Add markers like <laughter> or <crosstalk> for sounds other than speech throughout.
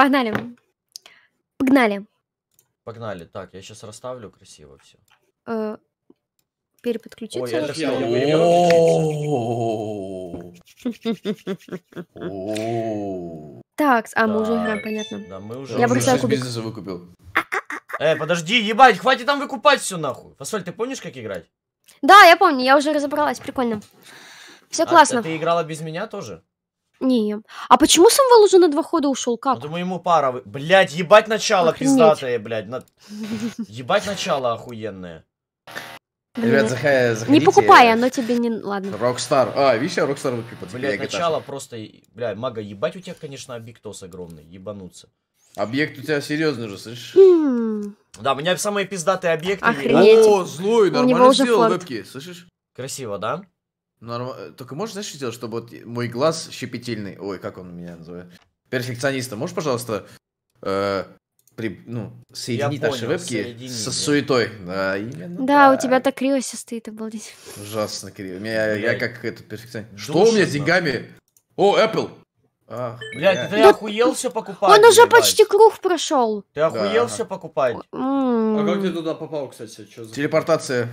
Погнали. Погнали. Погнали. Так, я сейчас расставлю красиво все. Э, переподключиться. Ой, я Так, а мы уже играем, понятно. Да, мы уже. Я бросаю кубик. бизнеса выкупил. Э, подожди, ебать, хватит там выкупать все нахуй. Фасоль, ты помнишь, как играть? Да, я помню, я уже разобралась, прикольно. Все а классно. А ты играла без меня тоже? Не. А почему Самвел уже на два хода ушел? Как? Я ну, думаю, ему пара... вы- Блядь, ебать начало пиздатое, блядь. на- Ебать начало охуенное. Ребят, заходите. Не покупай, оно тебе не... Ладно. Рокстар. А, видишь, я Рокстар выпил под Блядь, начало просто... и- Бля, мага, ебать у тебя, конечно, объектос огромный, ебануться. Объект у тебя серьезный же, слышишь? Хм. Да, у меня самые пиздатые объекты. Охренеть. О, злой, У него нормально сделал вебки, слышишь? Красиво, да? Норм... Э, только можешь, знаешь, что сделать, чтобы вот мой глаз щепетильный... Ой, как он меня называет? Перфекциониста. Можешь, пожалуйста, э, при... ну, соединить Я наши вебки со суетой? Да, именно Да, так. у тебя так криво все стоит, обалдеть. Ужасно криво. Меня, ну, я, я как этот перфекционист. Что у меня с деньгами? О, Apple! Ах, блядь, ты Да- охуел все покупать? Он уже ебать? почти круг прошел. Ты охуел Да. все покупать? А как ты туда попал, кстати? Чё за... Телепортация.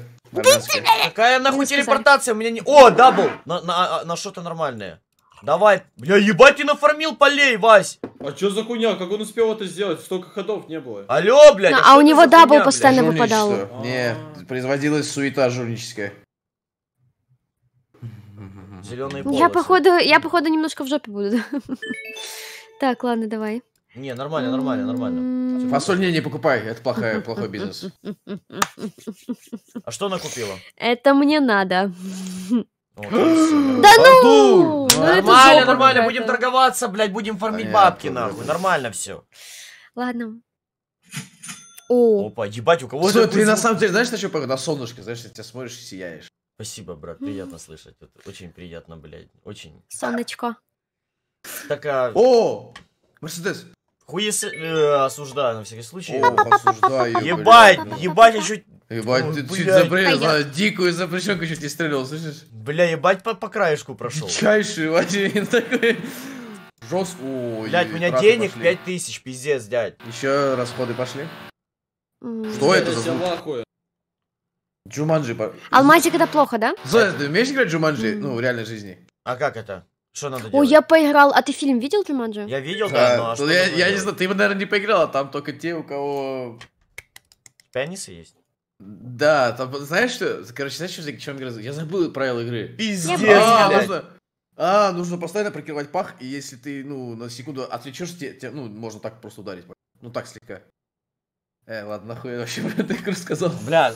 Какая нахуй Мы телепортация? У меня не... О, дабл! На, на, а, а, на что-то нормальное. Давай. Бля, ебать ты нафармил полей, Вась. А чё за хуйня? Как он успел это сделать? Столько ходов не было. Алло, блядь. а, а что у него дабл хуйня, постоянно выпадало. Жульничество. Не, производилась суета журническая. Зеленые полосы. Я походу, я походу немножко в жопе буду. <laughs> Так, ладно, давай. Не, нормально, нормально, нормально. Фасоль не, не покупай, это плохая, <laughs> плохой бизнес. А что она купила? Это мне надо. <gasps> Да ну! ну нормально, нормально, будем торговаться, блядь, будем фармить бабки, нахуй, нормально все. Ладно. Опа, ебать, у кого Слушай, ты на самом деле знаешь, на что на солнышке, знаешь, ты тебя смотришь и сияешь. Спасибо, брат, приятно слышать. Вот, очень приятно, блядь, очень. Солнышко. Так, а... О! Мерседес! Хуес... Э, осуждаю на всякий случай. О, осуждаю, Ебать, блядь. ебать, я чуть... Ебать, ну, ты чуть запрет, а, дикую запрещенку чуть не стрелял, слышишь? Бля, ебать, по, по краешку прошел. Чайший, вообще, <laughs> такой... Жестко. Блять, у меня денег пошли. 5000, пиздец, дядь. Еще расходы пошли. Что это за звук? Джуманджи. Алмазик это плохо, да? Зоя, ты умеешь играть Джуманджи? Ну, в реальной жизни. А как это? Что надо делать? О, я поиграл. А ты фильм видел Джуманджи? Я видел, да. но ну, а ну, я, не знаю, ты, наверное, не поиграл, а Там только те, у кого... Пенисы есть? Да, там, знаешь что? Короче, знаешь, что, чем я Я забыл правила игры. Пиздец, а, нужно, а, нужно постоянно прикрывать пах, и если ты, ну, на секунду отвлечешься, ну, можно так просто ударить. Ну, так слегка. Э, ладно, нахуй я вообще <laughs> про эту игру сказал. Бля,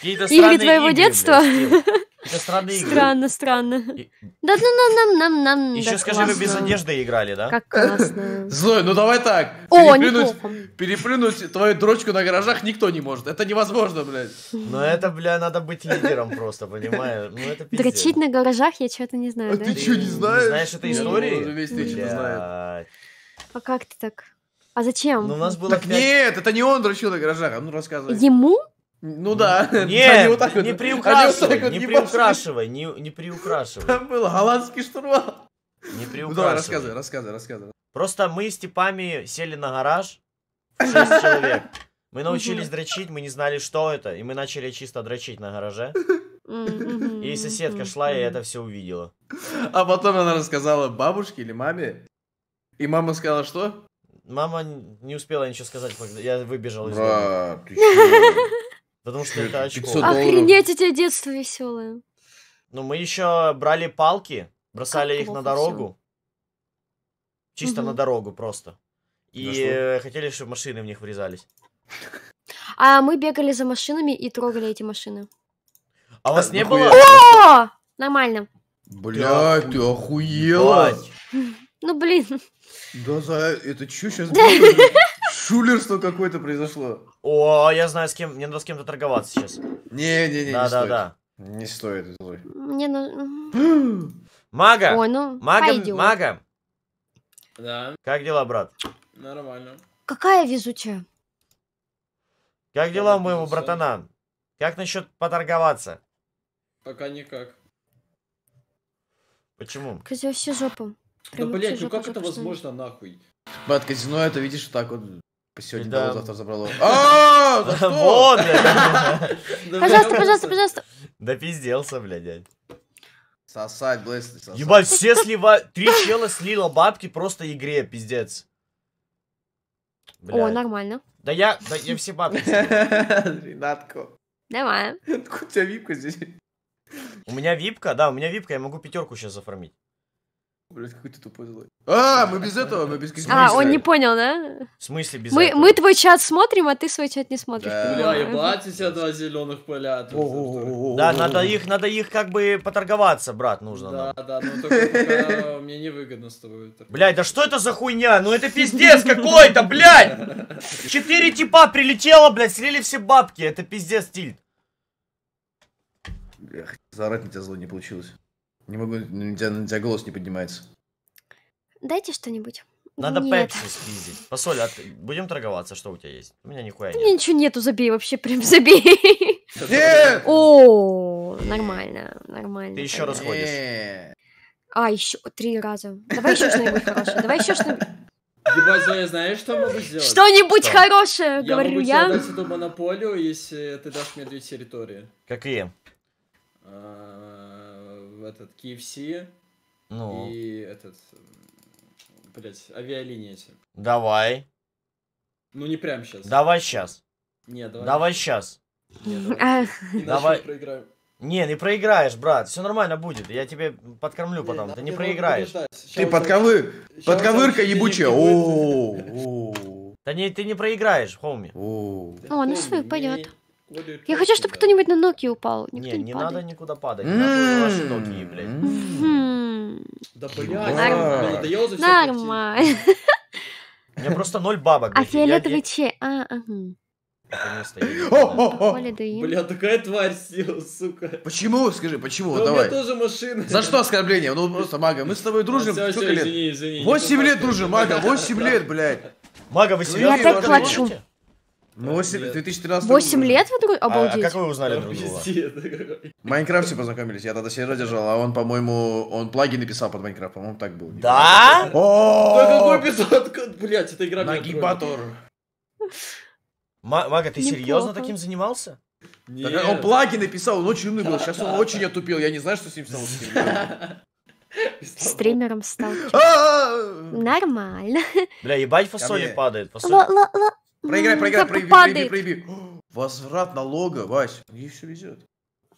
какие-то странные игры твоего детства? Бля, странные игры. Странно, странно. Да ну, ну нам нам нам нам. Еще скажи, вы без одежды играли, да? Как классно. <laughs> Зой, ну давай так. О, переплюнуть, переплюнуть твою дрочку на гаражах никто не может. Это невозможно, блядь. Но ну, это, бля, надо быть лидером просто, понимаешь? Ну это пиздец. Дрочить на гаражах я что-то не знаю. А да? ты что, не знаешь? знаешь этой ну, истории? Весь ты что-то знает. А как ты так? А зачем? Ну, у нас было Так пять... нет, это не он дрочил на гаражах, а ну рассказывай. Ему? Ну да. Нет, вот вот, не приукрашивай, вот не, не приукрашивай, не, не приукрашивай. Там был голландский штурвал. Не приукрашивай. Ну давай, рассказывай, рассказывай, рассказывай. Просто мы с типами сели на гараж, 6 <laughs> человек. Мы научились дрочить, мы не знали, что это, и мы начали чисто дрочить на гараже. И соседка шла и это все увидела. А потом она рассказала бабушке или маме, и мама сказала, что? Мама не успела ничего сказать, когда я выбежал из дома. <laughs> Потому что это очко. Охренеть, у тебя детство веселое. Ну, мы еще брали палки, бросали их на дорогу. Чисто на дорогу просто. И хотели, чтобы машины в них врезались. А мы бегали за машинами и трогали эти машины. А вас не было? О! Нормально. Блять, ты охуела! <laughs> Ну, блин. Да, за... это что сейчас <laughs> Шулерство какое-то произошло. О, я знаю, с кем... Мне надо с кем-то торговаться сейчас. Не-не-не, да, не да, стоит. Да. Не стоит, злой. Мне нужно... <gasps> Мага! Ой, ну, Мага, пойдем. Мага! Да. Как дела, брат? Нормально. Какая везучая? Как дела у моего братана? Как насчет поторговаться? Пока никак. Почему? Козел все жопу. Да, ну, блять, ну как это возможно, нахуй? Брат, казино это, видишь, так вот сегодня да. завтра забрало. А, за <laughs> Вот, <laughs> Пожалуйста, пожалуйста, пожалуйста. Да пизделся, блядь, Сосать, Блэсли, сосать. Ебать, все сливают. Три чела слила бабки просто игре, пиздец. О, нормально. Да я, да я все бабки <laughs> Ренатко. Давай. Откуда у тебя випка здесь? У меня випка, да, у меня випка, я могу пятерку сейчас зафармить. Блять, какой ты тупой злой. А, мы без этого, мы без А, он не понял, да? В смысле без мы, этого? Мы твой чат смотрим, а ты свой чат не смотришь. Да, да ебать, а два зеленых поля. Да, надо их, надо их как бы поторговаться, брат, нужно. Да, нам. да, но ну, только мне невыгодно с тобой. Блять, да что это за хуйня? Ну это пиздец какой-то, блять. Четыре типа прилетело, блядь, слили все бабки. Это пиздец, стиль. Зарать на тебя зло не получилось. Не могу, ну, у тебя, у тебя голос не поднимается. Дайте что-нибудь. Надо Нет. пепси спиздить. Посоль, а ты, будем торговаться, что у тебя есть? У меня нихуя нет. ничего нету, забей вообще, прям забей. <laughs> Нет! О, нормально, нормально. Ты еще раз ходишь. А, еще три раза. Давай еще что-нибудь хорошее. Давай еще что-нибудь. Ебать, Зоя, знаешь, что могу сделать? Что-нибудь хорошее, я говорю я. Я могу тебе дать эту монополию, если ты дашь мне две территории. Какие? А этот KFC ну. и этот, блядь, авиалинии эти. Давай. Ну не прям сейчас. Давай сейчас. нет давай. Давай сейчас. Не, давай. давай. проиграем. Не, не проиграешь, брат. Все нормально будет. Я тебе подкормлю потом. Ты не ну, проиграешь. Ты подковы... подковырка ебучая. О, Да не, ты не проиграешь, хоуми. О, ну свой пойдет. Я хочу, чтобы кто-нибудь на ноги упал. Никто не, не, не надо никуда падать. Не надо ваши ноги, м-м-м. блядь. М-м. Да блядь, ну, Нормально. Нормально. У меня просто ноль бабок. А фиолетовый че? А, ага. Бля, такая тварь села, сука. Почему? Скажи, почему? Да ну, Давай. У меня тоже машина. За что оскорбление? Ну просто мага, мы с тобой дружим. Все, лет? извини, извини. 8 лет дружим, мага, 8 лет, блядь. Мага, вы серьезно? Я так плачу. Ну, 8, 2013 8 лет вы друг... Обалдеть. А, а как вы узнали друг друга? В Майнкрафте познакомились, я тогда сервер держал, а он, по-моему, он плагины писал под Майнкрафт, по-моему, так было. Да? О! Какой эпизод? Блять, это игра Нагибатор. Мага, ты серьезно таким занимался? А Нет. Так он плагины писал, он очень умный был. Сейчас он очень отупил. Я не знаю, что с ним стало. Стримером стал. А! Нормально. Бля, ебать фасоли падает. Фасоли. Проиграй, проиграй, Капка проеби, падает. проеби, проеби. <gasps> Возврат налога, Вась. Ей все везет.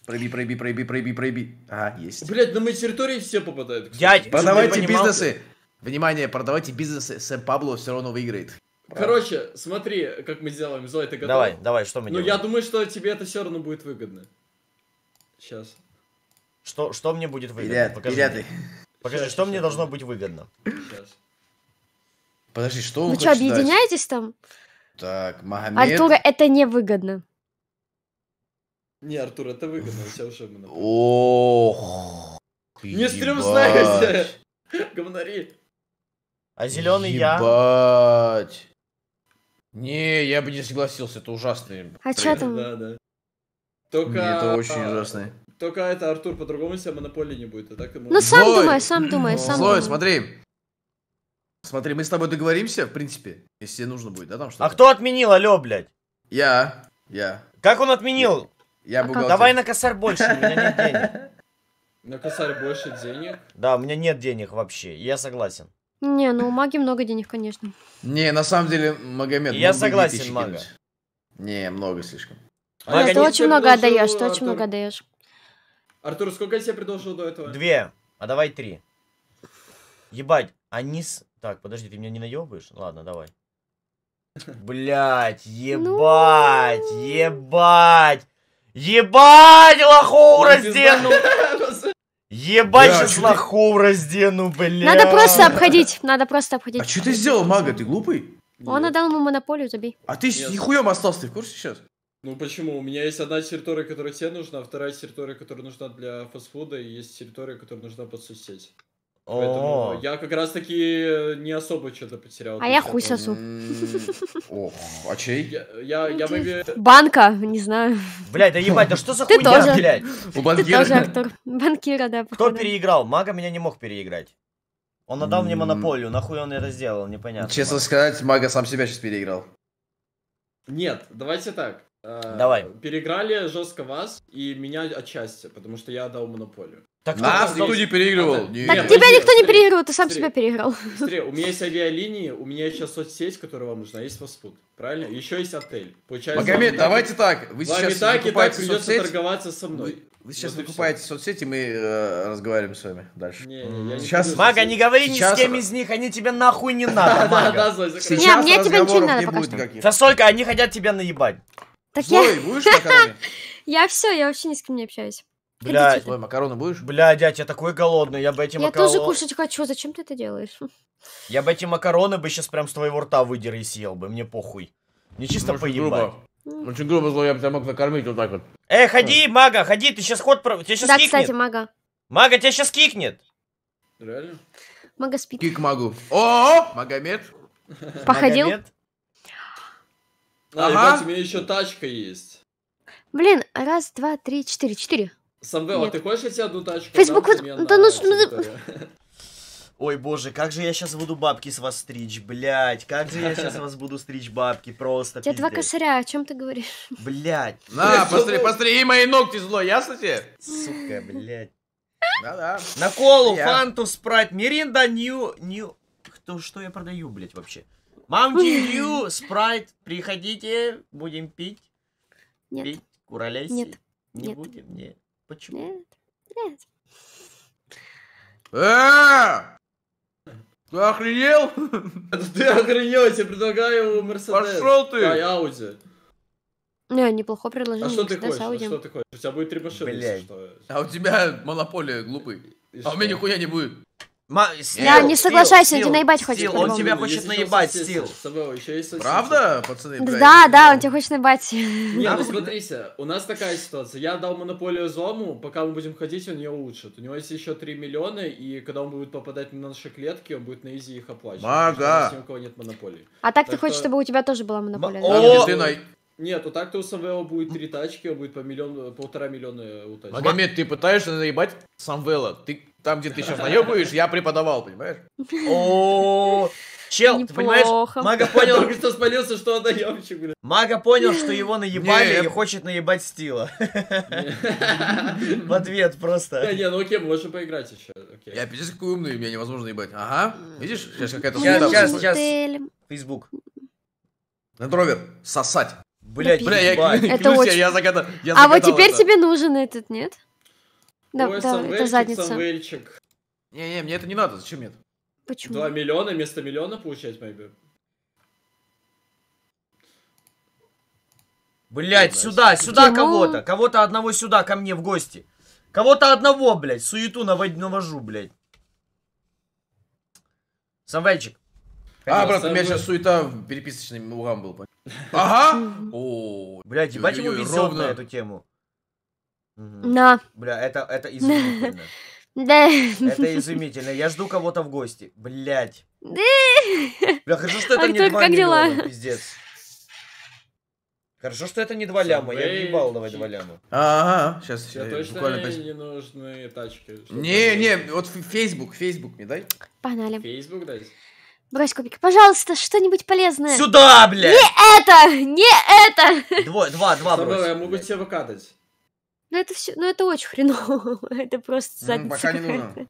Проеби, проеби, проеби, проеби, проеби. А, есть. Блять, на моей территории все попадают. Дядь, продавайте бизнесы. Внимание, продавайте бизнесы. Сэм Пабло все равно выиграет. Короче, смотри, как мы делаем. Зоя, ты готов? Давай, давай, что мы ну, делаем? Ну, я думаю, что тебе это все равно будет выгодно. Сейчас. Что, что мне будет выгодно? Илья, Покажи, Илья, ты. Покажи сейчас, что сейчас. мне должно быть выгодно. Сейчас. Подожди, что Вы что, объединяетесь дать? там? Так, Магомед... Артура, это невыгодно. Не, Артур, это выгодно, у тебя уже мы Ох, Не стрём знаете, говнари. А зеленый я? Не, я бы не согласился, это ужасный. А что там? Да, да. Только... Это очень ужасный. Только это, Артур, по-другому себя монополии не будет, а так ему... Ну сам думай, сам думай, сам думай. смотри, Смотри, мы с тобой договоримся, в принципе, если нужно будет, да, там что -то? А кто отменил, алё, блядь? Я, я. Как он отменил? Я, я а бухгалтер. Давай на косарь больше, у меня нет денег. <laughs> На косарь больше денег? Да, у меня нет денег вообще, я согласен. Не, ну у маги много денег, конечно. Не, на самом деле, Магомед... Я согласен, мага. Не, много слишком. А ты очень много отдаешь, ты очень много отдаешь. Артур, сколько я тебе предложил до этого? Две, а давай три. Ебать, они с... Так, подожди, ты меня не наебаешь? Ладно, давай. <laughs> Блять, ебать, ну. ебать. Ебать, лохов раздену. <laughs> Ну, ебать, сейчас а лохов раздену, блядь. Надо просто обходить, надо просто обходить. А что ты сделал, мага, ты глупый? Он отдал ему монополию, забей. А ты нихуем остался, ты в курсе сейчас? Ну почему? У меня есть одна территория, которая тебе нужна, а вторая территория, которая нужна для фастфуда, и есть территория, которая нужна под соцсеть. Поэтому я как раз таки э, не особо что-то потерял. А я хуй сосу. Ох, а чей? Я, я, Банка, не знаю. Блядь, да ебать, да что за хуйня, блядь? У банкира. Ты тоже, Артур. Банкира, да. Кто переиграл? Мага меня не мог переиграть. Он отдал мне монополию, нахуй он это сделал, непонятно. Честно сказать, Мага сам себя сейчас переиграл. Нет, давайте так. Давай. Э, переиграли жестко вас и меня отчасти, потому что я дал монополию. Так Нас никто не переигрывал. Нет. Так тебя никто не переигрывал, ты сам Смотри. себя переиграл. Смотри, у меня есть <laughs> авиалинии, у меня сейчас соцсеть, которая вам нужна, есть фастфуд. Правильно? Еще есть отель. Получается, Магомед, давайте так. Вы сейчас так и так придется соцсеть. торговаться со мной. Вы, вы сейчас вот выкупаете соцсети, мы э, разговариваем с вами дальше. Не, не, я не сейчас... Мага, не говори сейчас... ни с кем из них, они тебе нахуй не <laughs> надо, Мага. А сейчас не, мне тебе ничего не надо пока что. Да сколько, они хотят тебя наебать. Так Злой я... будешь макароны? <laughs> Я все, я вообще ни с кем не общаюсь. Бля, твой типа макароны будешь? Бля, дядь, я такой голодный, я бы эти макароны... Я тоже кушать хочу, зачем ты это делаешь? <laughs> Я бы эти макароны бы сейчас прям с твоего рта выдер и съел бы, мне похуй. Не ну, чисто Очень поебать. Грубо. Ну. Очень грубо зло, я бы тебя мог накормить вот так вот. Эй, ходи, мага, ходи, ты сейчас ход... Тебя сейчас да, кикнет. кстати, мага. Мага, тебя сейчас кикнет. Реально? Мага спит. Кик магу. О, Магомед. Походил? Магомед? А, ага. ебать, у меня еще тачка есть. Блин, раз, два, три, четыре, четыре. Самвел, а ты хочешь я тебе одну тачку? Фейсбук, вот... да ну... что. Ну Ой, боже, как же я сейчас буду бабки с вас стричь, блядь, как же я сейчас вас буду стричь бабки, просто У тебя два косаря, о чем ты говоришь? Блядь. На, посмотри, посмотри, и мои ногти зло, ясно тебе? Сука, блядь. Да-да. На колу, фанту, спрайт, миринда, нью, нью... Кто, что я продаю, блядь, вообще? Mountain Dew, спрайт, приходите, будем пить. Нет. Пить, куролесить. Нет. Не Нет. будем, нет. Почему? Нет. Нет. А! Ты охренел? <laughs> Ты охренел, я тебе предлагаю Мерседес. Пошел ты! Ай, Ауди. Не, неплохо предложение. А что ты хочешь? А что ты хочешь? У тебя будет три машины, что. А у тебя монополия глупый. А у меня нихуя не будет. Ма, Стил, да, не соглашайся, Стил, иди наебать хочет. Стил, он тебя хочет наебать, Стил. Правда, пацаны? Да, да, он тебя хочет наебать. Не, ну смотрися, у нас такая ситуация. Я дал монополию Зому, пока мы будем ходить, он ее улучшит. У него есть еще 3 миллиона, и когда он будет попадать на наши клетки, он будет на изи их оплачивать. Мага! у кого нет монополии. А так, ты хочешь, чтобы у тебя тоже была монополия? О, нет, вот так-то у Самвелла будет три тачки, он будет по миллион, полтора миллиона у тачки. Магомед, ты пытаешься наебать Самвелла? Ты там, где ты сейчас наебываешь, я преподавал, понимаешь? <laughs> О, чел, ты понимаешь? Мага понял, <laughs> что спалился, что он наебщик, блядь. Мага понял, что его наебали и хочет наебать Стила. <laughs> В ответ просто. Да не, ну окей, можем поиграть еще. Я пиздец какой умный, меня невозможно ебать. Ага, видишь, сейчас какая-то... Сейчас, сейчас, Фейсбук. Лендровер, сосать. Блять, бля, я, это очень... я загадал. а вот теперь тебе нужен этот, нет? Да, Ой, да, Самвельчик, это задница. Самвельчик. Не-не, мне это не надо, зачем мне это? Почему? Два миллиона вместо миллиона получать, maybe. Блять, сюда, сюда кого-то. Кого-то одного сюда ко мне в гости. Кого-то одного, блядь, суету навожу, блядь. Самвельчик. А, брат, у меня сейчас суета в переписочном угам был. Ага! Блядь, ебать ему везет на эту тему. Угу. Да. Бля, это, это <laughs> изумительно. Да. Это изумительно. Я жду кого-то в гости. Блять. Бля, хорошо, что это не 2 миллиона, пиздец. Хорошо, что это не 2 ляма. Я ебал давай 2 ляма. Ага, сейчас Все э, точно буквально... не нужны тачки. Не, не, вот Facebook, Facebook мне дай. Погнали. Facebook дай. Брось кубик, пожалуйста, что-нибудь полезное. Сюда, блядь! Не это! Не это! Два, два, два брось. Я могу тебя выкатать. Ну это все, ну это очень хреново, <laughs> это просто ну, задница. Пока не нужно.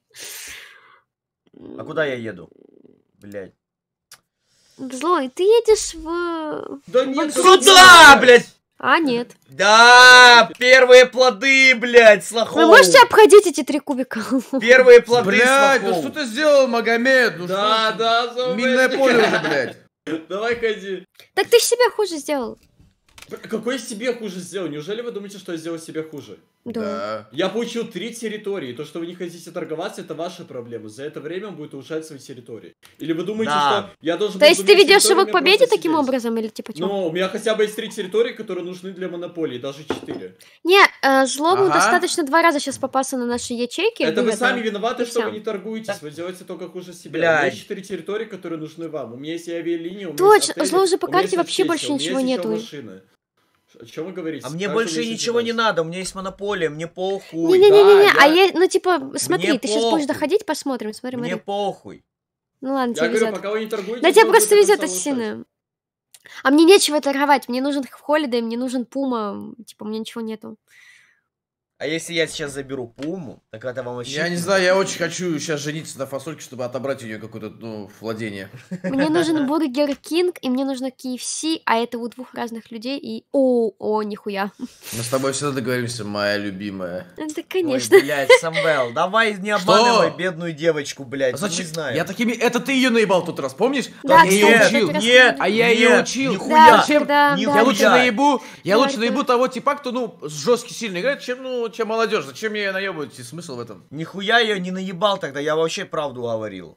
А куда я еду? Блять. Злой, ты едешь в... Да нет, сюда, блядь! А, нет. Да, первые плоды, блядь, слахов. Вы можете обходить эти три кубика? Первые плоды, Блядь, ну что ты сделал, Магомед? Ну да, что? да, Минное поле уже, <laughs> блядь. Давай, ходи. Так ты себя хуже сделал. Какой я себе хуже сделал? Неужели вы думаете, что я сделал себе хуже? Да. Я получил три территории. То, что вы не хотите торговаться, это ваша проблема. За это время он будет улучшать свои территории. Или вы думаете, да. что я должен... То есть ты ведешь его к победе таким сидеть? образом? Или типа что? Ну, у меня хотя бы есть три территории, которые нужны для монополии. Даже четыре. Не, э, жлобу ага. достаточно два раза сейчас попасться на наши ячейки. Это ну, вы сами виноваты, что вы не торгуетесь. Вы делаете только хуже себе. Блядь. У меня четыре территории, которые нужны вам. У меня есть авиалиния, у меня Точно, зло уже по карте вообще больше ничего нету. Машины. О чем вы говорите? А мне как больше ничего не надо, у меня есть монополия, мне похуй. Не-не-не-не, да, а я... ну типа, смотри, мне ты сейчас будешь доходить, посмотрим, смотри, Мне Мари. похуй. Ну ладно, тебе Я везет. пока вы не торгуете... Да тебе просто везет, Ассина. А мне нечего торговать, мне нужен холидей, мне нужен пума, типа, мне ничего нету. А если я сейчас заберу пуму, так это вам вообще... Я не знаю, я очень хочу сейчас жениться на фасольке, чтобы отобрать у нее какое-то, ну, владение. Мне <laughs> нужен бургер Кинг, и мне нужно KFC, а это у двух разных людей, и о, о, нихуя. <laughs> Мы с тобой всегда договоримся, моя любимая. Да, конечно. Ой, блядь, Самвел, давай не обманывай бедную девочку, блядь, ну, Значит, не знаю. Я такими... Это ты ее наебал тот раз, помнишь? Да, я ее учил. Нет, а я ее учил. Нихуя. Зачем? Я лучше наебу, я лучше наебу того типа, кто, ну, жесткий, сильно играет, чем, ну, лучше молодежь. Зачем мне ее наебывать? И смысл в этом? Нихуя ее не наебал тогда, я вообще правду говорил.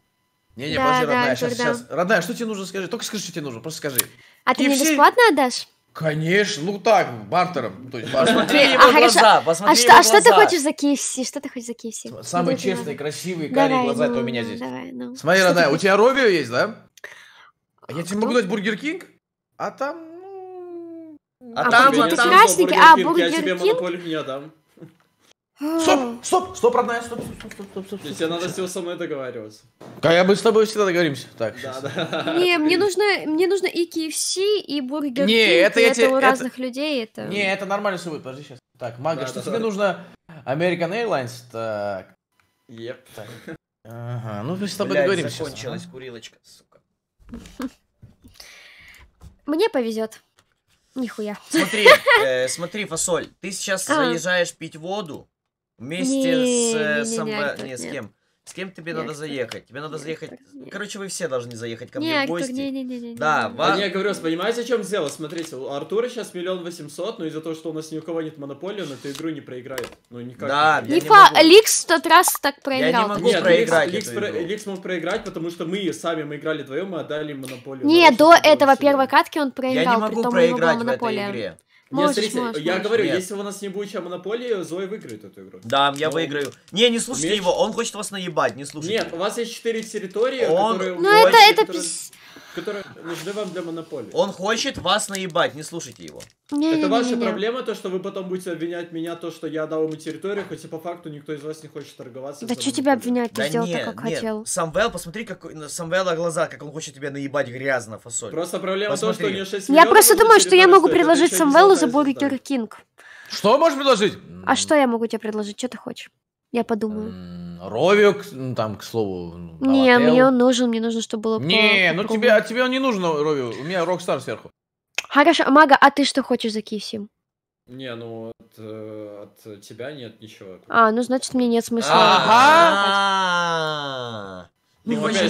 Не-не, да, подожди, да, родная, сейчас, сейчас. Родная, что тебе нужно скажи? Только скажи, что тебе нужно, просто скажи. А ты мне бесплатно отдашь? Конечно, ну так, бартером. То есть, посмотри его глаза, посмотри А что, а что ты хочешь за KFC? Что ты хочешь за KFC? Самые честные, красивые, карие глаза, это ну, у меня здесь. Ну. Смотри, родная, у тебя Ровио есть, да? А я тебе могу дать Бургер Кинг, а там... Ну, а, а, там, а там, а бургер а бургер я тебе монополию не дам. Стоп, а. стоп, стоп, родная, стоп, стоп, стоп, стоп, стоп. стоп тебе надо всего со мной договариваться. А я бы с тобой всегда договоримся. Так, да, да. Не, мне нужно, мне нужно и KFC, и бургер. Не, это я тебе... у разных людей это... Не, это нормально все будет, подожди сейчас. Так, Мага, что тебе нужно? American Airlines, так. Еп. Ага, ну мы с тобой договоримся. закончилась курилочка, сука. <laughs> Мне повезет. Нихуя. Смотри, <laughs> э, смотри, фасоль, ты сейчас а. заезжаешь пить воду, Вместе не, с... Не, не, самбо... Э, не, не, с кем? С кем тебе не, надо заехать? Тебе надо заехать... Не. Короче, вы все должны заехать ко мне не, в гости. Не, не, не, не, да, не, вам... я говорю, понимаете, о чем дело? Смотрите, у Артура сейчас миллион восемьсот, но из-за того, что у нас ни у кого нет монополии, он эту игру не проиграет. Ну, никак. Да, не, я не фа... могу. Ликс в тот раз так проиграл. Я не могу нет, проиграть Ликс, Ликс, про... Ликс мог проиграть, потому что мы сами, мы играли вдвоем, мы отдали монополию. Не, до этого всего. первой катки он проиграл. Я не могу проиграть в этой игре. Можешь, смотрите, можешь, я можешь. говорю, Нет. если у нас не будет сейчас монополии, Зоя выиграет эту игру. Да, я Но... Ну. выиграю. Не, не слушайте Меч... его, он хочет вас наебать, не слушайте. Нет, у вас есть четыре территории, он... которые... Ну это, это... Которые которые нужны вам для монополии. Он хочет вас наебать, не слушайте его. Не, это не, ваша не, не. проблема, то, что вы потом будете обвинять меня, то, что я дал ему территорию, хотя по факту никто из вас не хочет торговаться. Да что тебя обвинять? Ты да сделал не, так, как не. хотел. Самвел, посмотри, как на Самвела глаза, как он хочет тебя наебать грязно, фасоль. Просто проблема посмотри. в том, что у нее 6 миллионов. Я просто думаю, что я могу предложить Самвелу за Бургер Кинг. Что можешь предложить? А что я могу тебе предложить? Что ты хочешь? Я подумаю. Ровик, ну, там, к слову, ну, Не, Новотел. мне он нужен, мне нужно, чтобы было... Не, ну по-другому. тебе, а тебе он не нужен, Ровик. У меня Рокстар сверху. Хорошо, Мага, а ты что хочешь за KFC? Не, ну от, э, от тебя нет ничего. А, ну значит, мне нет смысла. Ага! Ну, ну вы же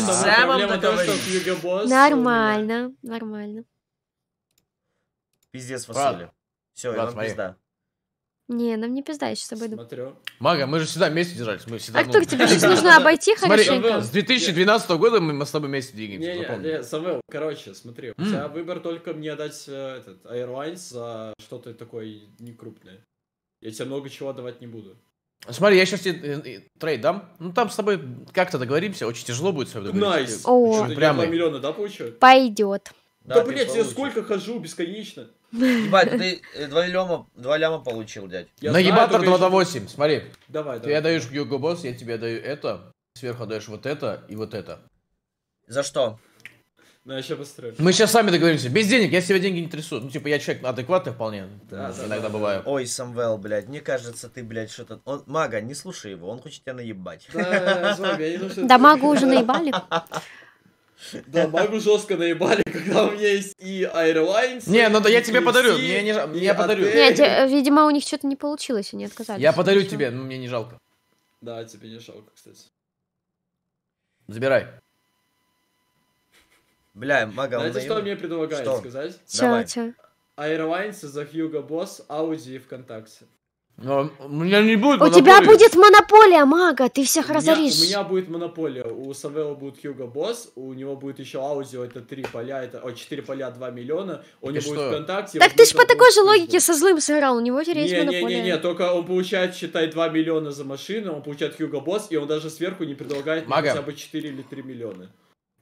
Нормально, нормально. Пиздец, Василий. Все, Влад, Иван пизда. Не, нам не пизда, я сейчас обойду. Смотрю. Мага, мы же всегда вместе держались. Мы всегда, а ну... кто к тебе? Сейчас нужно обойти смотри, хорошенько. С 2012 года мы с тобой вместе двигаемся. Не, не, не, короче, смотри. У тебя выбор только мне дать э, этот Airlines за что-то такое некрупное. Я тебе много чего давать не буду. Смотри, я сейчас тебе э, э, трейд дам. Ну, там с тобой как-то договоримся. Очень тяжело будет с тобой договориться. Найс. Nice. О, прямо. миллиона, да, получу? Пойдет. Да, да блядь, я сколько хожу бесконечно. Ебать, ты 2 ляма, 2 ляма получил, дядь. Нагибатор 2 до 8, смотри. Давай, давай. Ты даешь Юго Босс, я тебе даю это. Сверху даешь вот это и вот это. За что? Ну, я еще построю. Мы сейчас сами договоримся. Без денег, я себе деньги не трясу. Ну, типа, я человек адекватный вполне. Да, да, иногда да, бываю. Ой, Самвел, блядь, мне кажется, ты, блядь, что-то... Он... Мага, не слушай его, он хочет тебя наебать. Да, Мага <laughs> уже наебали. Да, Магу жестко наебали, когда у меня есть и Airlines. Не, ну да я тебе подарю. Мне не жалко. Я подарю. Нет, видимо, у них что-то не получилось, они отказались. Я подарю тебе, но мне не жалко. Да, тебе не жалко, кстати. Забирай. Бля, Мага, Знаете, что мне предлагает сказать? Чё, чё? Airlines за Hugo Boss, Audi, и ВКонтакте. Но а, у меня не будет У тебя будет монополия, мага, ты всех у разоришь. Меня, у меня будет монополия, у Савела будет Хьюго Босс, у него будет еще аудио, это три поля, это, о, четыре поля 2 миллиона, у него будет ВКонтакте. Так ты ж по такой же логике со злым сыграл, у него теперь есть не, монополия. Не-не-не, только он получает, считай, 2 миллиона за машину, он получает Хьюго Босс, и он даже сверху не предлагает мага. хотя бы 4 или 3 миллиона.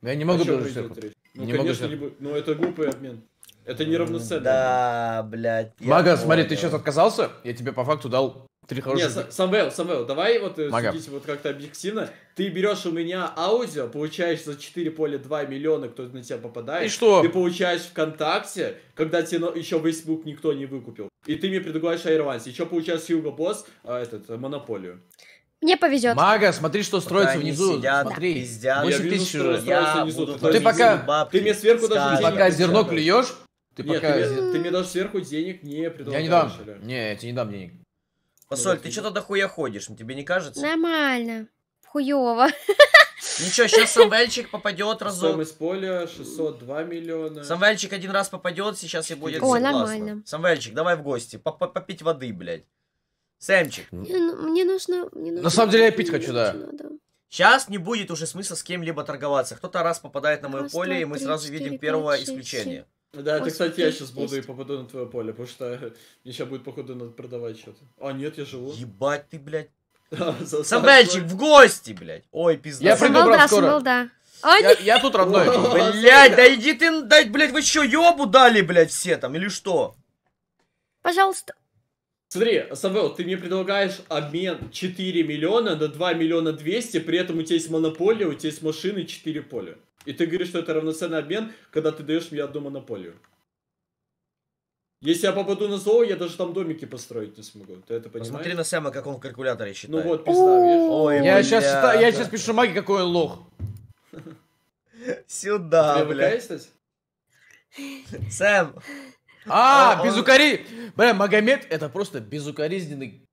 Я не могу а даже сверху. Ну, не конечно, могу не, ну это глупый обмен. Это не неравноценно. Да, блядь. Мага, смотри, ты сейчас отказался, я тебе по факту дал три хороших... Нет, Самвел, Самвел, давай вот э, Мага. судить вот как-то объективно. Ты берешь у меня аудио, получаешь за 4 поля 2 миллиона, кто на тебя попадает. И что? Ты получаешь ВКонтакте, когда тебе еще Facebook никто не выкупил. И ты мне предлагаешь Айрванс. Еще получаешь Юго Босс, а, этот, э, Монополию. Мне повезет. Мага, смотри, что строится Пока внизу. Сидят, смотри, пиздят. 8 тысяч. Я, я внизу. Ты, ты пока, бабки, ты мне сверху даже пока зерно клюешь, ты Нет, пока... ты, мне, ты мне даже сверху денег не предлагаешь. Я не дам. Или? Не, я тебе не дам денег. Посоль, ты что-то дохуя ходишь, ну, тебе не кажется? Нормально. Хуёво. <laughs> Ничего, сейчас Самвельчик попадет разок. Стоимость поля 602 миллиона. Самвельчик один раз попадет, сейчас и будет О, все нормально. классно. Самвельчик, давай в гости, поп попить воды, блядь. Сэмчик. Мне, ну, мне нужно... Мне нужно... На самом деле я пить хочу, да. Сейчас не будет уже смысла с кем-либо торговаться. Кто-то раз попадает на мое поле, и мы сразу видим первое исключение. 6. Да, это, кстати, я сейчас буду и попаду на твое поле, потому что <laughs> мне сейчас будет, походу, надо продавать что-то. А, нет, я живу. Ебать ты, блядь. <laughs> Собальчик, в гости, блядь. Ой, пизда. Я приду, брат, скоро. Я, я тут родной. <laughs> Блядь, да иди ты, блядь, вы что, ёбу дали, блядь, все там, или что? Пожалуйста. Смотри, Савел, ты мне предлагаешь обмен 4 миллиона на 2 миллиона 200, при этом у тебя есть монополия, у тебя есть машины 4 поля. И ты говоришь, что это равноценный обмен, когда ты даешь мне одну монополию. Если я попаду на зоо, я даже там домики построить не смогу. Ты это понимаешь? Посмотри на Сэма, как он в калькуляторе ну считает. Ну вот, пизда, видишь? Ой, я, сейчас, я сейчас пишу маги, какой он лох. <laughs> Сюда, блядь. Сэм, а, а безукори! Бля, Магомед это просто безукоризненный...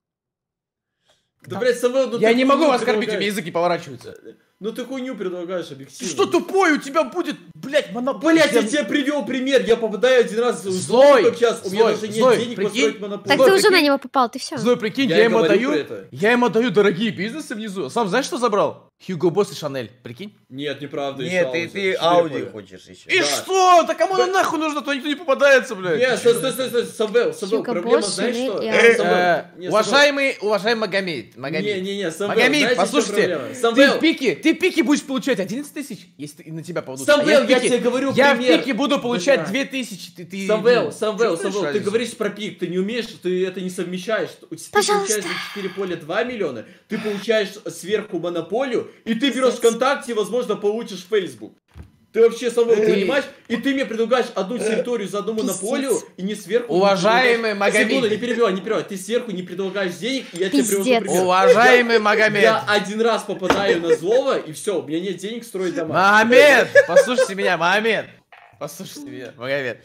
Да, блядь, со мной... Я не могу вас кормить, у меня языки поворачиваются. Ну ты хуйню предлагаешь объективно. Ты что тупой, у тебя будет, блядь, монополия. Блядь, я тебе привел пример, я попадаю один раз в злой, как сейчас, у меня даже нет злой, денег прикинь. построить монополию. Так ты уже на него попал, ты все. Злой, прикинь, я, я ему даю, я им отдаю дорогие бизнесы внизу. Сам знаешь, что забрал? Хьюго Босс и Шанель, прикинь? Нет, неправда. Нет, ты, ты Ауди хочешь еще. И да. что? Да кому она нахуй нужно, То никто не попадается, блядь. Нет, стой, стой, стой, стой, Сабел, Сабел, проблема, знаешь что? Э, э, уважаемый, уважаемый Магомед, Магомед. Не, не, не, Сабел, Магомед, послушайте, ты в пике, ты ты пики будешь получать 11 тысяч, если на тебя поведут. Самвел, я, я тебе говорю я пример. в пике буду получать да. 2 тысячи. Ты, ты, Самвел, ну, Самвел, Самвел, ты, говоришь про пик, ты не умеешь, ты это не совмещаешь. Пожалуйста. Ты получаешь за 4 поля 2 миллиона, ты получаешь сверху монополию, и ты берешь ВКонтакте и, возможно, получишь Facebook. Ты вообще собой ты... понимаешь? И ты мне предлагаешь одну э, территорию за одну монополию, и не сверху... Уважаемый Магомед... Секунду, не перебивай, не перебивай. Ты сверху не предлагаешь денег, и я Пиздец. тебе привожу пример. Уважаемый Магомед! Я один раз попадаю на злого, и все, у меня нет денег строить дома. Магомед! Послушайте меня, Магомед! Послушай меня, Магомед.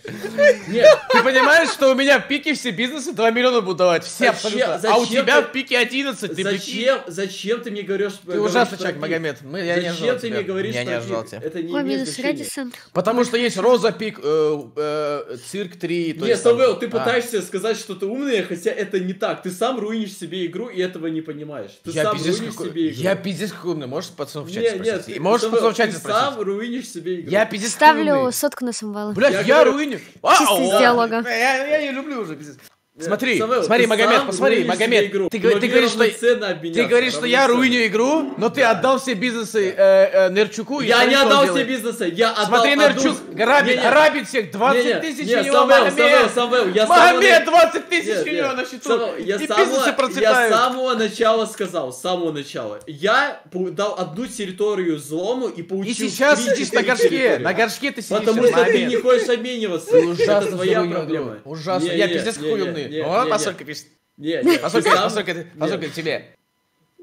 Нет. Ты понимаешь, что у меня в пике все бизнесы 2 миллиона будут давать? Все зачем, абсолютно. Зачем а у тебя ты... в пике 11. Ты зачем, прикинь? зачем ты мне говоришь, Ты ужасный человек, Магомед. Мы, я зачем не ожидал ты мне говоришь, я не ожидал тебя. это не имеет Потому что есть Роза Пик, э, э, Цирк 3. Нет, Самвел, ты а. пытаешься сказать, что ты умный, хотя это не так. Ты сам руинишь себе игру и этого не понимаешь. Ты я сам руинишь какой... себе игру. Я пиздец какой умный. Можешь пацанов в чате спросить? Нет, нет, можешь пацанов в чате спросить? Ты сам руинишь себе игру. Я пиздец Ставлю сотку носом вала. Блядь, я, я руиню. Чисто из диалога. Я, я не люблю уже, пиздец. Э, смотри, Савел, смотри, Магомед, посмотри, Магомед. Игру. Ты, ты говоришь, что, ты говоришь, что я руиню игру, но ты да. отдал все бизнесы э, э, Нерчуку. Я смотри, не отдал все бизнесы, я отдал. Смотри, Нерчук грабит, не, не, грабит всех, 20 тысяч не, у него Самвел, Магомед. Самвел, Самвел, я Магомед, 20 тысяч нет, у него на счету. Самвел, я и самого, бизнесы процветают. Я с самого начала сказал, с самого начала. Я дал одну территорию злому и получил И сейчас сидишь на горшке, на горшке ты сидишь. Потому что ты не хочешь обмениваться. Это твоя проблема. Ужасно, я пиздец какой умный нет, ну, нет, вот пишет. Нет, нет. Посолька, посолька, посолька тебе.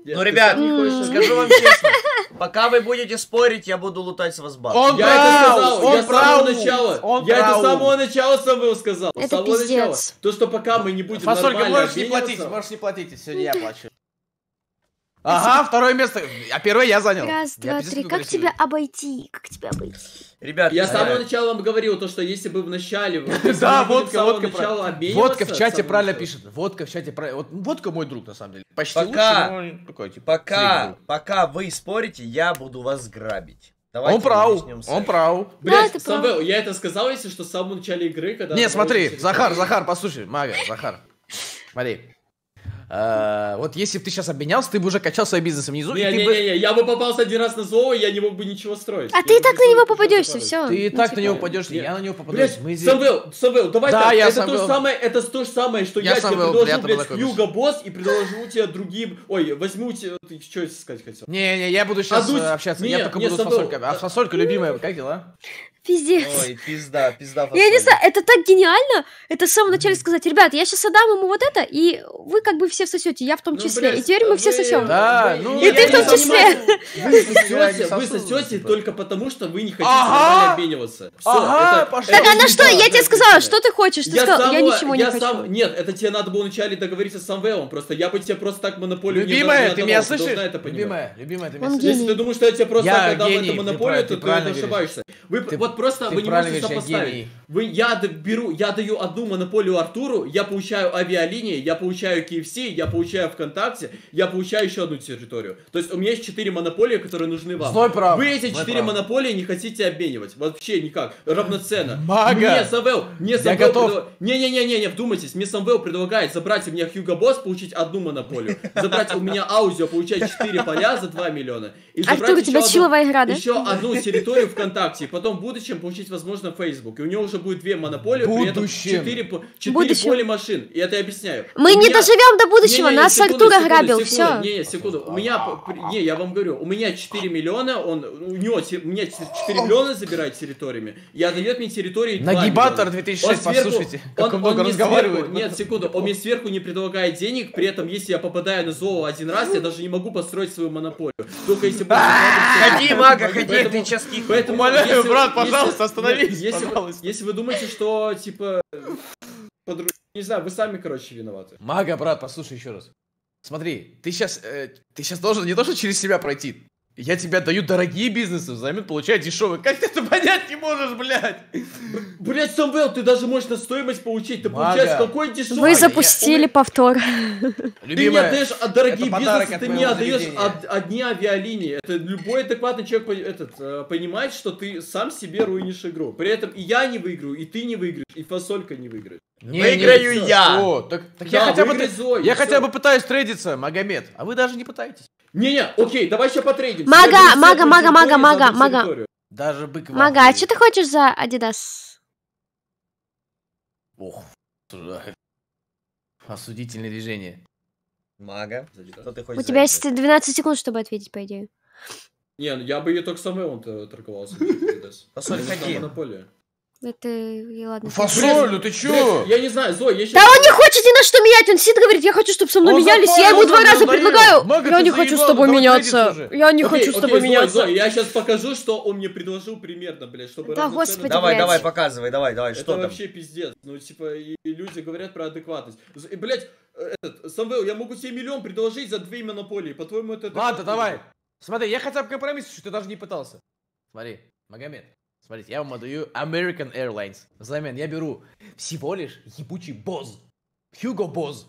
Ну, ребят, скажу вам честно, Пока вы будете спорить, я буду лутать с вас баб. Он я прав, это сказал, он я прав, с самого начала. Он я прав. это с самого начала с собой сказал. Это с самого пиздец. начала. То, что пока мы не будем Фасолька, нормально можешь не платить, можешь не платить, сегодня я плачу. Ага, второе место. А первое я занял. Раз, я два, три. Как тебя обойти? Как тебя обойти? Ребят, я с э, самого начала вам говорил то, что если бы в начале... <laughs> Да, водка, водка. Водка в чате правильно пишет. Водка в чате правильно. Водка мой друг, на самом деле. Почти пока, Пока, типа, пока вы спорите, я буду вас грабить. Давайте он прав, он прав. Блять, да, Самвел, прав. я это сказал, если что, в самом начале игры, когда... Не, смотри, Захар, Захар, послушай, Мага, Захар, смотри. Э, вот если бы ты сейчас обменялся, ты бы уже качал свой бизнес внизу. Не, не, не, бы... не, я бы попался один раз на зло, и я не мог бы ничего строить. А я ты и ну, так на типа, него попадешься, все. Ты и так на него попадешься, я на него попадусь. Самвел, Самвел, давай Да, так, это то же самое, это то же самое, что я тебе предложу, блядь, Хьюго Босс и предложу тебе другим, ой, возьму тебе, ты что сказать хотел? Не, не, я буду сейчас э, общаться, я только буду а с фасолькой. А фасолька любимая, как дела? Пиздец. Ой, пизда, пизда. Я не знаю, это так гениально. Это в самом начале сказать, ребят, я сейчас отдам ему вот это, и вы как бы все сосете, я в том ну, числе. и теперь мы вы... все сосем. Да, ну, и ты в том числе. Вы сосете типа. только потому, что вы не хотите ага! обмениваться. ага, пошел. Так, а на что? Я тебе сказала, что ты хочешь? Ты я сказал, я ничего не сам... хочу. Нет, это тебе надо было вначале договориться с Самвелом, просто я бы тебе просто так монополию не Любимая, ты меня слышишь? Любимая, любимая, ты меня слышишь? Если ты думаешь, что я тебе просто так отдам эту монополию, то ты ошибаешься. вот вот просто Ты вы не можете сопоставить. Гений. Вы, я беру, я даю одну монополию Артуру, я получаю авиалинии, я получаю KFC, я получаю ВКонтакте, я получаю еще одну территорию. То есть у меня есть четыре монополии, которые нужны вам. Злой прав. Вы эти четыре монополии не хотите обменивать. Вообще никак. Равноценно. Мага. Мне Самвел, мне Самвел... Я готов. Предо... Не-не-не-не, вдумайтесь. Мне Самвел предлагает забрать у меня Хьюго Босс, получить одну монополию. Забрать у меня Аудио, получать четыре поля за 2 миллиона. И забрать Артур, у тебя чиловая игра, да? Еще одну территорию ВКонтакте. Потом буду будущем получить, возможно, Facebook. И у него уже будет две монополии, будущем. при этом четыре 4 будущем. поле машин. И это я объясняю. Мы у не доживем до будущего, не, не, не, нас секунду, Сактура все. Не, не, секунду. У меня, не, я вам говорю, у меня 4 миллиона, он, у него, у меня 4 миллиона забирает территориями. Я дает мне территории 2 Нагибатор миллиона. 2006, сверху, послушайте, он, он, много он разговаривает. Сверху, нет, секунду, он мне сверху не предлагает денег, при этом, если я попадаю на золо один раз, я даже не могу построить свою монополию. Только если... <laughs> Ходи, Мага, ходи, ты сейчас Поэтому, брат, Пожалуйста, остановись, если, пожалуйста. Если вы думаете, что, типа, подруг... не знаю, вы сами, короче, виноваты. Мага, брат, послушай еще раз. Смотри, ты сейчас, э, ты сейчас должен не то, что через себя пройти, я тебя даю дорогие бизнесы, взамен получаю дешевые. Как ты это понять не можешь, блядь? Блядь, Самвел, ты даже можешь на стоимость получить. Ты Мага. получаешь какой дешевый? Вы запустили я... повтор. Любимая, ты не отдаешь а дорогие бизнесы, ты не отдаешь од, одни авиалинии. Это любой адекватный человек этот, э, понимает, что ты сам себе руинишь игру. При этом и я не выиграю, и ты не выиграешь, и фасолька не выиграет. Не, Выиграю не, я! О, так, так да, я хотя бы, Зои, я хотя бы пытаюсь трейдиться, Магомед, а вы даже не пытаетесь. Не-не, окей, давай сейчас потрейдим. Мага, мага, мага, мага, мага, мага. Даже бык Мага, а что ты хочешь за Адидас? Ох, осудительное движение. Мага, что ты хочешь У тебя есть 12 секунд, чтобы ответить, по идее. Не, ну я бы ее только самой он торговался. <laughs> Посмотри, ходи. На поле. Это, и ладно. Ну, фасоль, ну ты чё? Я не знаю, Зой, я сейчас... Да он не хочет ни на что менять, он сидит говорит, я хочу, чтобы со мной он менялись, запал, я ему два раза надоел. предлагаю, Мага, я не заебал, хочу с тобой меняться, я не окей, хочу с тобой Зой, меняться. Зой, я сейчас покажу, что он мне предложил примерно, блядь, чтобы... Да, господи, цену... Давай, давай, показывай, давай, давай, Это что там? Это вообще пиздец, ну типа, и люди говорят про адекватность. И, блядь, э, этот, Самвел, я могу тебе миллион предложить за две монополии, по-твоему это... Ладно, давай, смотри, я хотя бы компромисс, что ты даже не пытался. Смотри, Магомед, Смотрите, я вам отдаю American Airlines. Взамен я беру всего лишь ебучий Боз. Хьюго Боз.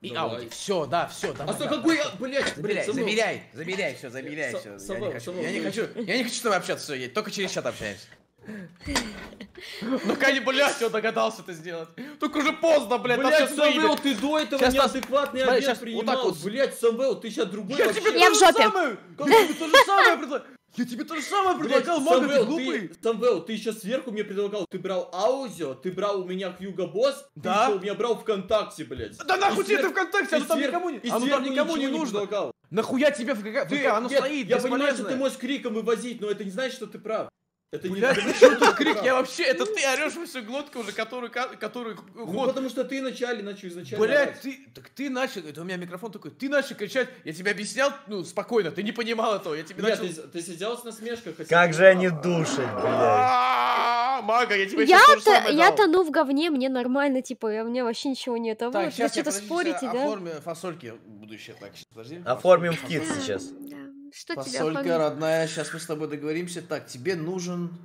И Давай. Ауди. Все, да, все. Давай, а что, да, какой, да, блядь, блядь, замеряй, замеряй, все, замеряй, все. Я, не собой. я не хочу, я не хочу с тобой общаться, все, я только через чат общаемся. Ну, как конечно, блядь, он догадался это сделать. Только уже поздно, блядь, Блядь, Самвел, ты до этого сейчас неадекватный нас... обед принимал. Вот так вот. Блядь, Самвел, ты сейчас другой Я тебе я в жопе. Самое, как бы то же самое я тебе то же самое предлагал, Блядь, Самвел, ты глупый. Ты, Самвел, ты еще сверху мне предлагал. Ты брал аудио, ты брал у меня Хьюго Босс, да? ты еще у меня брал ВКонтакте, блядь. Да нахуй тебе это ВКонтакте, оно там никому не, и оно там никому не ничего не нужно. предлагал. Нахуя тебе ВК, ВК, оно Нет, стоит, я понимаю, что ты можешь криком вывозить, но это не значит, что ты прав. Это Блядь, не... Ну что тут <laughs> крик? Я вообще, это ты орешь во всю глотку уже, который, который год. Ну, потому что ты начали, начал изначально. Блядь, ты, так ты начал, это у меня микрофон такой, ты начал кричать, я тебе объяснял, ну, спокойно, ты не понимал этого, я тебе Нет, начал... Ты, ты сидел с насмешкой. Как же они душат, блядь. А, Мага, я тебе я то, Я тону в говне, мне нормально, типа, у меня вообще ничего нет. А так, сейчас что-то спорите, да? Оформим фасольки будущее, так, подожди. Оформим в кит сейчас. Да. Что Посолька, тебя родная, сейчас мы с тобой договоримся. Так, тебе нужен...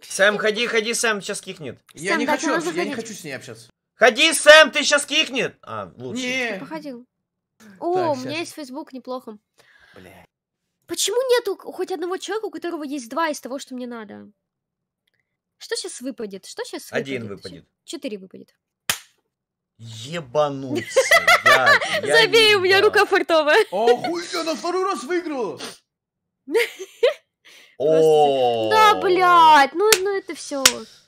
Сэм, ходи, ходи, Сэм, сейчас кикнет. Сэм, я не хочу, я заходить. не хочу с ней общаться. Ходи, Сэм, ты сейчас кикнет. А, лучше. Не. Походил. О, так, у меня есть Facebook неплохо. Бля. Почему нету хоть одного человека, у которого есть два из того, что мне надо? Что сейчас выпадет? Что сейчас выпадет? Один выпадет. Четыре выпадет ебануться. <laughs> Забей, у меня рука фартовая. на второй раз выиграла. <laughs> О, да, блядь, ну, ну это все.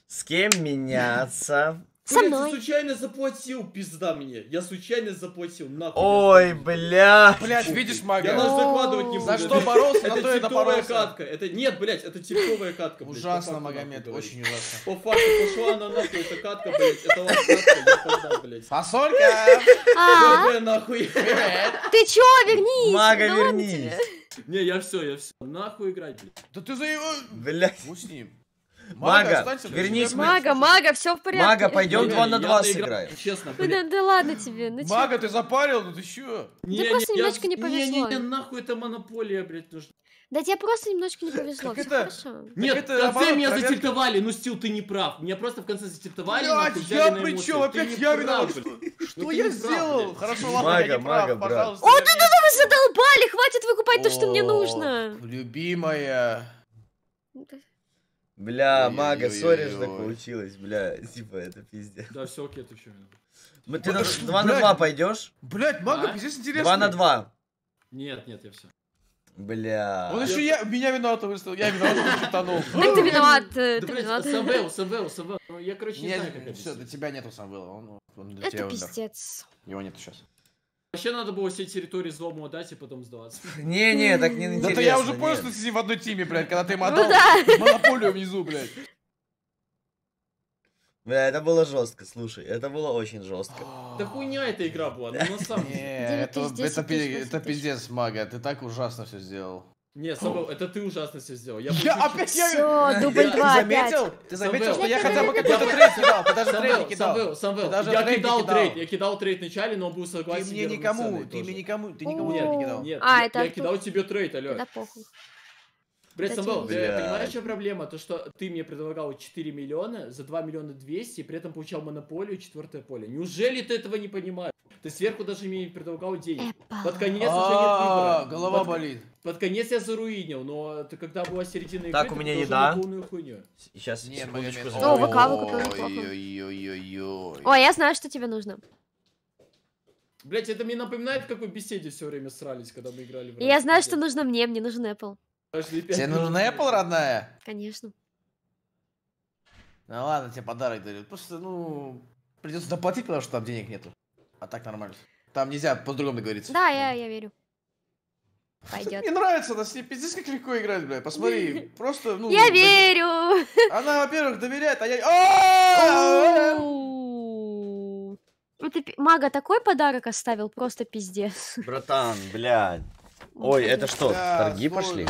С кем меняться? Со блядь, Я случайно заплатил, пизда мне. Я случайно заплатил, нахуй. Ой, блядь. Блядь, видишь, мага. Я даже закладывать не буду. За что боролся, Это то и Это катка. Это, нет, блядь, это типовая катка, Ужасно, Магомед, очень ужасно. По факту, пошла она нахуй, это катка, блядь. Это лапкатка, я подам, блядь. Фасолька! А? нахуй. Ты чё, вернись? Мага, вернись. Не, я все, я все. Нахуй играть, блядь. Да ты за его... Блядь. Ну с ним. Мага, мага вернись. Мага, мага, все в порядке. Мага, пойдем 2 на 2 сыграем. Честно, ну Да, да ладно тебе. Ну, мага, ты запарил? Ну ты че? Да просто не, немножко я, не повезло. Не, не, не, нахуй это монополия, блядь. Ну, да тебе просто немножко не повезло, все хорошо. Нет, в конце меня затильтовали, ну, Стил, ты не прав. Меня просто в конце затильтовали, Блядь, я при чем? Опять я виноват. Что ну я сделал? Хорошо, ладно, я не прав, пожалуйста. О, да-да-да, вы задолбали, хватит выкупать то, что мне нужно. Любимая. Бля, мага, сори, что так получилось, бля, <laughs> типа, это пиздец. Да, все окей, ты че. Мы, ты на, 2 на 2 пойдешь? Блять, мага, а? пиздец интересно. 2 на 2. Нет, нет, я все. Бля. Он еще я, меня виноватым выставил, я виноват, что тонул. <laughs> Так ты виноват, э, ты виноват. Самвел, Самвел, Самвел. Ну, я, короче, не знаю, как это. Все, до тебя нету Самвела, он для тебя Это пиздец. Его нету сейчас. Вообще надо было все территории злому отдать и потом сдаваться. <laughs> Не-не, так не интересно. Да я уже понял, что ты в одной тиме, блядь, когда ты им ну отдал <laughs> монополию внизу, блядь. Бля, это было жестко, слушай, это было очень жестко. Да хуйня эта игра была, ну на самом деле. это пиздец, мага, ты так ужасно все сделал. Не, Сабел, это ты ужасно все сделал. Я, я опять я... Все, дубль два заметил? Ты заметил, Самвел. что я хотя бы какой-то трейд кидал? Ты даже Самвел, трейд не кидал. Самвел, Самвел, даже я трейд кидал, кидал трейд. Я кидал трейд вначале, но он был согласен. Ты мне никому, ты мне никому, ты никому не кидал. Нет, а, это я кидал тебе трейд, алё. Да похуй. Блять, Самвел, ты понимаешь, что проблема? То, что ты мне предлагал 4 миллиона за 2 миллиона 200 и при этом получал монополию четвертое поле. Неужели ты этого не понимаешь? Ты сверху даже мне не предлагал денег. Под конец уже нет а, выбора. Голова болит. Под конец я заруинил, но ты когда была середина игры, так, у меня еда. полную хуйню. Сейчас, Нет, секундочку. О, ВК выкупил Ой, я знаю, что тебе нужно. Блять, это мне напоминает, как вы беседе все время срались, когда мы играли в Я знаю, что нужно мне, мне нужен Apple. Тебе нужен Apple, родная? Конечно. Ну ладно, тебе подарок дают. Просто, ну, придется доплатить, потому что там денег нету. А так нормально. Там нельзя по-другому договориться. Да, я, я верю. Пойдет. Мне нравится, она с ней пиздец как легко играть, бля. Посмотри, <laughs> просто, ну... Я верю! Она, во-первых, доверяет, а я... Ну ты, Мага, такой подарок оставил, просто пиздец. Братан, блядь. Ой, это что, торги пошли?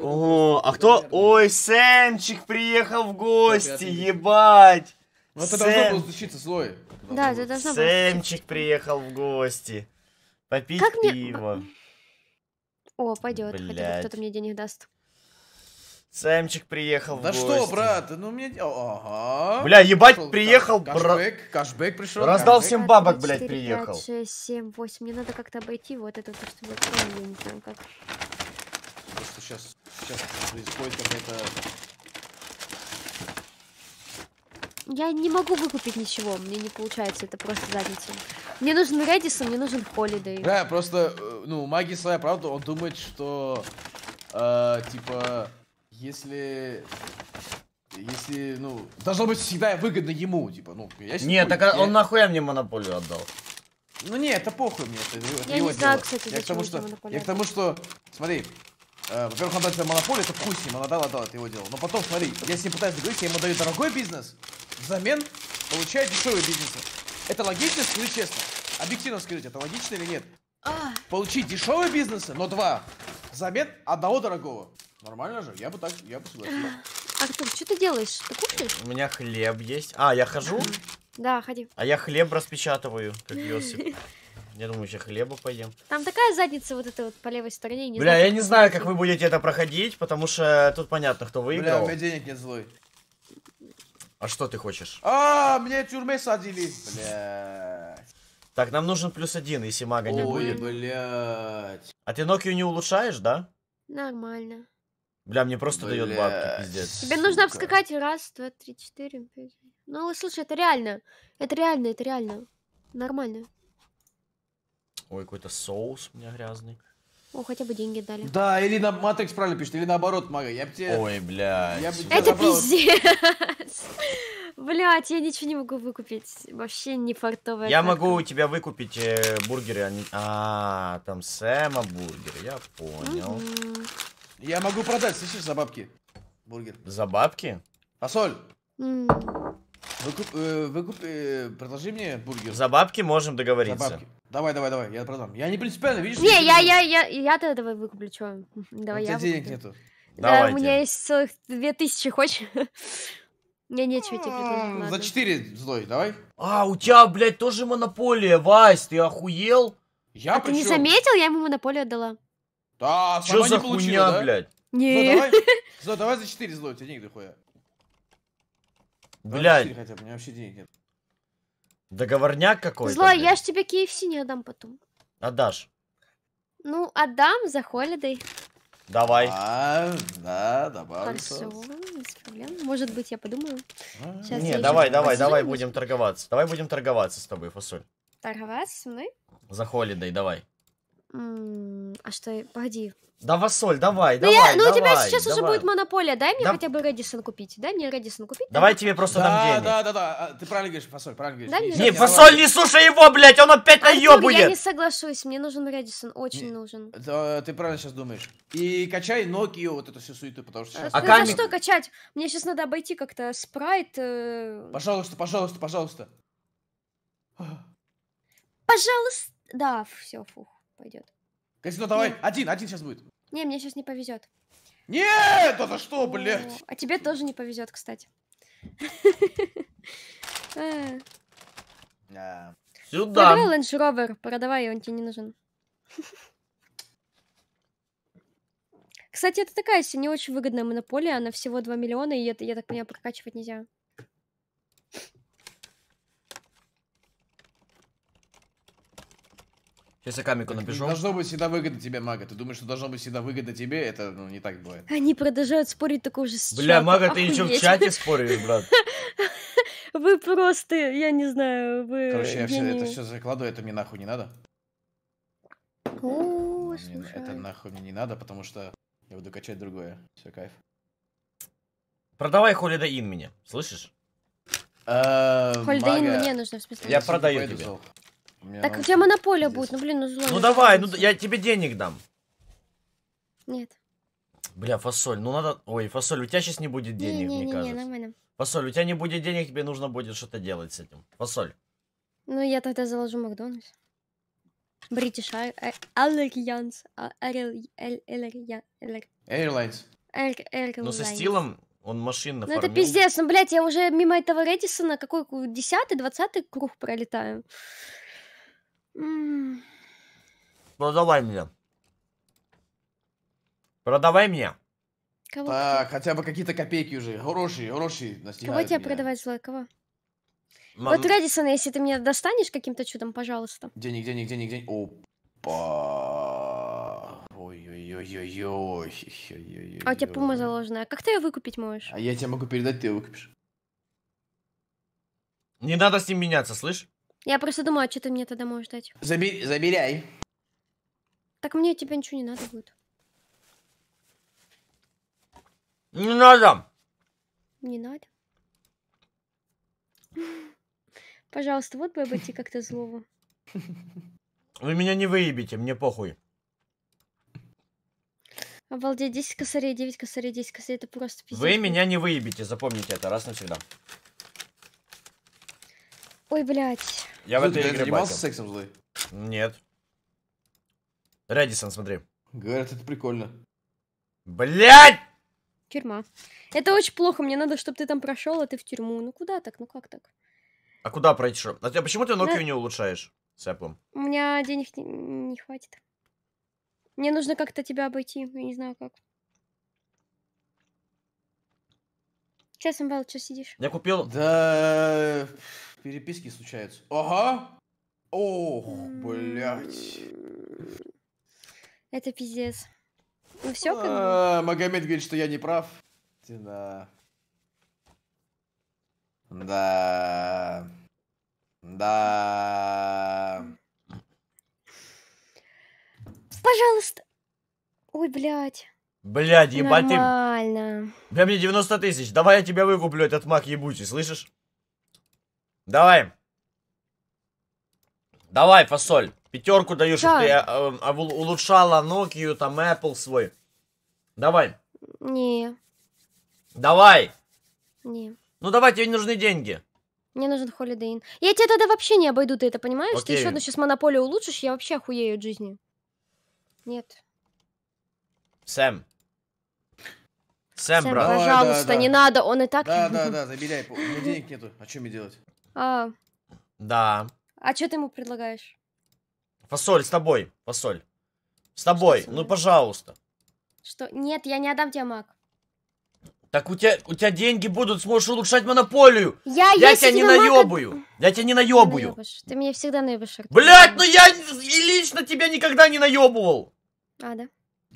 О, а кто? Ой, Сенчик приехал в гости, ебать! Ну это должно было случиться, слой. Да, это должно быть. Сэмчик приехал в гости. Попить как пиво. Мне... О, пойдет. Блядь. Хотя кто-то мне денег даст. Сэмчик приехал да в гости. Да что, брат, ну мне... Ага. Бля, ебать, Пошел, приехал... Каш... Бра... Кэшбэк, кэшбэк пришел. Раздал кэшбэк. всем бабок, 4, блядь, приехал. 5, 6, 7, 8. Мне надо как-то обойти вот это, то, вот, я не знаю, как. Просто сейчас, сейчас происходит какая-то я не могу выкупить ничего, мне не получается, это просто задница. Мне нужен Редисон, мне нужен Холидей. Да, просто, э, ну, маги своя правда, он думает, что, э, типа, если... Если, ну, должно быть всегда выгодно ему, типа, ну, я Нет, так я... он нахуя мне монополию отдал? Ну не, это похуй мне, это, это Я не знаю, дело. кстати, я к тому, что, Я к тому, что, смотри, э, во-первых, он дал монополию, это вкуснее, он отдал, отдал, это его дело. Но потом, смотри, я с ним пытаюсь договориться, я ему даю дорогой бизнес, Взамен получает дешевые бизнесы. Это логично, скажи честно. Объективно скажите, это логично или нет? А. Получить дешевые бизнесы, но два. Взамен одного дорогого. Нормально же? Я бы так, я бы согласился. А, Артур, что ты делаешь? Ты кушаешь? У меня хлеб есть. А, я хожу? Да, ходи. А я хлеб распечатываю, как Йосип. Я думаю, еще хлеба поем. Там такая задница вот эта вот по левой стороне. Не Бля, знаю, я не знаю, как вы будете это проходить, потому что тут понятно, кто выиграл. Бля, у меня денег нет злой. А что ты хочешь? А, мне тюрьмы садили. Бля. Так, нам нужен плюс один, если мага не будет. Ой, блядь. А ты Нокию не улучшаешь, да? Нормально. Бля, мне просто дает бабки, пиздец. Тебе нужно обскакать раз, два, три, четыре, пять. Ну, слушай, это реально. Это реально, это реально. Нормально. Ой, какой-то соус у меня грязный. О, хотя бы деньги дали. Да, или на Матрикс правильно пишет, или наоборот, Мага. Я бы тебе... Ой, блядь. Я бы это забрал... пиздец. <laughs> Блять, я ничего не могу выкупить. Вообще не фартовая. Я могу у тебя выкупить э, бургеры. А, там Сэма бургер, я понял. Я могу продать, слышишь, за бабки. Бургер. За бабки? Фасоль. Выкуп, э, выкуп, э, предложи мне бургер. За бабки можем договориться. Давай, давай, давай, я продам. Я не принципиально, видишь? Не, я, я, я, я-то давай выкуплю, что? <laughs> Давай, я денег нету. Да, у меня есть целых две тысячи, хочешь? <laughs> Мне нечего тебе предложить. За 4 злой, давай. А, у тебя, блядь, тоже монополия, Вась, ты охуел? Я А ты не заметил? Я ему монополию отдала. Да, Что за не получила, хуйня, да? блядь? Злой, Не. давай, <laughs> Злой, давай за 4 злой, у тебя денег дохуя. Давай Блядь, хотя бы, у меня вообще денег нет. договорняк какой-то. Злой, я ж тебе KFC не отдам потом. Отдашь. Ну, отдам за холидей. Давай. А, да, добавлю. Хорошо, без проблем. Может быть, я подумаю. Сейчас Не, я давай, давай, давай будем торговаться. Давай будем торговаться с тобой, Фасоль. Торговаться со мной? За холидой, давай. А что, погоди. Да, Васоль, давай, ну, давай, Ну, у тебя сейчас уже будет монополия. Дай мне хотя бы Редисон купить. Дай мне Редисон купить. Давай тебе просто да, дам денег. Да, да, да. А, ты правильно говоришь, Васоль, правильно говоришь. Дай не, не Васоль, не слушай его, блядь, он опять на будет. я не соглашусь, мне нужен Редисон, очень нужен. Да, ты правильно сейчас думаешь. И качай Nokia, вот это все суету, потому что сейчас... А, а ну что качать? Мне сейчас надо обойти как-то спрайт. Э. Пожалуйста, пожалуйста, пожалуйста. Пожалуйста. Да, все, фух пойдет. Казино, давай. Нет. Один, один сейчас будет. Не, мне сейчас не повезет. Нет, это что, блядь? А тебе тоже не повезет, кстати. <laughs> А. Сюда. Продавай Range Rover, продавай, он тебе не нужен. Кстати, это такая не очень выгодная монополия, она всего 2 миллиона, и это, я так понимаю, прокачивать нельзя. Если камику напишу. Должно быть всегда выгодно тебе, Мага. Ты думаешь, что должно быть всегда выгодно тебе? Это ну, не так бывает. Они продолжают спорить такой же с Бля, Мага, ты еще в чате споришь, брат. <laughs> Вы просто, я не знаю, вы... Короче, я все, это все закладываю, это мне нахуй не надо. О, Это нахуй мне не надо, потому что я буду качать другое. Все, кайф. Продавай Holiday Inn меня, слышишь? Эм, Holiday Inn мне нужно, в списке. Я продаю тебе меня Так надо где монополия здесь. будет? Ну блин, ну зло. Ну, ну давай, ну я тебе денег дам. Нет. Бля, фасоль, ну надо... Ой, фасоль, у тебя сейчас не будет денег, не, не, мне не, кажется. Не, нормально. Фасоль, у тебя не будет денег, тебе нужно будет что-то делать с этим. Фасоль. Ну я тогда заложу Макдональдс. British а, Airlines. Airlines. Airlines. Ну со стилом он машин Ну это пиздец, ну блядь, я уже мимо этого Редисона какой то десятый, двадцатый круг пролетаю. Продавай меня. Продавай меня. Кого? Так, хотя бы какие-то копейки уже. Хорошие, хорошие настигают Кого тебя меня. продавать, злой? Кого? Мам... Вот, Редисон, если ты меня достанешь каким-то чудом, пожалуйста. Денег, денег, денег, денег. Опа. Ой-ой-ой-ой-ой. А у тебя пума заложенная. Как ты ее выкупить можешь? А я тебе могу передать, ты ее выкупишь. Не надо с ним меняться, слышь? Я просто думаю, а что ты мне тогда можешь дать? Заби забирай. Так мне тебе ничего не надо будет. Не надо. Не надо. Пожалуйста, вот бы обойти как-то злого. Вы меня не выебите, мне похуй. Обалдеть, 10 косарей, 9 косарей, 10 косарей, это просто пиздец. Вы меня не выебите, запомните это раз навсегда. Ой, блядь. Я в этой игре занимался батил. сексом злой? Нет. Редисон, смотри. Говорят, это прикольно. Блять! Тюрьма. Это очень плохо, мне надо, чтобы ты там прошел, а ты в тюрьму. Ну куда так, ну как так? А куда пройти? что? А ты, а почему ты Nokia да. не улучшаешь с Apple? У меня денег не, не хватит. Мне нужно как-то тебя обойти, я не знаю как. Че, Самвел, что сидишь? Я купил... Да, переписки случаются. Ага! Ох, блядь. Это пиздец. Ну все, как а, Магомед говорит, что я не прав. Да. Да. Да. Пожалуйста. Ой, блядь. Блядь, ебать ты... Нормально. Бля, мне 90 тысяч. Давай я тебя выкуплю, этот маг ебучий, слышишь? Давай. Давай, фасоль. Пятерку даю, чтобы ты э, э, а, улучшала Nokia, там Apple свой. Давай. Не. Давай. Не. Ну давай, тебе нужны деньги. Мне нужен Holiday Inn. Я тебя тогда вообще не обойду, ты это понимаешь? Окей. Ты еще одну сейчас монополию улучшишь, я вообще охуею от жизни. Нет. Сэм, Сэм, Сэм брат. пожалуйста, да, да. не надо, он и так... Да, да, <laughs> да, забеляй, у меня денег нету, а что мне делать? А... Да. А что ты ему предлагаешь? Фасоль, с тобой, фасоль. С тобой, что ну пожалуйста. Что? Нет, я не отдам тебе маг. Так у тебя, у тебя деньги будут, сможешь улучшать монополию. Я, я, я тебя не наебую. Мага... Я тебя не наебую. Ты, ты меня всегда наебаешь. Блять, ну я и лично тебя никогда не наебывал. А, да?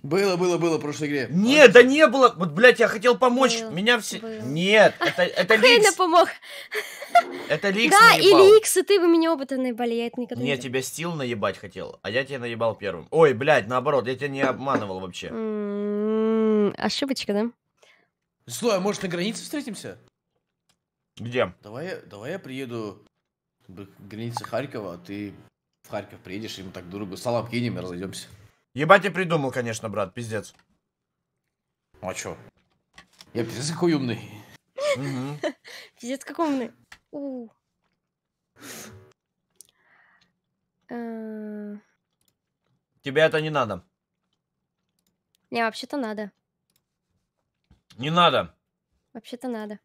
Было, было, было в прошлой игре. Нет, вот. да не было. Вот, блядь, я хотел помочь. Был, Меня все... Был. Нет, это, <laughs> это Ликс. Хейна помог. Это Ликс Да, наебал. или Ликс и ты бы меня оба-то наебали, я это никогда не... Не, тебя Стил наебать хотел, а я тебя наебал первым. Ой, блядь, наоборот, я тебя не обманывал вообще. М-м-м, ошибочка, да? Слой, а может на границе встретимся? Где? Давай, давай я приеду к границе Харькова, а ты в Харьков приедешь, и мы так друг другу салам кинем и разойдемся. Ебать я придумал, конечно, брат, пиздец. Ну, а чё? Я пиздец какой умный. <laughs> Пиздец как умный. Э. Тебе это не надо. Не, вообще-то надо. Не надо. Вообще-то надо.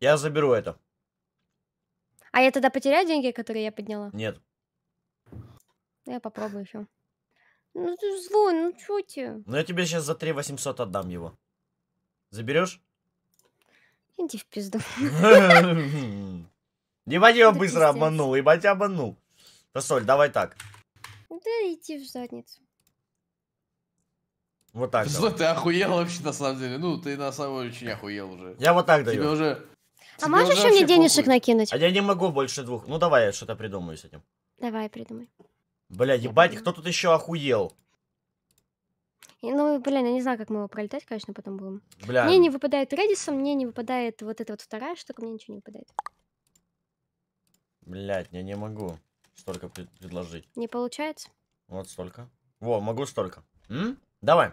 Я заберу это. А я тогда потеряю деньги, которые я подняла? Нет. Я попробую еще. Ну ты ж злой, ну чё тебе? Ну я тебе сейчас за 3 800 отдам его. Заберешь? Иди в пизду. <laughs> Хм. Ебать его быстро обманул, ебать обманул. Тосоль, давай так. Да иди в задницу. Вот так. Что ты охуел вообще на самом деле? Ну, ты на самом деле очень охуел уже. Я вот так даю. Тебе уже... А можешь еще мне денежек накинуть? А я не могу больше двух. Ну, давай я что-то придумаю с этим. Давай, придумай. Бля, ебать, кто тут еще охуел? Ну, блин, я не знаю, как мы его пролетать, конечно, потом будем. Бля. Мне не выпадает Редисом, мне не выпадает вот эта вот вторая штука, мне ничего не выпадает. Блять, я не могу столько предложить. Не получается? Вот столько. Во, могу столько. М? Давай.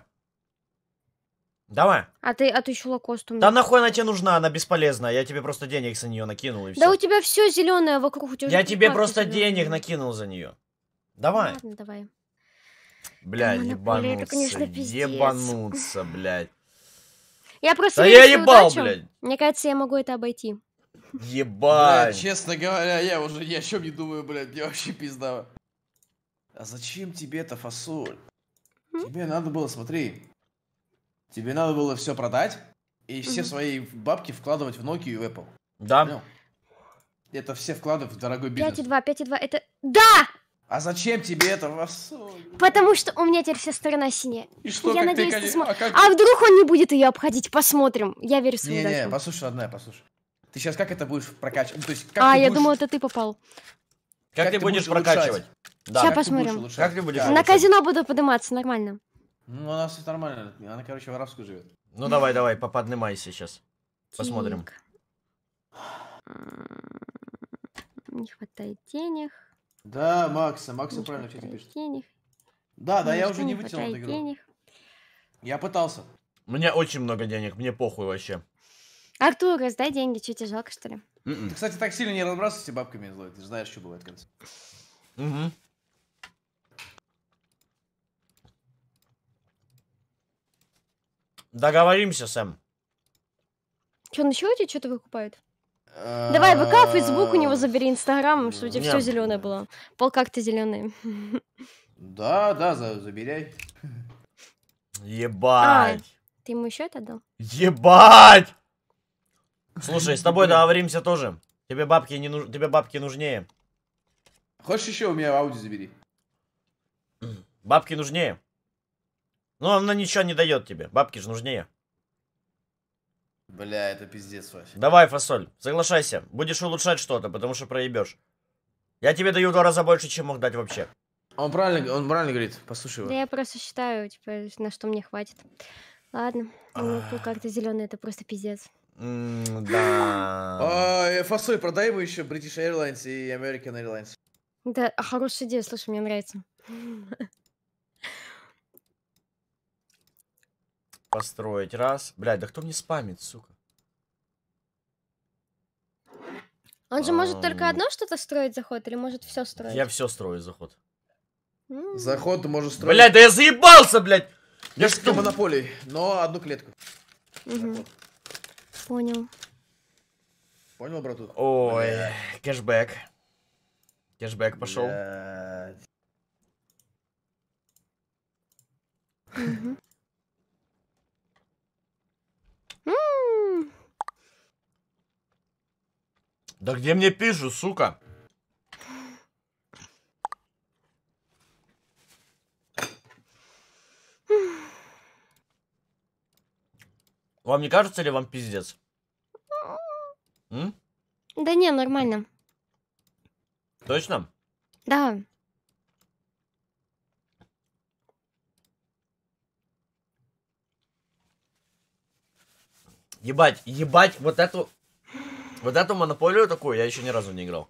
Давай. А ты, а ты еще лакост Да нахуй она тебе нужна, она бесполезная. Я тебе просто денег за нее накинул и все. Да у тебя все зеленое вокруг. У тебя я тебе просто денег накинул за нее. Давай. Ладно, давай. Бля, Монополия, ебануться. Это, конечно, Ебануться, блядь. Я просто... Да я ебал, удачу. блядь. Мне кажется, я могу это обойти. Ебать. честно говоря, я уже ни о чем не думаю, блядь. Мне вообще пизда. А зачем тебе эта фасоль? Тебе надо было, смотри. Тебе надо было все продать и все свои бабки вкладывать в Nokia и в Apple. Да. Это все вклады в дорогой бизнес. 5,2, 5,2, это... Да! А зачем тебе это фасоль? Потому что у меня теперь вся сторона синяя. И что, я надеюсь, ты, ты сможешь. А, как... а вдруг он не будет ее обходить? Посмотрим. Я верю в свою Не-не, послушай, одна, послушай. Ты сейчас как это будешь прокачивать? Ну, то есть, как а, я будешь... думал, это ты попал. Как, как ты, будешь прокачивать? Да. Сейчас посмотрим. Как ты будешь? На казино буду подниматься, нормально. Ну, у нас все нормально. Она, короче, в Аравскую живет. Ну, давай, давай, поподнимайся сейчас. Посмотрим. Не хватает денег. Да, Макса, Макса правильно все пишет. Денег. Да, да, я уже не вытянул эту игру. Денег. Я пытался. Мне очень много денег, мне похуй вообще. Артур, раздай деньги, что тебе жалко, что ли? М-м. Ты, кстати, так сильно не разбрасывайся бабками, злой. Ты знаешь, что бывает в конце. Угу. Договоримся, Сэм. Что, на сегодня что-то выкупают? Давай ВК, а, Фейсбук у него забери, Инстаграм, чтобы у тебя все зеленое было. Пол как ты зеленый. Да, да, забирай. Ебать. А, ты ему еще это дал? Ебать! Слушай, с тобой договоримся тоже. Тебе бабки не нуж... тебе бабки нужнее. Хочешь еще у меня Ауди забери? Бабки нужнее. Ну, она ничего не дает тебе. Бабки же нужнее. Бля, это пиздец вообще. Давай, фасоль, соглашайся. Будешь улучшать что-то, потому что проебешь. Я тебе даю в два раза больше, чем мог дать вообще. А он правильно, он правильно говорит, послушай его. Да я просто считаю, типа, на что мне хватит. Ладно, ну а. как-то зеленый это просто пиздец. Да. <laughs> А, э, фасоль, продай ему еще British Airlines и American Airlines. Да, хорошая идея, слушай, мне нравится. построить. Раз. Блядь, да кто мне спамит, сука? Он же может только одно что-то строить заход, или может все строить? Я все строю заход. Заход ты можешь строить. Блядь, да я заебался, блядь! Несколько монополий, но одну клетку. Угу. Понял. Понял, брату? Ой, кэшбэк. Кэшбэк пошел. Угу. Да где мне пизжу, сука? Вам не кажется ли вам пиздец? М? Да не, нормально. Точно? Да. Ебать, ебать, вот эту вот эту монополию такую я еще ни разу не играл.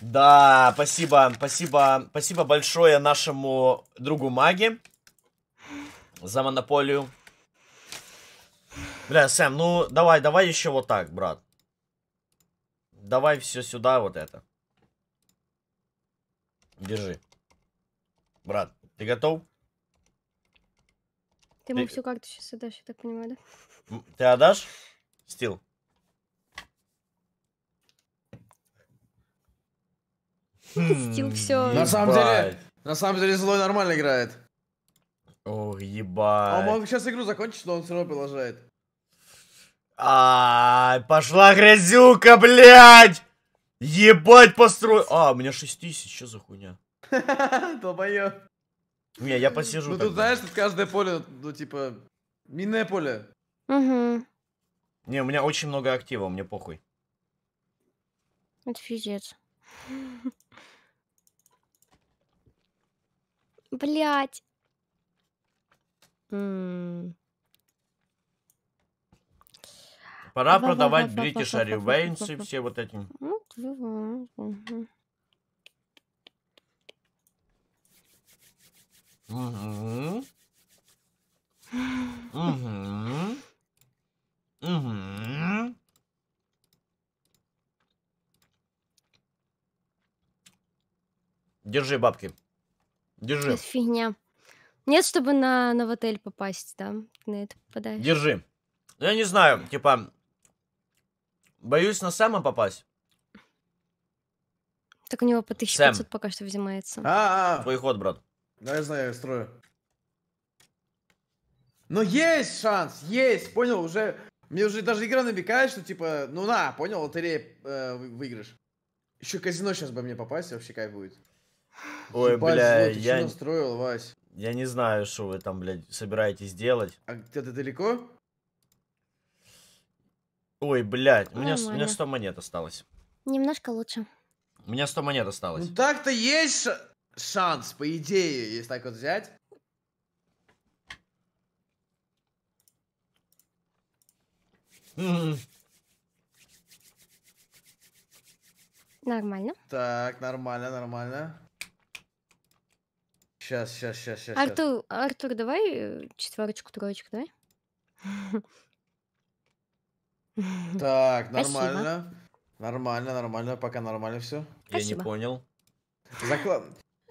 Да, спасибо, спасибо, спасибо большое нашему другу Маги за монополию. Бля, Сэм, ну давай, давай еще вот так, брат. Давай все сюда, вот это. Держи. Брат, ты готов? Ты ему всю карту сейчас отдашь, я так понимаю, да? Ты отдашь? Стил. <laughs> Стил все. Хм, на самом деле, на самом деле злой нормально играет. Ох, ебать. А он сейчас игру закончит, но он все равно продолжает. А, пошла грязюка, блядь! Ебать построил. А, у меня 6 тысяч, что за хуйня? <laughs> Долбоёб. Не, я посижу. Ну тут знаешь, тут каждое поле, ну типа, минное поле. Угу. Не, у меня очень много актива, мне похуй. Это физец. <laughs> Блять. Пора продавать бритиш Аривейнс все вот этим. Ну, Угу. Держи бабки. Держи. Это фигня. Нет, чтобы на новотель попасть, да? На это попадаешь. Держи. Ну, я не знаю, типа... Боюсь на Сэма попасть. Так у него по 1500 Сэм. пока что взимается. А, -а, -а. твой ход, брат. Да, я знаю, я строю. Но есть шанс, есть, понял, уже... Мне уже даже игра намекает, что типа, ну на, понял, лотерея э, выигрыш. Еще казино сейчас бы мне попасть, вообще кайф будет. Ой, Ебать, бля, зло, ты я... настроил, Вась? Я не знаю, что вы там, блядь, собираетесь делать. А где-то далеко? Ой, блядь, у меня, у меня 100 монет осталось. Немножко лучше. У меня 100 монет осталось. Ну так-то есть шанс, по идее, если так вот взять. Нормально. Так, нормально, нормально. Сейчас, сейчас, сейчас, сейчас. Артур, Артур, давай э, четверочку, троечку, давай. <laughs> Так, нормально. Спасибо. Нормально, нормально, пока нормально все. Я не понял. Заклад...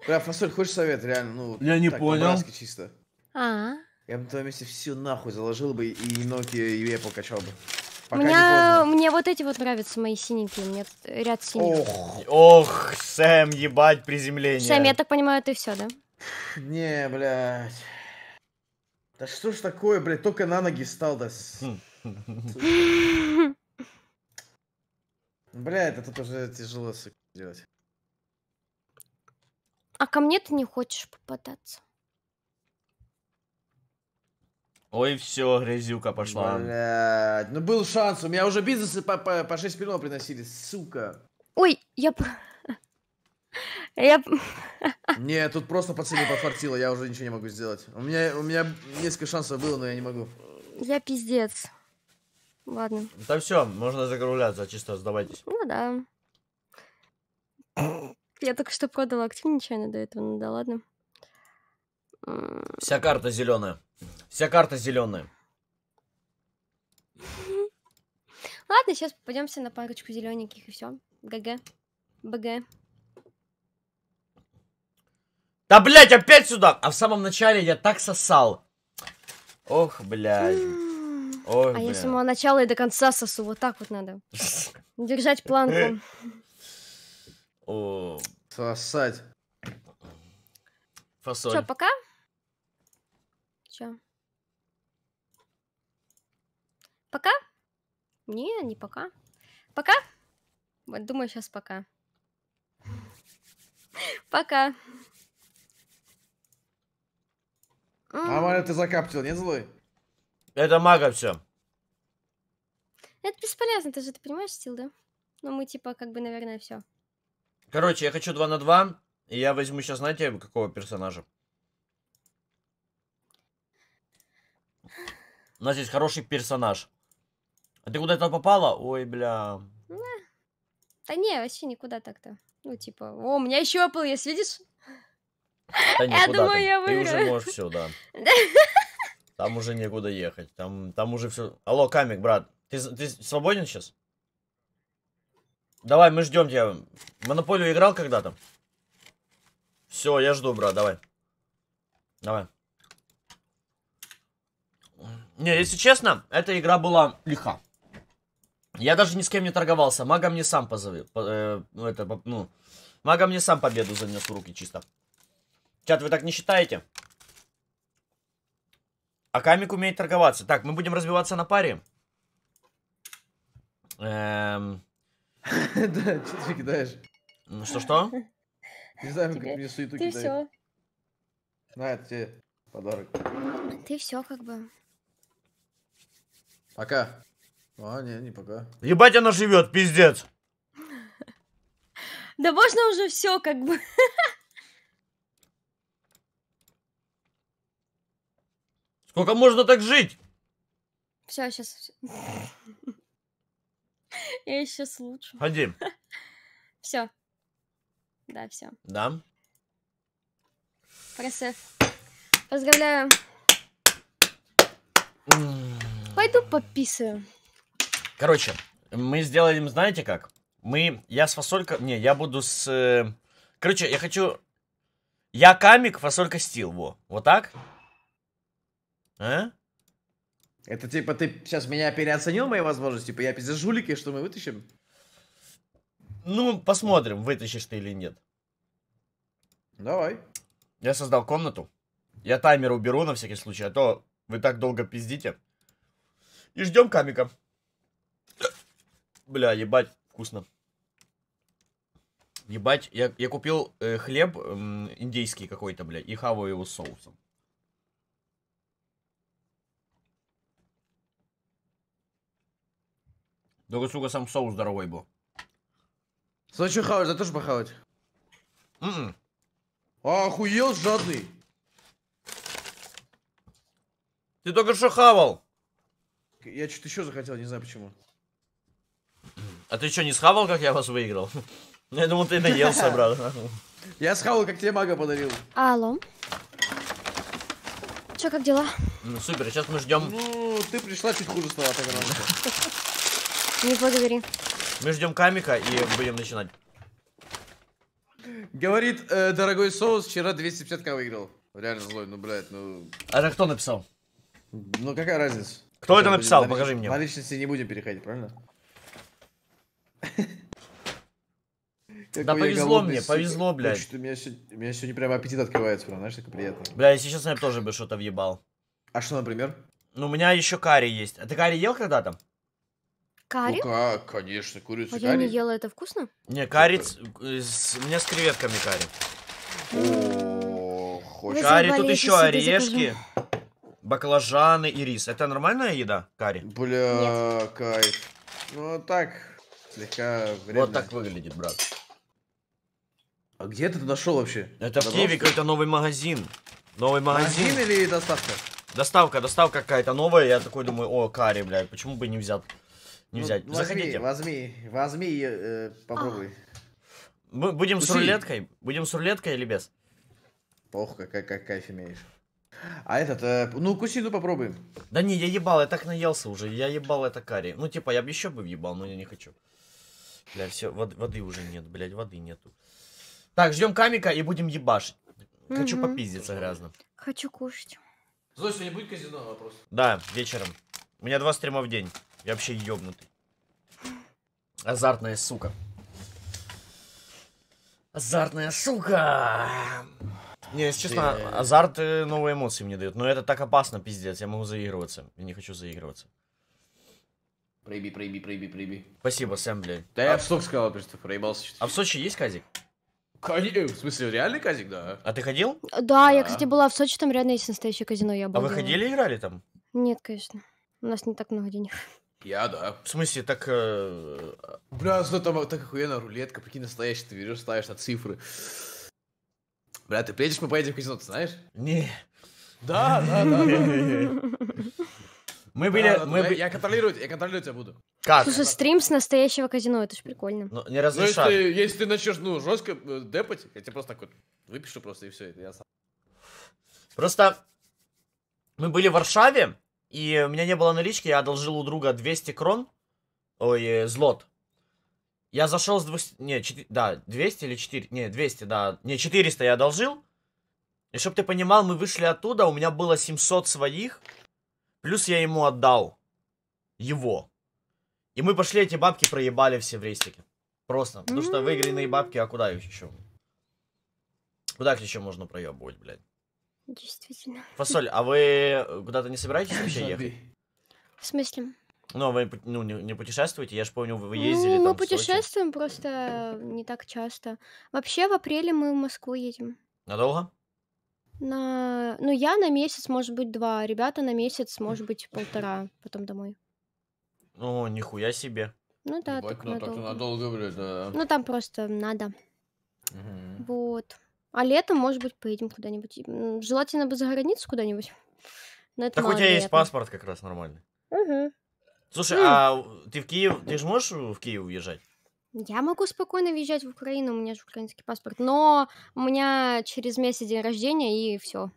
Прям, фасоль, хочешь совет, реально? Ну, я не так, понял. чисто. А, Я бы на твоем месте всю нахуй заложил бы и Nokia, и Apple качал бы. Пока меня, мне вот эти вот нравятся, мои синенькие. Меня ряд синих. Ох, ох, Сэм, ебать, приземление. Сэм, я так понимаю, ты все, да? Не, блядь. Да что ж такое, блядь, только на ноги стал, да. <laughs> Бля, это тут уже тяжело, сука, делать. А ко мне ты не хочешь попадаться. Ой, все, грязюка пошла. Блядь, ну был шанс, у меня уже бизнесы по, по, по 6 миллионов приносили, сука. Ой, я... Я... Не, тут просто по цене подфартило, я уже ничего не могу сделать. У меня, у меня несколько шансов было, но я не могу. Я пиздец. Ладно. Да все, можно закругляться, чисто сдавайтесь. Ну да. Я только что продала актив нечаянно до этого, ну да ладно. Вся карта зеленая. Вся карта зеленая. Ладно, сейчас попадемся на парочку зелененьких и все. ГГ. БГ. Да, блядь, опять сюда! А в самом начале я так сосал. Ох, блядь. Ох, а блядь. я с самого начала и до конца сосу. Вот так вот надо. <laughs> Держать планку. О. Сосать. Фасоль. Что, пока? Че? Пока? Не, не пока. Пока? Вот, думаю, сейчас пока. Пока. Нормально ты закаптил, Не злой? Это мага все. Это бесполезно, ты же это понимаешь, Стил, да? Ну мы типа как бы, наверное, все. Короче, я хочу 2 на 2. И я возьму сейчас, знаете, какого персонажа? У нас здесь хороший персонаж. А ты куда-то попала? Ой, бля. Да не, вообще никуда так-то. Ну, типа, о, у меня еще Apple есть, видишь? Да я думаю, ты. я выиграю. Ты уже можешь все, да. Там уже некуда ехать. Там, там уже все. Алло, Камик, брат, ты, ты свободен сейчас? Давай, мы ждем тебя. Монополию играл когда-то? Все, я жду, брат, давай. Давай. Не, если честно, эта игра была лиха. Я даже ни с кем не торговался. Мага мне сам позови. По, э, ну, это, ну, Мага мне сам победу занес в руки чисто. Чат, вы так не считаете? А Камик умеет торговаться. Так, мы будем разбиваться на паре. Эм... <laughs> Да, что ты кидаешь? Ну что-что? Не знаю, как мне суету кидает. Ты все. На, это тебе подарок. Ты все как бы. Пока. А, не, не пока. Ебать, она живет, пиздец. <laughs> Да можно уже все как бы. Сколько можно так жить? Все, сейчас. <laughs> <laughs> Я сейчас лучше. Ходи. <laughs> Все. Да, все. Да. Красив. Поздравляю. Пойду подписываю. Короче, мы сделаем, знаете как? Мы, я с фасолька, не, я буду с, э, короче, я хочу, я камик, фасолька стил, во, вот так? А? Это типа ты сейчас меня переоценил мои возможности, типа я пиздец жулики, что мы вытащим? Ну, посмотрим, вытащишь ты или нет. Давай. Я создал комнату. Я таймер уберу на всякий случай, а то вы так долго пиздите. И ждем камика. Бля, ебать, вкусно. Ебать, я, я купил э, хлеб э, индейский какой-то, бля, и хаваю его с соусом. Только, сука, сам соус здоровый был. Смотри, что хавать, да тоже похавать? Mm -mm. Охуел жадный. Ты только что хавал. Я что-то еще захотел, не знаю почему. А ты что, не схавал, как я вас выиграл? <laughs> Я думал, ты наелся, <laughs> брат. Я схавал, как тебе мага подарил. Алло. Че, как дела? Ну, супер, сейчас мы ждем. Ну, ты пришла чуть хуже стала, так <laughs> Не благодари. Мы ждем камика и будем начинать. Говорит, э, дорогой соус, вчера 250к выиграл. Реально злой, ну, блядь, ну... А Это кто написал? Ну, какая разница? Кто, это написал? Будем, Покажи мне. На личности не будем переходить, правильно? <laughs> Да повезло мне, повезло, блядь. У меня сегодня прямо аппетит открывается, прям, знаешь, так приятно. Бля, если честно, я тоже бы что-то въебал. А что, например? Ну, у меня еще карри есть. А ты карри ел когда-то? Карри? Ну, ка- конечно, курица а карри. я не ела, это вкусно? Не, карри, с- э, с- мне с креветками карри. О, Карри, тут еще себе орешки, баклажаны и рис. Это нормальная еда, карри? Бля, кайф. Ну, так, слегка вредно. Вот так выглядит, брат. А где ты это нашел вообще? Это в Киеве какой-то новый магазин. Новый магазин. Магазин или доставка? Доставка, доставка какая-то новая. Я такой думаю, о, карри, блядь, почему бы не взять? не ну, взять. Ну, возьми, Заходите. возьми, возьми и э, попробуй. Мы будем Пусть с рулеткой? Будем с рулеткой или без? Ох, какая, как, как кайф имеешь. А этот, э, ну куси, ну попробуем. Да не, я ебал, я так наелся уже, я ебал это карри. Ну типа, я бы еще бы ебал, но я не хочу. Бля, все, вод, воды уже нет, блядь, воды нету. Так, ждем камика и будем ебашить. Хочу угу. попиздиться грязно. Хочу кушать. Зоя, сегодня будет казино вопрос? Да, вечером. У меня два стрима в день. Я вообще ёбнутый. Азартная сука. Азартная сука! Не, если честно, азарт э, новые эмоции мне дает. Но это так опасно, пиздец. Я могу заигрываться. Я не хочу заигрываться. Проеби, проеби, проеби, проеби. Спасибо, Сэм, блядь. Да а... я в Сок сказал, просто проебался. А в Сочи есть казик? Э, в смысле, реальный казик, да. А ты ходил? Да, да, я, а. кстати, была в Сочи, там рядом есть настоящее казино, я была. А вы ходили играли там? Нет, конечно. У нас не так много денег. Я, да. В смысле, так... Э... Бля, что ну там так охуенно рулетка, прикинь, настоящий, ты берешь, ставишь на цифры. Бля, ты приедешь, мы поедем в казино, ты знаешь? Не. Да, да, да. Мы были... Я контролирую я контролирую тебя буду. Как? Слушай, стрим с настоящего казино, это ж прикольно. Ну, не разрешаю. Ну, если, ты начнешь, ну, жестко э, депать, я тебе просто так вот выпишу просто и все, это я сам. Просто мы были в Варшаве, и у меня не было налички, я одолжил у друга 200 крон. Ой, э, злот. Я зашел с 200... Не, 4... да, 200 или 4... Не, 200, да. Не, 400 я одолжил. И чтобы ты понимал, мы вышли оттуда, у меня было 700 своих. Плюс я ему отдал. Его. И мы пошли эти бабки проебали все в рейстике. Просто. Потому что выигранные бабки, а куда их еще? Куда их еще можно проебывать, блядь? Действительно. Фасоль, а вы э, куда-то не собираетесь вообще ехать? В смысле? Ну, а вы ну, не, не путешествуете? Я же помню, вы ну, ездили ну, мы там Мы путешествуем просто не так часто. Вообще, в апреле мы в Москву едем. Надолго? На... Ну, я на месяц, может быть, два. Ребята на месяц, может быть, полтора. Потом домой. Ну, нихуя себе. Ну да, Ебать, так ну, надолго. Так надолго, блядь, да. Ну, там просто надо. Угу. Вот. А летом, может быть, поедем куда-нибудь. Желательно бы за границу куда-нибудь. Но это Так у тебя есть паспорт как раз нормальный. Мгм. Слушай, М. а ты в Киев, ты же можешь в Киев уезжать? Я могу спокойно въезжать в Украину, у меня же украинский паспорт, но у меня через месяц день рождения и все.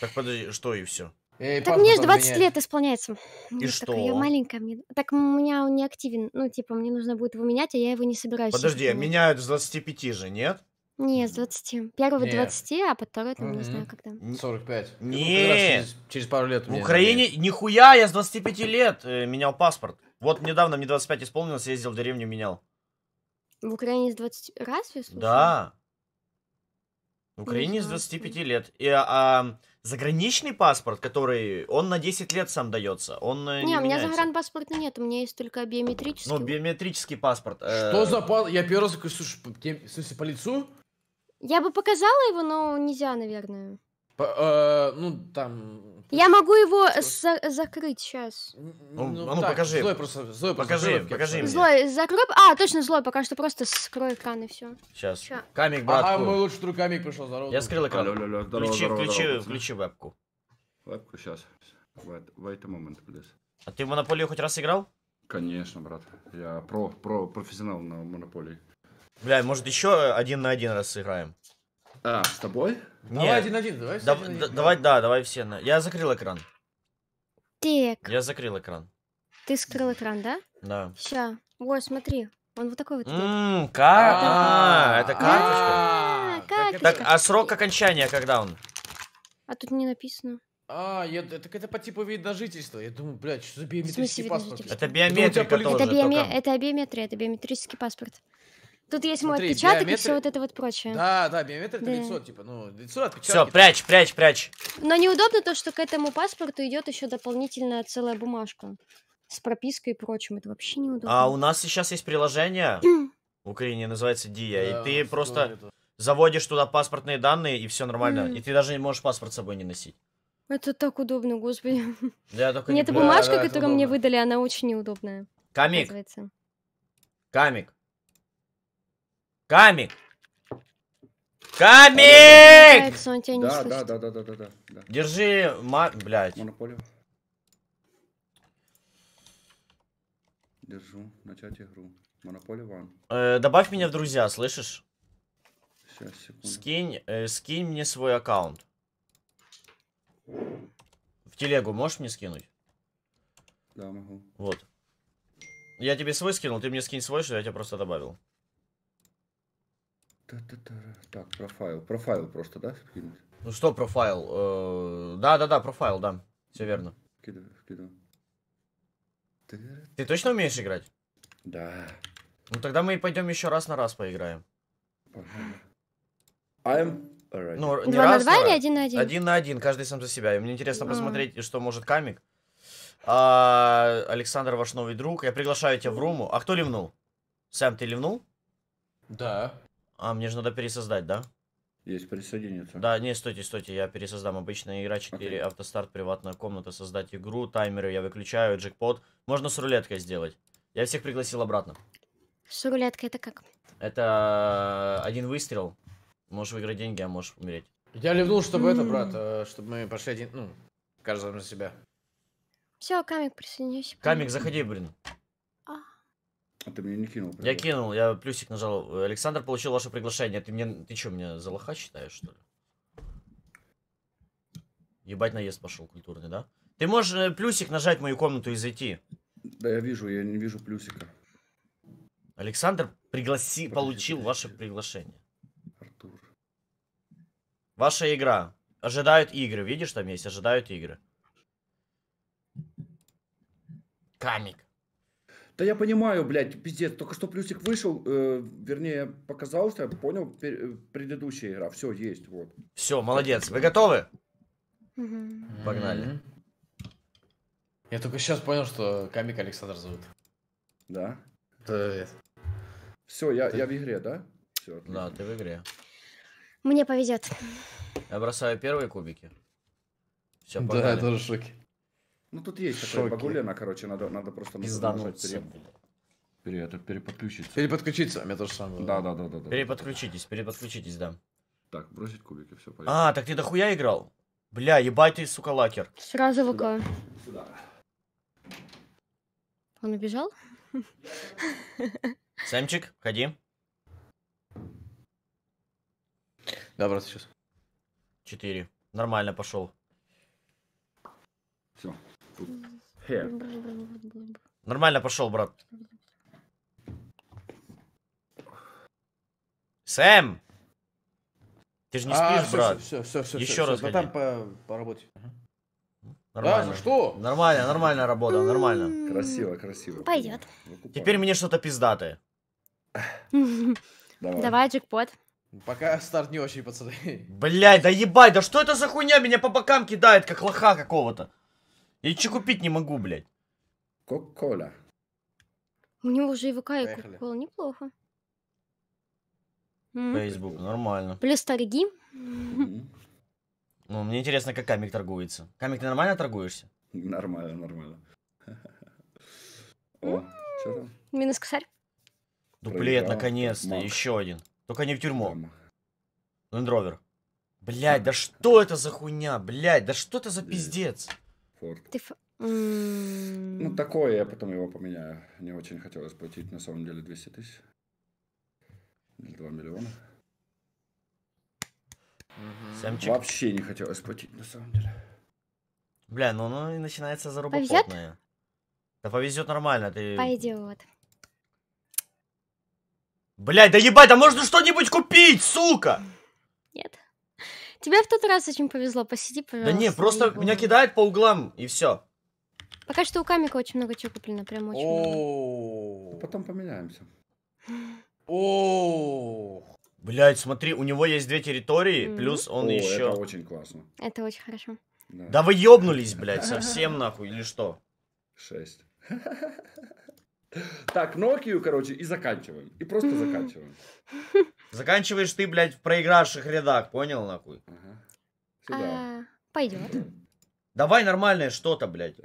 Так подожди, что и все? Эй, Так мне же паспорт 20 отменяй. лет исполняется. Я что? такая, Я маленькая, мне... Так у меня он не активен, ну, типа, мне нужно будет его менять, а я его не собираюсь. Подожди, менять. А меняют с 25 же, нет? Нет, с 20. Первый Нет. 20, а второй там, не знаю, когда. 45. Ну, ну, не. Как Через, пару лет. В Украине нихуя, я с 25 лет э, менял паспорт. Вот недавно мне 25 исполнилось, ездил в деревню, менял. В Украине с 20... Разве, слушай? Да. В Украине с знала, 25 лет. И, а, а заграничный паспорт, который, он на 10 лет сам дается, он э, не, Не, у меня меняется. загранпаспорта нет, у меня есть только биометрический. Ну, биометрический паспорт. э, Что за пал... Я первый раз такой, слушай, по- тебе- в смысле, по лицу? Я бы показала его, но нельзя, наверное. По, э, ну, там... Я могу его за закрыть сейчас. Ну, ну, а ну так, покажи. Злой просто, злой покажи, просто покажи, покажи Злой, мне. закрой... А, точно, злой, пока что просто скрой экран и все. Сейчас. Чё? Камик, братку. А, мой лучший друг Камик пришел, здорово. Я скрыл экран. Алло, алло, здорово, включи, здорово, включи, здорово. включи вебку. Вебку сейчас. Wait, wait a moment, please. А ты в Монополию хоть раз играл? Конечно, брат. Я про, про профессионал на Монополии. Бля, может еще один на один раз сыграем? А, с тобой? Давай один на один давай Да- один-один. давай, да, давай все. на- Я закрыл экран. Так, Я закрыл экран. ты скрыл экран, да? Да. Ща. Вот, смотри. Он вот такой вот. Ммм, карта. А, а, Это карточка. А, как Так, а срок окончания когда он? А тут не написано. А, я, так это по типу вида жительства. Я думаю, блядь, что за биометрический паспорт? Это Это биометрика Это, биоме- только- это биометрия, это биометрический паспорт. Тут есть Смотри, мой отпечаток биометри... и все вот это вот прочее. Да, да, биометрия да. лицо, типа, ну, лицо отпечатки. Все, прячь, прячь, прячь. Но неудобно то, что к этому паспорту идет еще дополнительная целая бумажка с пропиской и прочим. Это вообще неудобно. А у нас сейчас есть приложение в Украине, называется Дия, да, и ты просто это. заводишь туда паспортные данные, и все нормально. И ты даже не можешь паспорт с собой не носить. Это так удобно, господи. Я только Мне не... эта бумажка, да, да, которую мне выдали, она очень неудобная. Камик. Камик. Камик! Камик! Он тебя не да, да, да, да, да, да, да, да. Держи, ма... блядь. Монополию. Держу, начать игру. Монополию ван. Э, добавь меня в друзья, слышишь? Сейчас, секунду. Скинь, э, скинь мне свой аккаунт. В телегу можешь мне скинуть? Да, могу. Вот. Я тебе свой скинул, ты мне скинь свой, что я тебя просто добавил. Так, профайл. Профайл просто, да? Ну что профайл? Э, да-да-да, профайл, да. Все верно. Ты точно умеешь играть? Да. Ну тогда мы пойдем еще раз на раз поиграем. I'm right. Ну, не два раз, на два или один на один? Один на один, каждый сам за себя. И мне интересно а. посмотреть, что может Камик. А, Александр, ваш новый друг. Я приглашаю тебя в руму. А кто ливнул? Сэм, ты ливнул? Да. А, мне же надо пересоздать, да? Есть присоединиться. Да, не, стойте, стойте, я пересоздам. Обычная игра 4, okay. автостарт, приватная комната, создать игру, таймеры я выключаю, джекпот. Можно с рулеткой сделать. Я всех пригласил обратно. С рулеткой это как? Это э, один выстрел. Можешь выиграть деньги, а можешь умереть. Я ливнул, чтобы mm. это, брат, э, чтобы мы пошли один, ну, каждый за себя. Все, Камик, присоединяйся. Камик, заходи, блин. А ты мне не кинул. Правда? Я кинул, я плюсик нажал. Александр получил ваше приглашение. Ты мне, ты что, меня за лоха считаешь, что ли? Ебать наезд пошел культурный, да? Ты можешь э, плюсик нажать в мою комнату и зайти. Да, я вижу, я не вижу плюсика. Александр пригласи, получил ваше приглашение. Артур. Ваша игра. Ожидают игры. Видишь, там есть ожидают игры. Камик. Да я понимаю, блядь, пиздец. Только что плюсик вышел, э, вернее, показался, понял, пер, э, предыдущая игра. Все, есть, вот. Все, молодец. Вы готовы? Угу. Погнали. Я только сейчас понял, что Камик Александр зовут. Да? Привет. Все, я, ты... я в игре, да? Все, Да, ты в игре. Мне повезет. Я бросаю первые кубики. Все, погнали. Да, я тоже в шоке. Ну тут есть такое багулина, короче, надо, надо просто Пиздануться, Пере, это переподключиться. Переподключиться, я тоже самое. Да, да, да, да. да. Переподключитесь, переподключитесь, да. Так, бросить кубики, все понятно. А, так ты дохуя играл? Бля, ебать ты, сука, лакер. Сразу ВК. Сюда. Он убежал? <laughs> Сэмчик, ходи. Да, брат, сейчас. Четыре. Нормально пошел. Все. Нормально пошел, брат. Сэм! Ты же не а, спишь, брат. Еще раз. Все, по, по работе. Нормально. Да, что? Нормально, нормально работа, нормально. М-м-м. Красиво, красиво. Пойдет. Теперь мне что-то пиздатое. <laughs> Давай. Давай, джекпот. Пока старт не очень, пацаны. Блядь, да ебать, да что это за хуйня меня по бокам кидает, как лоха какого-то. Я ничего купить не могу, блядь. Кока-кола. У него уже и ВК, и Поехали. Кока-кола. Неплохо. М. Facebook, нормально. Плюс торги. Ну, мне интересно, как Камик торгуется. Камик, ты нормально торгуешься? Нормально, нормально. О, что там? Минус косарь. Дуплет, наконец-то, еще один. Только не в тюрьму. Там Лендровер. Блядь, да что это за хуйня, блядь, да что это за пиздец? Форд. Ты... Ну, такое, я потом его поменяю. Не очень хотелось платить, на самом деле, 200 тысяч. или 2 миллиона. Угу. Вообще не хотелось платить, на самом деле. Бля, ну, ну и начинается заработанное. Да повезет нормально, ты... Пойдет. Блядь, да ебать, а можно что-нибудь купить, сука! Тебе в тот раз очень повезло, посиди, пожалуйста. Да не, просто не меня кидает по углам, и все. Пока что у Камика очень много чего куплено, прям очень много. Потом поменяемся. О, Блять, смотри, у него есть две территории, плюс он еще. Это очень классно. Это очень хорошо. Да, да вы ёбнулись, <laughs> блядь, совсем нахуй, или что? Шесть. <laughs> Так, Нокию, короче, и заканчиваем. И просто заканчиваем. Заканчиваешь ты, блядь, в проигравших рядах, понял, нахуй? А, Пойдет. Давай нормальное что-то, блядь.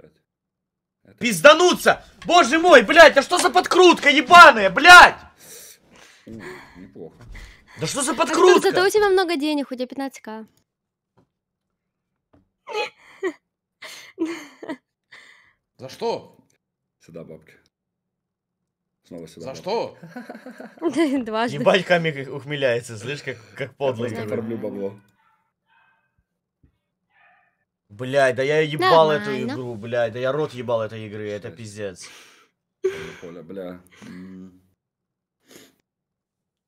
Пиздануться! Боже мой, блядь, а что за подкрутка ебаная, блядь? Неплохо. Да что за а подкрутка? Зато у тебя много денег, у тебя 15к. За что? Сюда, бабки. Снова сюда. За что? <laughs> Дважды. Ебать, камик ухмеляется, слышь, как, как подлый. Я просто бабло. Блядь, да я ебал эту игру, блядь, да я рот ебал этой игры, это пиздец. Поля, бля.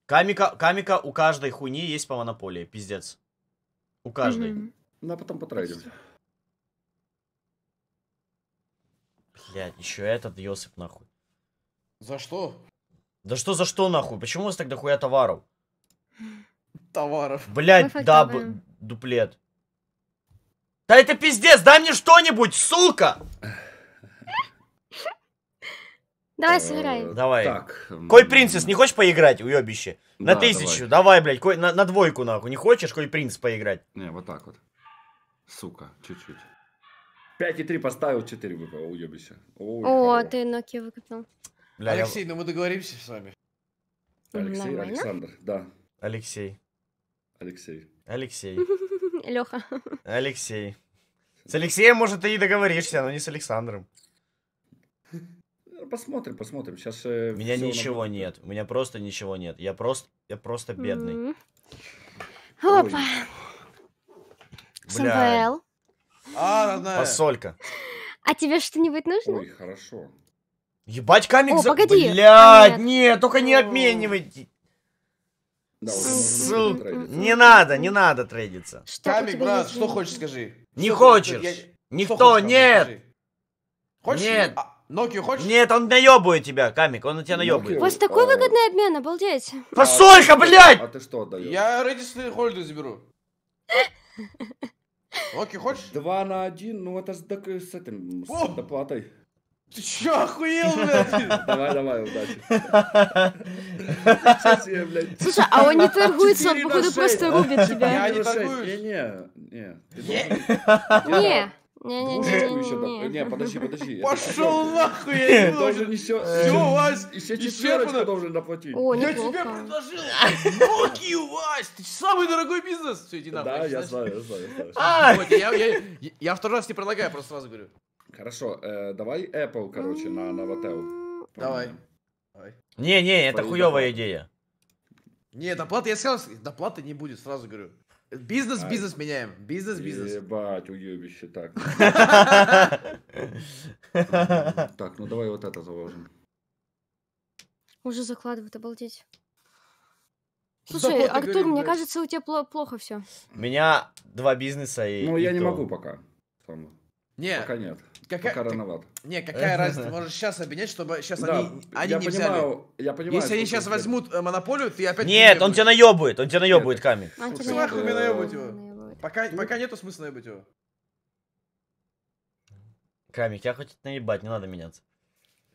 Камика, камика у каждой хуйни есть по монополии, пиздец. У каждой. Угу. Ну, а потом потрейдим. Блядь, еще этот Йосип нахуй. За что? Да что за что нахуй? Почему у вас так дохуя товаров? Товаров. Блять, да, дуплет. Да это пиздец, дай мне что-нибудь, сука! Давай э, сыграем. Давай. Так. Кой принцесс, не хочешь поиграть, уебище? На тысячу, давай, давай блядь, на, двойку нахуй. Не хочешь кой принцесс поиграть? Не, вот так вот. Сука, чуть-чуть. 5,3 поставил, 4 выпало, уебище. О, ты ноки выкопил. Бля, Алексей, я... ну мы договоримся с вами. Алексей, Нормально? Александр, да. Алексей. Алексей. Алексей. <laughs> Леха. Алексей. С Алексеем, может, ты и договоришься, но не с Александром. Посмотрим, посмотрим. Сейчас. Э, У меня ничего нам... нет. У меня просто ничего нет. Я просто, я просто бедный. Mm Опа. Самвел. А, родная. Посолька. А тебе что-нибудь нужно? Ой, хорошо. Ебать, камик О, за... погоди. Блядь, нет. нет, только не обменивайте. Да, Не надо, не надо трейдиться. Что камик, брат, что хочешь, скажи. Не что хочешь. Я... Никто, хочешь, нет. Скажи. Хочешь? Нет. А, Нокию хочешь? Нет, он наебует тебя, Камик, он на тебя наебует. У вас такой а... выгодный обмен, обалдеть. <laughs> Посолька, а, блядь! А ты что отдаешь? Я Редис Хольду заберу. Нокию <laughs> хочешь? Два на один, ну это с, с этим, с доплатой. Ты чё, охуел, блядь? Давай, давай, удачи. <laughs> Слушай, а он не торгуется, он, походу, просто рубит тебя. Я не торгуюсь. Не-не, не. Не. Не-не-не. Не, подожди, подожди. Пошел нахуй, я не <laughs> должен еще. Все, Вась, еще четверочку должен доплатить. О, Я тебе предложил. Nokia, Вась, ты самый дорогой бизнес. Все, иди нахуй. Да, я знаю, я знаю. Я второй раз не предлагаю, просто сразу говорю. Хорошо, э, давай Apple, короче, на Новотел. Давай. давай. Не, не, это хуевая идея. Не, доплата я сказал, доплаты не будет, сразу говорю. Бизнес, а, бизнес меняем. Бизнес, бизнес. Ебать, уебище, так. <laughs> Так, ну давай вот это заложим. Уже закладывают, обалдеть. Слушай, Артур, мне кажется, у тебя плохо все. У меня два бизнеса и... Ну, я не могу пока. Не. Пока нет. Какая, Пока рановато. Не, какая <laughs> разница, можешь сейчас обменять, чтобы сейчас они, они я не взяли. Я понимаю, Если они сейчас возьмут э, монополию, ты опять... Нет, не он тебя наебывает, он тебя наебывает, Ками. Он тебя наебывает его. Пока, пока нету смысла наебать его. Ками, тебя хочет наебать, не надо меняться.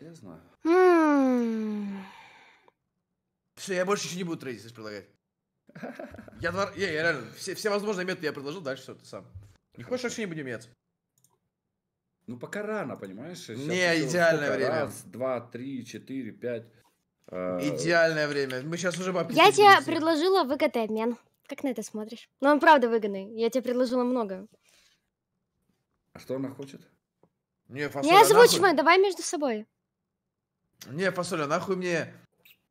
Я знаю. Все, я больше ничего не буду трейдить, предлагать. <laughs> Я, два... я, я реально, все, все возможные методы я предложил, дальше все, ты сам. Не хочешь, вообще не будем меняться. Ну, пока рано, понимаешь? Сейчас не, идеальное время. Раз, два, три, четыре, пять. А, идеальное время. Мы сейчас уже бабки. Я тебе предложила выгодный обмен. Как на это смотришь? Ну, он правда выгодный. Я тебе предложила много. А что она хочет? Не, фасоль, не озвучь мы, давай между собой. Не, фасоль, а нахуй мне...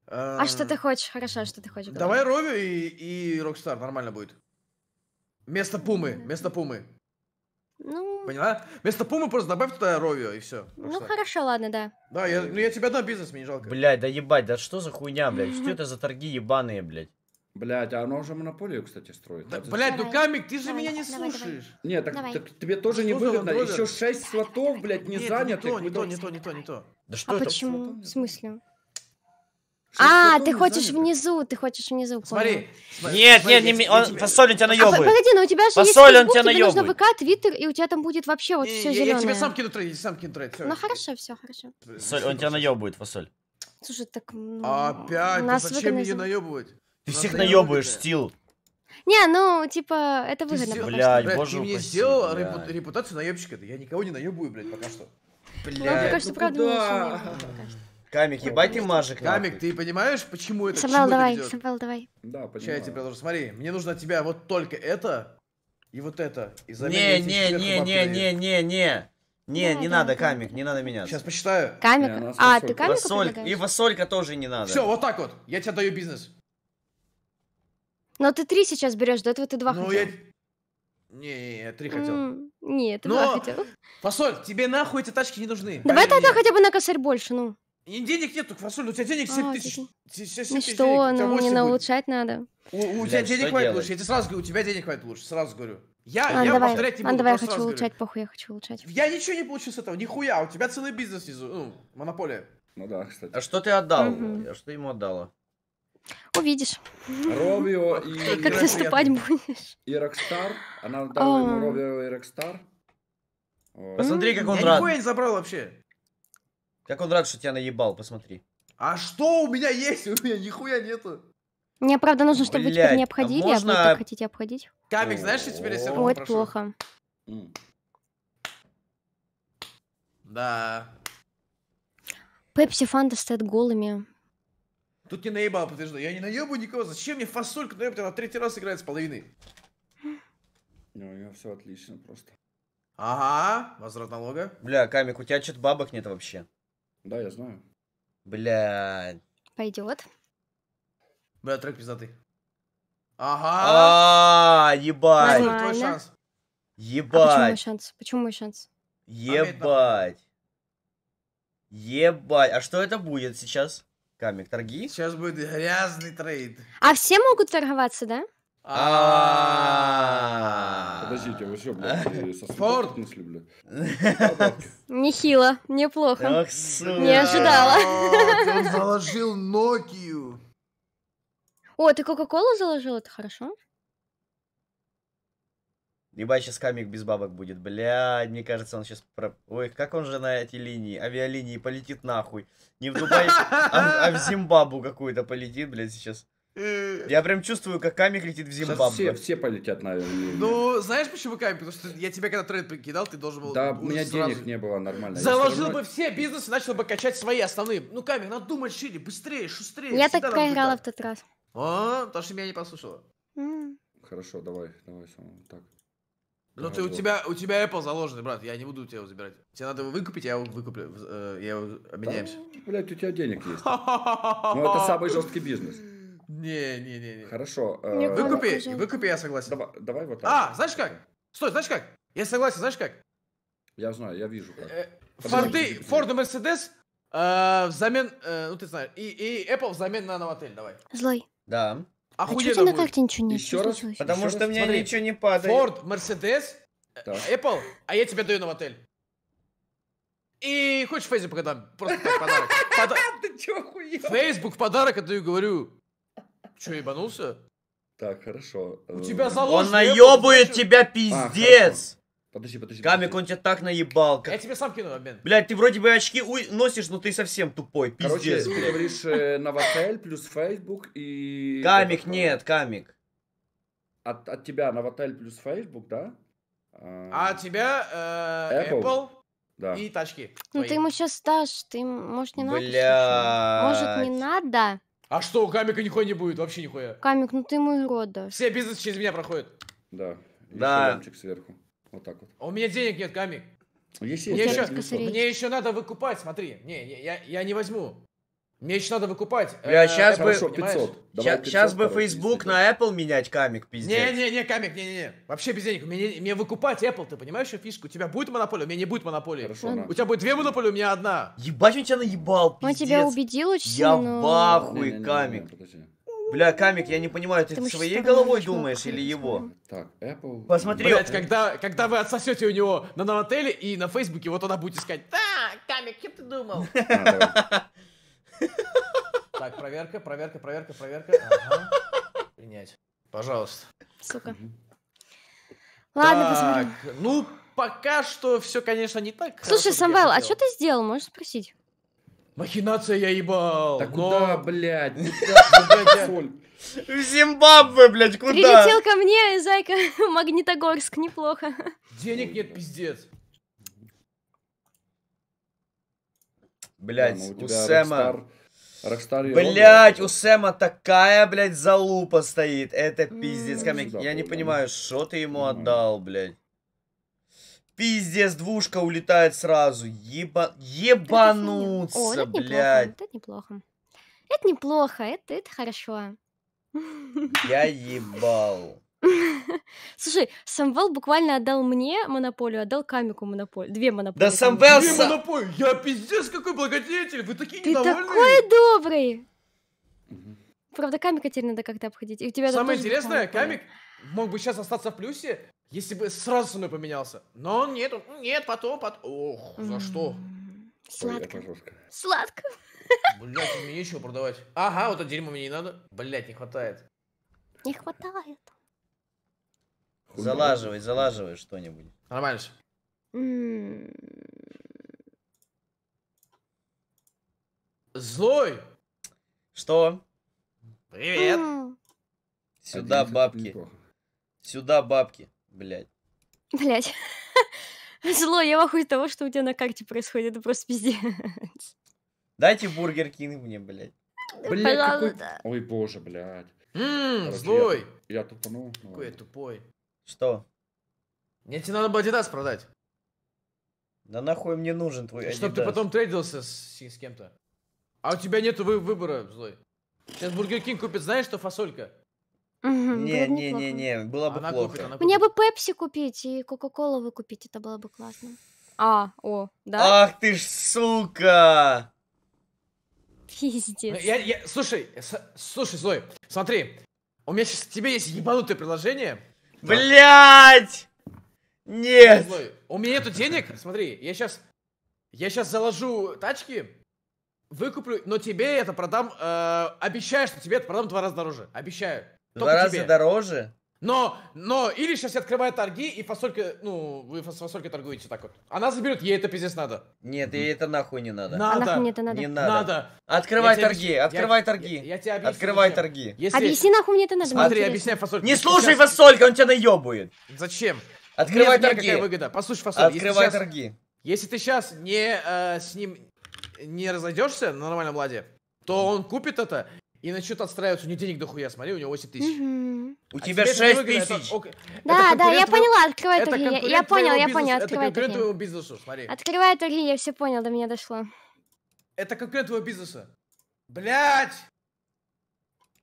Э... А что ты хочешь? Хорошо, а что ты хочешь? Давай Рови и, и Рокстар, нормально будет. Место Пумы, место Пумы. Ну... Поняла? Вместо Пумы просто добавь туда Ровио и все. Ну хорошо, ладно, да. Да, я, ну я тебя дам бизнес, мне не жалко. Блядь, да ебать, да что за хуйня, блядь? Что <laughs> это за торги ебаные, блядь? Блять, а она уже монополию, кстати, строит. Да, блять, ну камик, ты же давай, меня не давай, слушаешь. Давай. Нет, так, так тебе тоже что не выгодно. Еще шесть слотов, блядь, не Нет, занятых. Не то, не то, не то, не то, не то. Да что а это? почему? В смысле? А, ты хочешь внизу, ты хочешь внизу. Смотри. Нет, нет, не, он, фасоль, он тебя наебывает. А, погоди, но ну у тебя же есть Facebook, тебе нужно ВК, Твиттер, и у тебя там будет вообще вот все зеленое. Я тебе сам кину трейд, сам кину трейд. Ну хорошо, все, хорошо. Фасоль, он тебя наебывает, фасоль. Слушай, так... Ну, Опять, зачем мне наебывать? Ты всех наебываешь, Стил. Не, ну, типа, это выгодно. Ты, блядь, блядь, боже ты мне сделал репу- репутацию наебщика. Я никого не наебую, блядь, пока что. Ну, блядь, ну, пока что, правда, ничего не было, пока что. Камик, ебать ты мажик. Камик, ты понимаешь, почему это? Самвел, давай, Самвел, давай. Да, почему? Сейчас я тебе предложу. Смотри, мне нужно от тебя вот только это и вот это. И не, не, не, не, не, не, не. Не, да, не да, надо, да. камик, не надо меня. Сейчас посчитаю. Камик. Не, а, ты камик Васоль... И васолька тоже не надо. Все, вот так вот. Я тебе даю бизнес. Но ты три сейчас берешь, до этого ты два ну, хотел. Я... Не, не, я три хотел. нет, ты Но... два хотел. Фасоль, тебе нахуй эти тачки не нужны. Давай тогда хотя бы на косарь больше, ну. И денег нету, фасоль, у тебя денег 7 а, тысяч. Типа. Ну что, ну мне будет. улучшать надо. У, у тебя денег хватит лучше, я тебе сразу говорю, у тебя денег хватит лучше, сразу говорю. Я, Ладно, я давай. повторять не а буду. Ладно, давай, я хочу улучшать, говорю. похуй, я хочу улучшать. Я ничего не получу с этого, нихуя, у тебя целый бизнес, ну, монополия. Ну да, кстати. А что ты отдал? Угу. А что ему отдала? Увидишь. Робио <laughs> и... Как ты будешь? <laughs> И Рокстар. Она дала ему а. Ровио и Рокстар. Посмотри, как он рад. Я не забрал вообще. Как он рад, что тебя наебал, посмотри. А что у меня есть? <laughs> У меня нихуя нету. Мне правда нужно, чтобы Блядь, вы теперь не а обходили, а, можно... а вы так хотите обходить. Камик, знаешь, что теперь я все Вот плохо. Да. Пепси Фанта стоят голыми. Тут не наебал, подожди. Я не наебаю никого. Зачем мне фасолька наебать? Ну, Она третий раз играет с половиной. у него все отлично просто. Ага, возврат налога. Бля, Камик, у тебя что-то бабок нет вообще. Да, я знаю. Бля. Пойдет. Бля, трек пиздатый. А, ага. ебать. Нормально. Твой шанс. Ебать. А почему мой шанс? Почему мой шанс? Ебать. Ебать. А что это будет сейчас? Камик, торги? Сейчас будет грязный трейд. А все могут торговаться, да? Подождите, вы все блядь, <laughs> со Форд? мысли, блядь? Нехило, неплохо. Не ожидала. Ты <laughs> заложил Нокию. О, ты Кока-Колу заложил, это хорошо? Ебать, сейчас камик без бабок будет. Блядь, мне кажется, он сейчас... Про... Ой, как он же на эти линии, авиалинии полетит нахуй. Не в Дубай, а в а Зимбабу какую-то полетит, блядь, сейчас. Э, я прям чувствую, как Камик летит в Зимбабве. все, все полетят, наверное. Ну, знаешь почему Камик? Потому что я тебе когда тренд прикидал, ты должен был... Да, у меня сразу... денег не было нормально. Заложил бы все бизнесы, начал бы качать свои основные. Ну, Камик, надо думать шире, быстрее, шустрее. Я так играла в тот раз. А, потому что меня не послушала. Хорошо, давай, давай сам. Так. Ну ты у тебя у тебя Apple заложенный, брат. Я не буду у тебя его забирать. Тебе надо его выкупить, я его выкуплю. Э, я его обменяемся. блять, у тебя денег есть. <laughs> Ну это самый жесткий бизнес. Не, не, не. не. Хорошо. Э... Выкупи, выкупи, я согласен. Давай, давай вот так. А, знаешь как? Стой, знаешь как? Я согласен, знаешь как? Я знаю, я вижу как. Э, форды, Форд и Мерседес э, взамен, э, ну ты знаешь, и, и Apple взамен на новотель, давай. Злой. Да. Охуенно а на карте ничего не Еще раз? Потому что у мне ничего не падает. Форд, Мерседес, Apple, а я тебе даю новотель. И хочешь Фейсбук дам? Просто подарок. <laughs> Ты чё хуя? Фейсбук подарок отдаю, говорю. Че, ебанулся? Так, хорошо. У тебя эм, заложник. Он наебует тебя, а, пиздец! Подожди, подожди. Камик, он тебя так наебал. Я тебе сам кину обмен. Блядь, ты вроде бы очки носишь, но ты совсем тупой. Пиздец. Короче, ты говоришь э, Новотель плюс Facebook и... Камик, нет, Камик. От, от тебя Новотель плюс Facebook, да? А, а, от тебя э, Apple. Apple. Да. И тачки. Ну ты ему сейчас дашь, ты, может, не надо? Бля... Может, не надо? А что, у Камика нихуя не будет? Вообще нихуя. Камик, ну ты мой род дашь. Все бизнес через меня проходит. Да. Да. сверху. Вот так вот. А у меня денег нет, Камик. Есть, есть. Мне, еще, мне еще надо выкупать, смотри. Не, не я, я не возьму. Меч надо выкупать. Бля, сейчас э, бы... Сейчас бы Facebook на Apple менять камик, пиздец. Не-не-не, камик, не-не-не. Вообще без денег. Мне, мне выкупать Apple, ты понимаешь что фишку? У тебя будет монополия, у меня не будет монополии. Хорошо, У тебя будет две монополии, у меня одна. Ебать, он тебя наебал, пиздец. Он тебя убедил очень Я в ахуе, камик. Бля, Камик, я не понимаю, ты, ты своей головой думаешь или его? Так, Apple... Посмотри. Блять, когда, когда вы отсосете у него на новотеле и на Фейсбуке, вот она будет искать. Да, Камик, кем ты думал? <laughs> А, так, проверка, проверка, проверка, проверка. Ага. Принять. Пожалуйста. Сука. Ладно, посмотрим. ну, пока что все, конечно, не так. Слушай, Самвел, а что ты сделал? Можешь спросить? Махинация я ебал. Да но... куда, блядь? <laughs> В Зимбабве, блядь, куда? Прилетел ко мне, зайка, <laughs> Магнитогорск, неплохо. Денег нет, пиздец. Блять, ну, у Сэма... Рокстар Блять, у Сэма такая, блядь, залупа стоит. Это пиздец. Комик. Я не понимаю, что ты ему отдал, блять. Пиздец, двушка улетает сразу. Еба... Ебануться, О, блядь. это неплохо. Это неплохо, это, это хорошо. Я <laughs> ебал. Слушай, Самвел буквально отдал мне монополию, отдал Камику монополию. Две монополии. Да Самвел... Две сам... монополии! Я пиздец какой благодетель! Вы такие недовольные! Ты такой добрый! Правда, Камика теперь надо как-то обходить. И у тебя Самое интересное, Камик мог бы сейчас остаться в плюсе, если бы сразу со мной поменялся. Но нет, он, нет, потом, потом. Ох, за что? Сладко. Сладко. Блять, мне нечего продавать. Ага, вот это дерьмо мне не надо. Блять, не хватает. Не хватает. Залаживай, залаживай что-нибудь. Нормально же. Злой! Что? Привет! Сюда Один бабки. Сюда бабки, блядь. Блядь. <laughs> злой. я в ахуе того, что у тебя на карте происходит. Это просто пиздец. Дайте бургер кинг мне, блядь. Блядь, какой... Ой, боже, блядь. Ммм, злой. Я тупанул. Какой я тупой. Что? Мне тебе надо бы Adidas продать. Да нахуй мне нужен твой Adidas. Чтоб ты потом трейдился с, с кем-то. А у тебя нету вы выбора, злой. Сейчас Бургер Кинг купит, знаешь, что фасолька? Не-не-не-не, было бы она плохо. Купит, она купит. Мне бы Пепси купить и Кока-Колу выкупить, это было бы классно. А, о, да? Ах ты ж сука! Пиздец. Ну, я, я, слушай, с, слушай, Зой, смотри, у меня сейчас тебе есть ебанутое приложение, Блять! Нет! У меня нету денег, смотри, я сейчас... Я сейчас заложу тачки, выкуплю, но тебе это продам... Э, обещаю, что тебе это продам два раза дороже. Обещаю. Только два раза тебе. дороже? Но, но, или сейчас открывает торги, и фасолька, ну, вы фасолька торгуете так вот. Она а заберет, ей это пиздец надо. Нет, ей это нахуй не надо. Надо. А нахуй мне это надо? Не надо. надо. Открывай я торги, объясню, открывай я, торги. Я, я, я тебе объясню. Открывай зачем. торги. Если... Объясни, нахуй мне это надо. Смотри, объясняй фасолька. Не слушай сейчас... фасолька, он тебя наебует. Зачем? Открывай Нет, торги. какая выгода. Послушай, фасоль. Открывай если торги. Сейчас, если ты сейчас не э, с ним не разойдешься на нормальном ладе, то он купит это и начнет отстраиваться, у него денег дохуя, смотри, у него 8 тысяч. У а тебя 6 тысяч. Это, да, это да, я поняла, открывай это торги. Я, понял, я понял, открывай Это конкурент твоего бизнеса, смотри. Открывай торги, я все понял, до меня дошло. Это конкурент твоего бизнеса. Блять!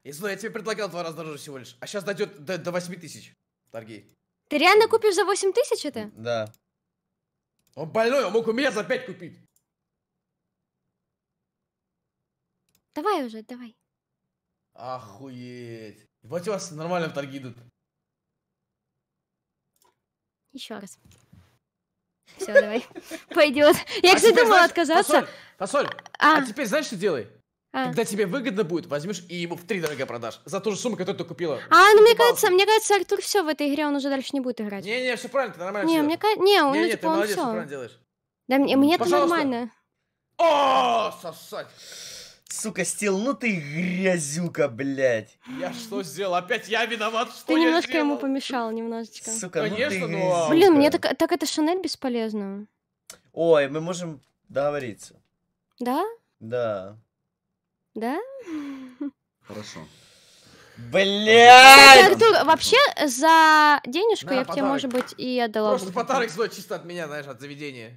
Изло, я тебе предлагал два раза дороже всего лишь. А сейчас дойдет до, до 8 тысяч торги. Ты реально купишь за 8 тысяч это? Да. Он больной, он мог у меня за 5 купить. Давай уже, давай. Охуеть. Ебать вас нормально в торги идут. Еще раз. Все, давай. <laughs> Пойдет. Я, а кстати, думала отказаться. Фасоль, а. а. теперь знаешь, что делай? А. Когда тебе выгодно будет, возьмешь и ему в три дорога продашь. За ту же сумму, которую ты купила. А, ну мне кажется, мне кажется, Артур все в этой игре, он уже дальше не будет играть. Не-не, все правильно, ты нормально. Не, мне кажется. Не, он, не, ну, типа, он все. Да, мне это нормально. О, сосать! Сука, Стил, ну ты грязюка, блядь. Я что сделал? Опять я виноват, что Ты я немножко сделал? ему помешал, немножечко. Сука, ну Конечно, ну ты но... А Блин, мне так, так это Шанель бесполезно. Ой, мы можем договориться. Да? Да. Да? Хорошо. Блядь! А вообще, за денежку да, я бы тебе, может быть, и отдала. Просто подарок свой чисто от меня, знаешь, от заведения.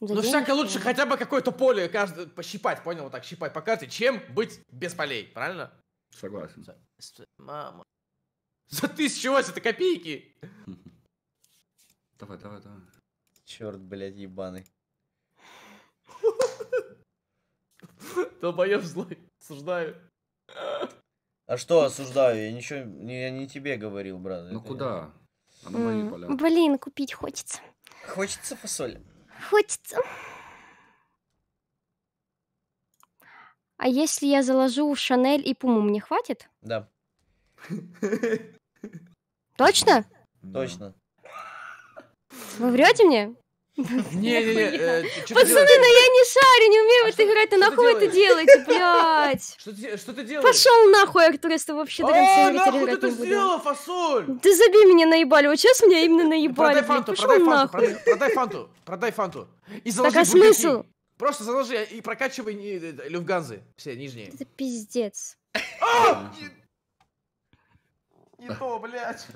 За ну, всяко лучше хотя бы какое-то поле каждый пощипать, понял? Вот так щипать по карте, чем быть без полей, правильно? Согласен. За, мама. За тысячу восемь, это копейки! Давай, давай, давай. Черт, блядь, ебаный. Долбоёб злой, осуждаю. А что осуждаю? Я ничего, я не тебе говорил, брат. Ну куда? А блин, купить хочется. Хочется фасоль. Хочется. А если я заложу Шанель и Пуму, мне хватит? Да. Точно? Точно. Вы врете мне? Не, не, не. Э, Пацаны, но я не шарю, не умею в это играть. Ну нахуй это делаете, блядь? <laughs> Что ты делаешь? Пошел нахуй, я просто вообще до конца играть не буду. сделала, фасоль? Ты забей меня наебали. Вот сейчас меня именно наебали, блядь. Продай фанту, Продай фанту, продай фанту. И заложи Так а смысл? Просто заложи и прокачивай э, э, люфганзы, все нижние. Это пиздец. А! Не то, блядь.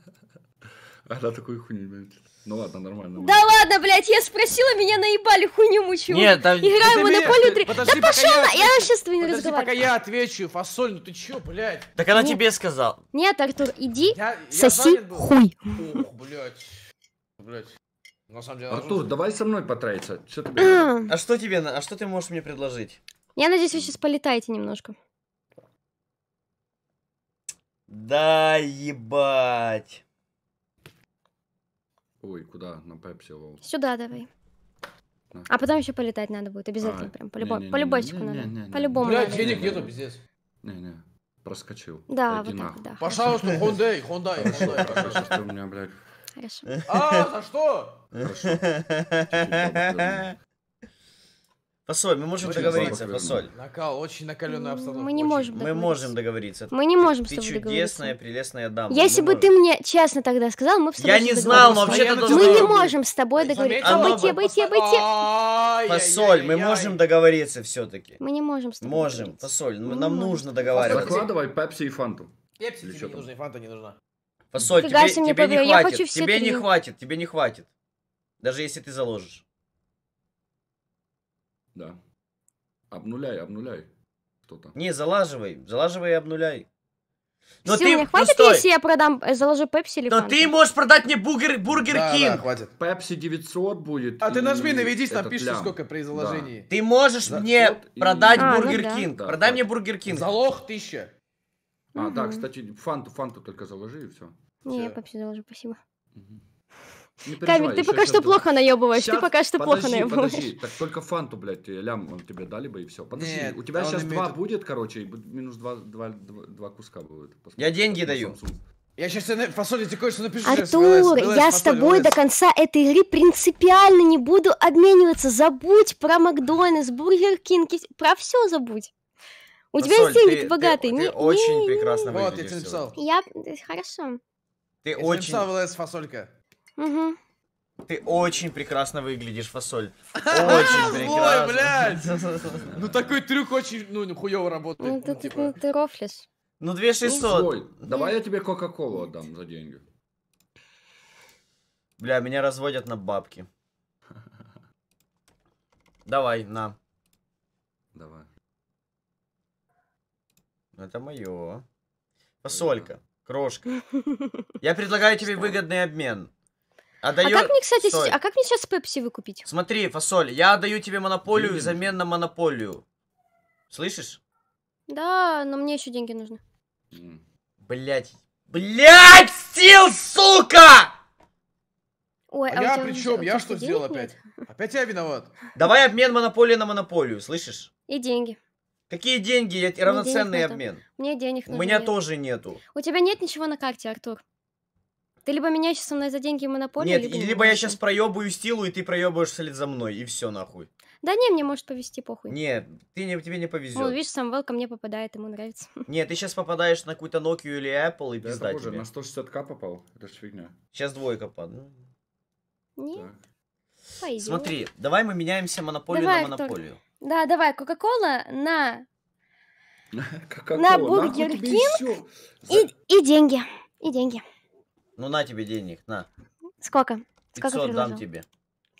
<laughs> Она такой хуйню ментит. Ну ладно, нормально. Да ладно, блядь, я спросила, меня наебали, хуйню мучу. Нет, там... Играю в монополию 3. Да пошел, я, я сейчас с тобой не разговариваю. пока я отвечу, фасоль, ну ты чё, блядь? Так она ну. тебе сказала. Нет, Артур, иди, соси хуй. Ох, блядь. Блядь. На самом деле, Артур, давай со мной потратиться. А что тебе, а что ты можешь мне предложить? Я надеюсь, вы сейчас полетаете немножко. Да ебать. Ой, куда? На Пепси лол. Сюда давай. А потом еще полетать надо будет, обязательно а, прям. По, любому по любойчику надо. по любому. Бля, денег нету, пиздец. Не-не, проскочил. Да, Пойди вот так, да. Пожалуйста, Hyundai, Hyundai, Хорошо, что у меня, блядь. Хорошо. А, за что? Хорошо. Фасоль, мы можем Вы договориться, Фасоль. Накал, очень накаленная обстановка. Мы не можем Мы можем договориться. Мы не можем с тобой договориться. ты чудесная, прелестная дама. Если бы ты мне честно тогда сказал, мы бы с тобой Я не знал, но вообще-то... Мы не можем с тобой договориться. Бытие, бытие, бытие. Фасоль, мы можем договориться все-таки. Мы не можем с тобой Можем, Фасоль, ну, нам нужно договариваться. Закладывай пепси и фанту. Пепси тебе не нужна, и фанта не нужна. Фасоль, тебе не хватит. Тебе не хватит, тебе не хватит. Даже если ты заложишь. Да. Обнуляй, обнуляй. Кто-то. Не, залаживай. Залаживай и обнуляй. Но Сил, ты... мне ну хватит, ну, если я продам, э, заложу Пепси или Но фанту? ты можешь продать мне бургер, бургер да, Кинг. Да, хватит. Пепси 900 будет. А ты нажми, наведись, там пишется, сколько при заложении. Да. Ты можешь мне и... продать а, ну бургер ну, Кинг. Да, Продай да. мне бургер Кинг. Залог тысяча. А, угу. да, кстати, фанту, фанту только заложи и все. Не, все. я Пепси заложу, спасибо. Угу. Камик, ты пока что плохо наебываешь, ты пока что плохо наебываешь. Подожди, так только фанту, блядь, лям он тебе дали бы и все. Подожди, у тебя сейчас два будет, короче, минус два два, два куска будет. Я деньги даю. Я сейчас фасоль фасолите кое-что напишу. Артур, ЛС, ЛС, я с тобой до конца этой игры принципиально не буду обмениваться. Забудь про Макдональдс, Бургер Кинг, про все забудь. У тебя есть деньги, ты, ты богатый. Ты, не, очень не, прекрасно не, не. выглядишь. Вот, я тебе написал. Я... Э, хорошо. Ты я очень... написал в фасолька. Угу. Ты очень прекрасно выглядишь, фасоль. <laughs> Очень прекрасно. Ой, блядь! <laughs> Ну такой трюк очень, ну, хуёво работает. Ну, ну ты, типа. ну, ты рофлишь. Ну, 2600. Ну, давай я тебе Кока-Колу отдам за деньги. Бля, меня разводят на бабки. Давай, на. Давай. Это мое. фасолька, крошка. Я предлагаю тебе выгодный обмен. Отдаю... А, а как мне, кстати, Стой. а как мне сейчас пепси выкупить? Смотри, фасоль, я отдаю тебе монополию Блин. взамен на монополию. Слышишь? Да, но мне еще деньги нужны. Блять. Блять, стил, сука! Ой, а, а я при чем? Я что сделал опять? Нет? Опять я виноват. Давай обмен монополии на монополию, слышишь? И деньги. Какие деньги? Равноценный обмен. Мне денег нужно. У меня нет. тоже нету. У тебя нет ничего на карте, Артур. Ты либо меняешься со мной за деньги монополию, Нет, либо, либо я сейчас проебаю стилу, и ты проебаешь вслед за мной, и все нахуй. Да не, мне может повезти, похуй. Нет, ты не, тебе не повезет. Ну, видишь, сам ко мне попадает, ему нравится. <laughs> Нет, ты сейчас попадаешь на какую-то Nokia или Apple и да пизда тебе. на 160к попал, это ж фигня. Сейчас двойка падает. Ну. Нет. Пойдем. Смотри, давай мы меняемся монополию давай, на монополию. Артур. Да, давай, Кока-Кола на... <laughs> На Бургер Кинг и деньги. И деньги. Ну на тебе денег, на. Сколько? 500 предложил? дам тебе.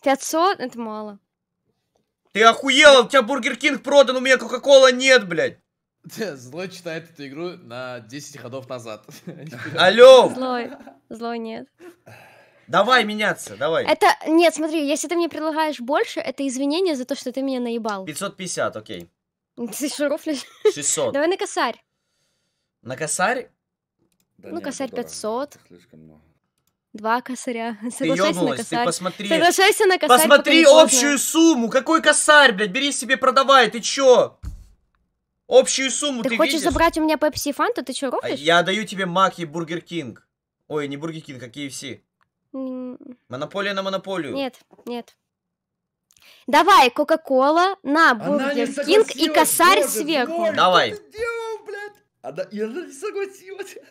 500? Это мало. Ты охуела, у тебя Бургер Кинг продан, у меня Кока-Кола нет, блядь. Злой читает эту игру на 10 ходов назад. <laughs> Алло! Злой. Злой нет. Давай меняться, давай. Это, нет, смотри, если ты мне предлагаешь больше, это извинение за то, что ты меня наебал. 550, окей. Ты что, 600. Давай на косарь. На косарь? Да ну, нет, косарь 500. Слишком много. Два косаря. <laughs> Соглашайся на косарь. Ты посмотри. Соглашайся на косарь. Посмотри общую сумму. Какой косарь, блядь? Бери себе, продавай. Ты чё? Общую сумму ты, ты хочешь видишь? забрать у меня Пепси и Фанта? Ты чё, а рофлишь? Я даю тебе Мак и Бургер Кинг. Ой, не Бургер Кинг, а KFC. Mm. Монополия на монополию. Нет, нет. Давай, Кока-Кола, на Бургер Кинг и косарь боже, сверху. Боже, Давай. Она, и она не согласилась. <laughs>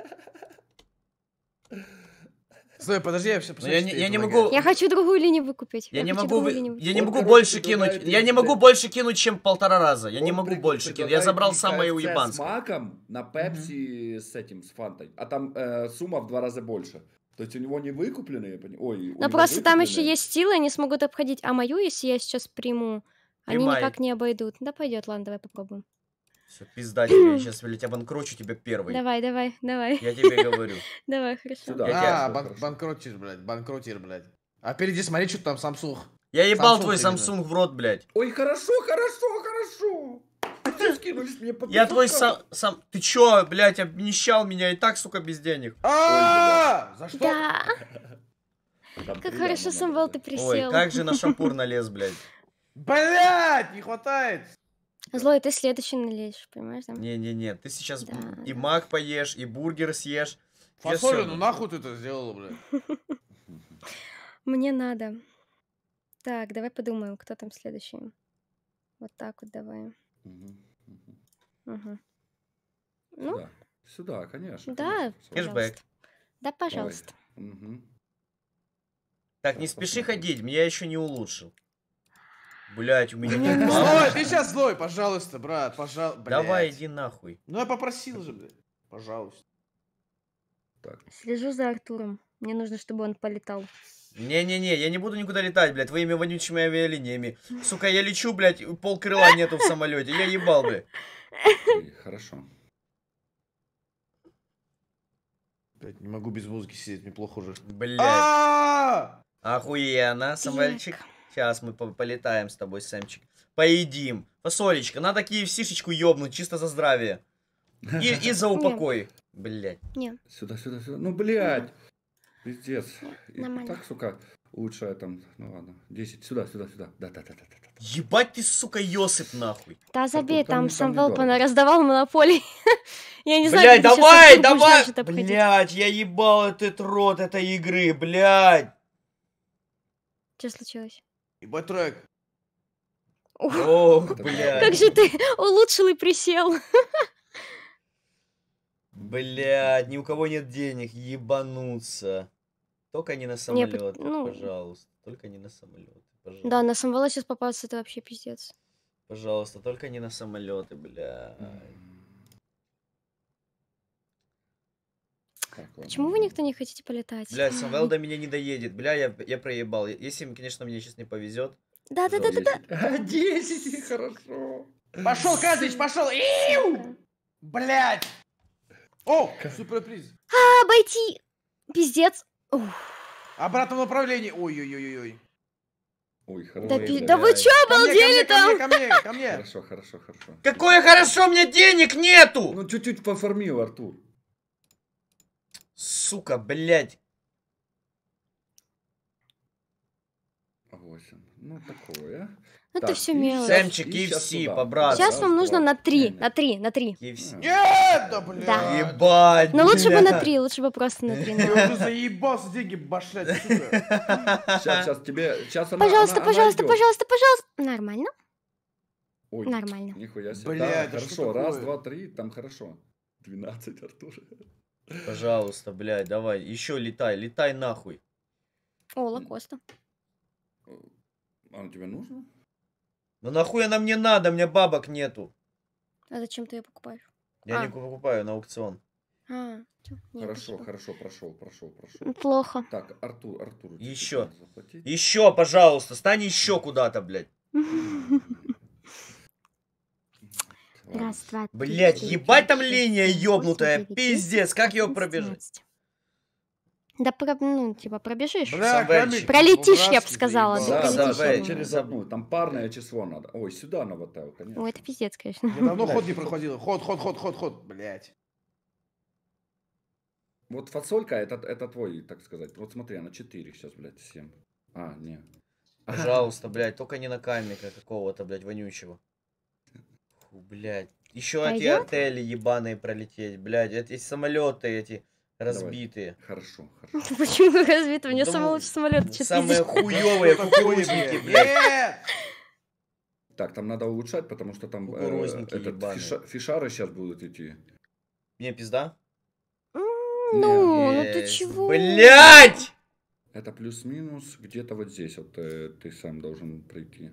Стой, подожди, я все ну, я, не, я не могу. Я хочу другую линию выкупить. Я, я не могу, вы... я не могу больше кинуть. Я не могу больше кинуть, чем полтора раза. Я он не могу больше кинуть. Я забрал самое уебанское. С маком на Пепси угу. с этим с Фантой, а там э, сумма в два раза больше. То есть у него не выкуплены, я понимаю. Ой, Но просто там еще есть силы, они смогут обходить. А мою, если я сейчас приму, они никак не обойдут. Да пойдет, ладно, давай попробуем. Все, пизда тебе, сейчас, блядь, обанкрочу тебя первый. Давай, давай, давай. Я тебе говорю. <laughs> Давай, хорошо. Сюда. А, бан- банкротишь, блядь, банкротишь, блядь. А впереди смотри, что там Samsung. Я ебал Samsung твой Samsung в рот, блядь. Ой, хорошо, хорошо, хорошо. А мне по. Я твой сам... сам... Ты чё, блядь, обнищал меня и так, сука, без денег. а За что? Да. Как хорошо, Самвел, ты присел. Ой, как же на <laughs> шампур налез, блядь. Блядь, не хватает. Да. Злой, ты следующий налезешь, понимаешь? Не-не-не, ты сейчас да, и да. мак поешь, и бургер съешь. Фасоль, ну нахуй ты это сделала, блядь? <laughs> Мне надо. Так, давай подумаем, кто там следующий. Вот так вот давай. Угу. Ну? Сюда. Сюда, конечно. Да, Кэшбэк. Да, пожалуйста. Угу. Так, не спеши ходить, меня еще не улучшил. Блять, у меня нет ну, Злой, ты сейчас злой, пожалуйста, брат, пожалуйста. Давай, иди нахуй. Ну я попросил же, блядь. Пожалуйста. Так. Слежу за Артуром. Мне нужно, чтобы он полетал. Не-не-не, я не буду никуда летать, блядь, твоими вонючими авиалиниями. Сука, я лечу, блядь, пол крыла нету в самолете. Я ебал, блядь. Хорошо. Блядь, не могу без музыки сидеть, мне плохо уже. Блядь. А! Охуенно, самольчик. Сейчас мы полетаем с тобой, Сэмчик. Поедим. Фасолечка, надо KFC-шечку ёбнуть, чисто за здравие. И, и за упокой. Блять. Нет. Сюда, сюда, сюда. Ну, блядь. Пиздец. Нормально. Так, сука, лучше там, ну ладно. десять. сюда, сюда, сюда. Да, да, да, да, да. Ебать ты, сука, Йосип, нахуй. Да забей, а, там, там сам Велпана раздавал монополий. <laughs> я не знаю, Блядь, давай, давай! Блядь, я ебал этот рот этой игры, блядь! Что случилось? И бэтрек. Ох, блядь. Как же ты улучшил и присел. Блядь, ни у кого нет денег, ебануться. Только не на самолет, ну... пожалуйста. Только не на самолет. Пожалуйста. Да, на самолет сейчас попасться это вообще пиздец. Пожалуйста, только не на самолеты, бля. Почему вы никто не хотите полетать? Бля, Самвел до меня не доедет. Бля, я, я проебал. Если, конечно, мне сейчас не повезет. Да, да, да, да, да. десять хорошо. Пошел, Казыч, пошел. Иу! Блять! О, суперприз. А, обойти. Пиздец. Обратном направлении. Ой-ой-ой-ой. Ой, хорошо. Да, пи... да вы что, обалдели там? Ко мне, ко мне, ко мне. Хорошо, хорошо, хорошо. Какое хорошо, у меня денег нету! Ну, чуть-чуть пофармил, Артур сука, блядь. Восемь. Ну, такое. Ну, так, это все мелочь. Сэмчик, KFC, по Сейчас вам нужно на три, на три, на три. KFC. Нет, да, блядь. Да. Ебать, Но ну, лучше бы на три, лучше бы просто на три. Я заебался деньги башлять, Сейчас, сейчас тебе... Сейчас пожалуйста, пожалуйста, пожалуйста, пожалуйста. Нормально? Ой, Нормально. Нихуя себе. Блядь, хорошо, раз, два, три, там хорошо. 12, Артур. Пожалуйста, блядь, давай. Еще летай, летай нахуй. О, Лакоста. А Оно тебе нужно? Ну нахуй она мне надо, у меня бабок нету. А зачем ты ее покупаешь? Я а. не покупаю на аукцион. А, все, хорошо, пошел. хорошо, прошел, прошел, прошел. Плохо. Так, Артур, Артур. Еще. Еще, пожалуйста, стань еще куда-то, блядь. <laughs> Раз, два, три, Блять, три, ебать там линия ёбнутая. Пиздец, как ее пробежать? Да, про, ну, типа, пробежишь. Бля, Пролетишь, я бы сказала. Да, да, да, через одну. Там парное число надо. Ой, сюда на вот конечно. Ой, это пиздец, конечно. Я давно <laughs> ход не проходил. Ход, ход, ход, ход, ход, блять. Вот фасолька, это, это твой, так сказать. Вот смотри, она 4 сейчас, блядь, 7. А, нет. Пожалуйста, блядь, только не на камере какого-то, блядь, вонючего блядь. Еще Пойдет? эти отели ебаные пролететь, блядь. Эти самолеты эти разбитые. Давай. Хорошо, <laughs> хорошо. Почему разбитые? У меня самый лучший самолет. Самые хуевые кукурузники, блядь. Так, там надо улучшать, потому что там э, этот, фиша, фишары сейчас будут идти. Мне пизда? Ну, ну ты чего? Блять! Это плюс-минус где-то вот здесь. Вот э, ты сам должен прийти.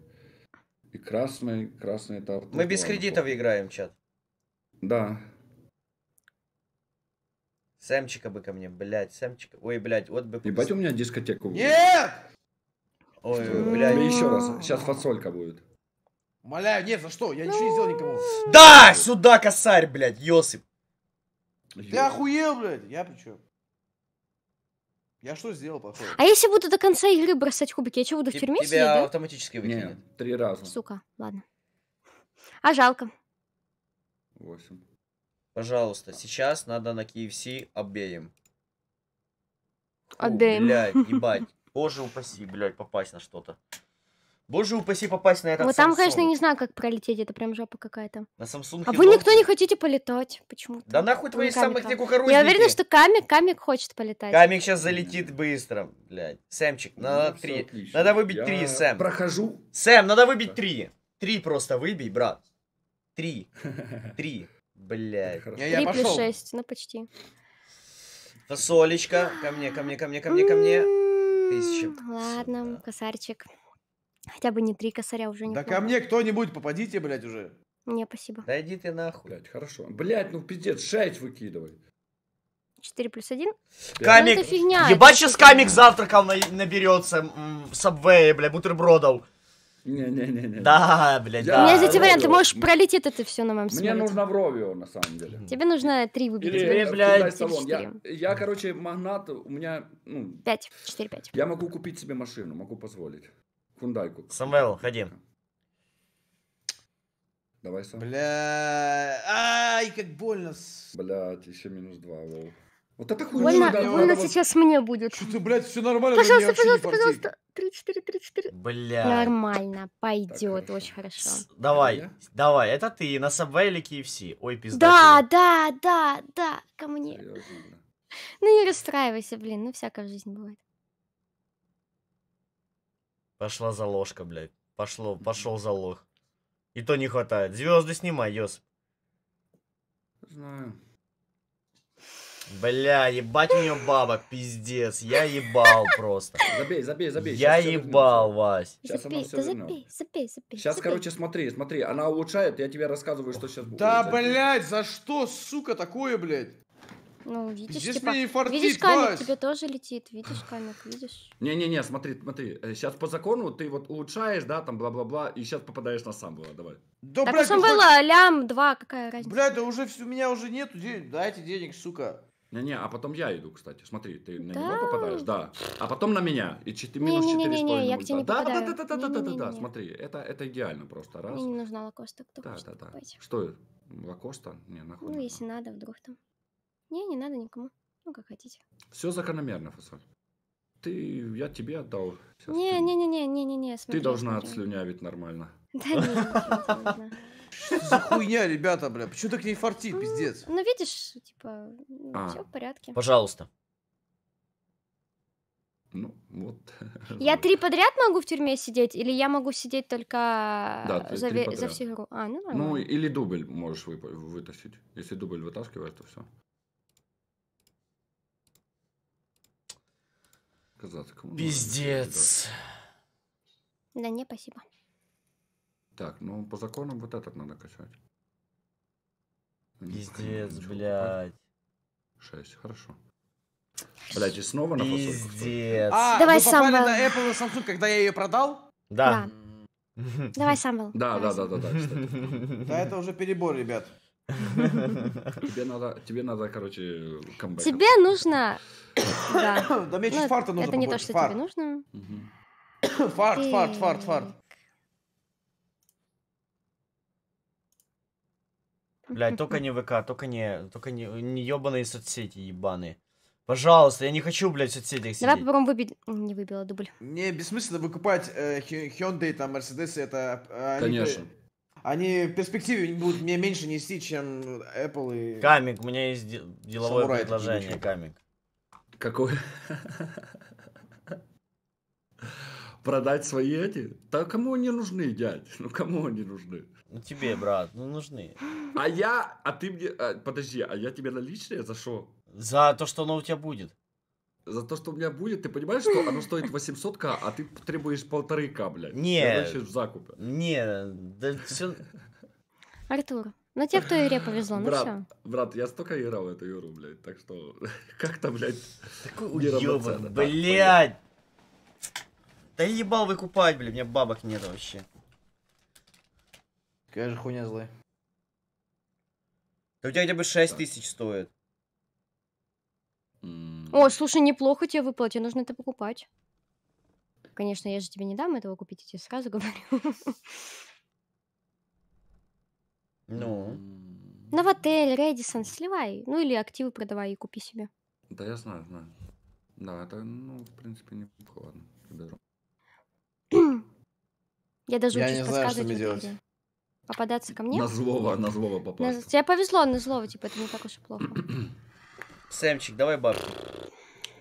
И красный, красный это... Мы без кредитов пол. играем, чат. Да. Сэмчика бы ко мне, блядь, Сэмчика. Ой, блядь, вот бы... Ебать, у меня дискотеку. Нет! Ой, что? блядь. И еще раз, сейчас фасолька будет. Моляю, нет, за что? Я ничего не сделал никому. Да, сюда, косарь, блядь, Йосип. Ты охуел, блядь, я при чем? Я что сделал плохое? А если буду до конца игры бросать кубики, я что, буду в тюрьме Тебя сидеть, да? автоматически выкинет. три раза. Сука, ладно. А жалко. Восемь. Пожалуйста, сейчас надо на KFC обеим. Обеим. О, блядь, <laughs> ебать. Боже упаси, блядь, попасть на что-то. Боже упаси попасть на этот Вот там, конечно, не знаю, как пролететь, это прям жопа какая-то. На Samsung. А вы никто не хотите полетать, почему-то. Да нахуй твои камика. самых не Я уверена, что Камик, Камик хочет полетать. Камик сейчас залетит быстро, блядь. Сэмчик, ну, надо три. Отлично. Надо выбить Я три, Сэм. прохожу. Сэм, надо выбить три. Три просто выбей, брат. Три. <laughs> Три. Блядь. Три плюс шесть, ну почти. Фасолечка, ко мне, ко мне, ко мне, ко мне, ко мне. М-м-м. Тысяча. Ладно, косарчик. Хотя бы не три косаря уже не Да ко мне кто-нибудь попадите, блядь, уже. Не, спасибо. Да иди ты нахуй. Блядь, хорошо. Блядь, ну пиздец, шесть выкидывай. 4 плюс 1. Ну, камик, ну, фигня, ебать сейчас камик завтракал на, наберется м, сабвея, бля, бутербродов. Не-не-не. Да, блядь, да. У меня есть эти варианты, ты можешь пролететь это все на моем самолете. Мне нужно в Ровио, на самом деле. Тебе нужно три выбить. Или, Или блядь, Я, я, короче, магнат, у меня, ну... 5, 4, 5. Я могу купить себе машину, могу позволить. Кундайку. Самвел, ходи. Давай сам. Бля, ай, как больно. Блять, еще минус два, лол. Вот это хуйня. Больно, да, больно вот. сейчас мне будет. Что ты, блядь, все нормально? Пожалуйста, пожалуйста, пожалуйста. 3-4, 3-4. Бля. Нормально, пойдет, очень хорошо. Давай, я? давай, это ты на Subway или KFC? Ой, пизда. Да, да, да, да, ко мне. Серьезно. Ну не расстраивайся, блин, ну всякое в жизни бывает. Пошла заложка, блядь. Пошло, пошел залог. И то не хватает. Звезды снимай, Йосип. Знаю. Бля, ебать у меня бабок, пиздец. Я ебал просто. Забей, забей, забей. Я ебал, Вась. Сейчас забей, она забей, забей, забей, забей. Сейчас, забей. короче, смотри, смотри. Она улучшает, я тебе рассказываю, что сейчас будет. Да, блядь, за что, сука, такое, блядь? Ну, видишь, Здесь типа, фартит, видишь, камик Вась. тебе тоже летит, видишь, камик, видишь. Не-не-не, смотри, смотри, сейчас э, по закону ты вот улучшаешь, да, там, бла-бла-бла, и сейчас попадаешь на самбо, давай. Да, так блядь, было хоть... лям два, какая разница. Бля, да уже у меня уже нету денег, дайте денег, сука. Не-не, а потом я иду, кстати. Смотри, ты на да. него попадаешь, да. А потом на меня. И 4, минус 4,5. Не-не-не, не, я к тебе не да, попадаю. Да, да, да, да, да, да, да, да, смотри, это, это идеально просто. Раз. Мне не нужна лакоста, кто да, хочет да, да. Что, лакоста? Не, нахуй. Ну, если надо, вдруг там. Не, не надо никому. Ну, как хотите. Все закономерно, Фасоль. Ты, я тебе отдал. не, не, не, не, не, не, не, Ты должна смотри. отслюнявить нормально. <laughs> Да нет. Что за хуйня, ребята, бля? Почему так не фартит, ну, пиздец? Ну, видишь, типа, а. все в порядке. Пожалуйста. Ну, вот. Я три подряд могу в тюрьме сидеть, или я могу сидеть только да, за, ве... за всю игру? А, ну, ладно. ну, или дубль можешь вы... вытащить. Если дубль вытаскиваешь, то все. казацкому. Пиздец. Да не, спасибо. Так, ну по законам вот этот надо качать. Ну, Пиздец, блядь. Шесть, хорошо. Блядь, и снова на фасольку. Пиздец. А, Давай вы попали на Apple и Samsung, когда я ее продал? Да. да. Давай сам был. Да, да, да, да, да, Да, это уже перебор, ребят. Тебе надо, тебе надо, короче, камбэк. Тебе нужно... Да. <coughs> мне чуть ну, фарта нужно. Это не то, что тебе нужно. <coughs> Фарт, фарт, фарт, фарт. Блять, только не ВК, только не, только не, не ебаные соцсети ебаные. Пожалуйста, я не хочу, блядь, соцсети. сидеть. Давай попробуем выбить... Не выбила дубль. Не, бессмысленно выкупать э, Hyundai, там, Mercedes, это... Э, Конечно. Они... Они в перспективе будут мне меньше нести, чем Apple и... Камик, у меня есть деловое Самурай предложение, Камик. Какое? Продать свои эти? Да кому они нужны, дядь? Ну кому они нужны? Ну тебе, брат, ну нужны. А я, а ты мне, а, подожди, а я тебе наличные за что? За то, что оно у тебя будет за то, что у меня будет, ты понимаешь, что оно стоит 800к, а ты требуешь полторы к, блядь. Не. значит, в закупе. Не, да все... Артур, ну тебе в той игре повезло, ну брат, все. Брат, я столько играл в эту игру, блядь, так что <laughs> как там, блядь, Такой уебан, блядь. Да ебал выкупать, блядь, у меня бабок нет вообще. Какая же хуйня злая. Да у тебя хотя бы 6 тысяч стоит. О, слушай, неплохо тебе выпало, тебе нужно это покупать. Конечно, я же тебе не дам этого купить, я тебе сразу <laughs> говорю. Ну? На Новотель, Рэдисон сливай. Ну или активы продавай и купи себе. Да я знаю, знаю. Да, это, ну, в принципе, неплохо, ладно. Беру. <clears throat> Я даже я не знаю, что мне делать. Где. Попадаться ко мне? На злого, на злого попасть. На... Тебе повезло на злого, типа, это не так уж и плохо. <clears throat> Сэмчик, давай бабки.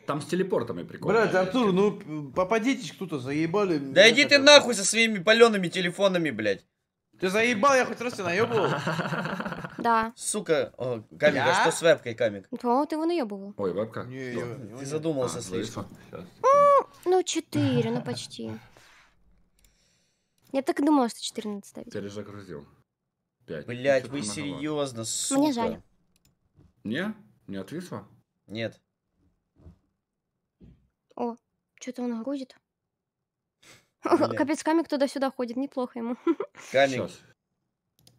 Там с телепортами прикольно. Блять, Артур, ну попадитесь, кто-то заебали. Да иди ты нахуй со своими палеными телефонами, блять. Ты заебал, я хоть раз тебя наебывал. <laughs> Да. Сука, О, камик, а что с вебкой, камик? О, ты его наебывал. Ой, вебка. Не, не, не, ты задумался а, слишком. Ну, четыре, ну почти. Я так и думала, что 14 ставить. Перезагрузил. Пять. Блять, вы серьезно, сука. Мне жаль. Не? Не отвисло? Нет. О, что-то он грузит. <laughs> Блин. <laughs> Капец, камик туда-сюда ходит, неплохо ему. <laughs> Камик. Сейчас.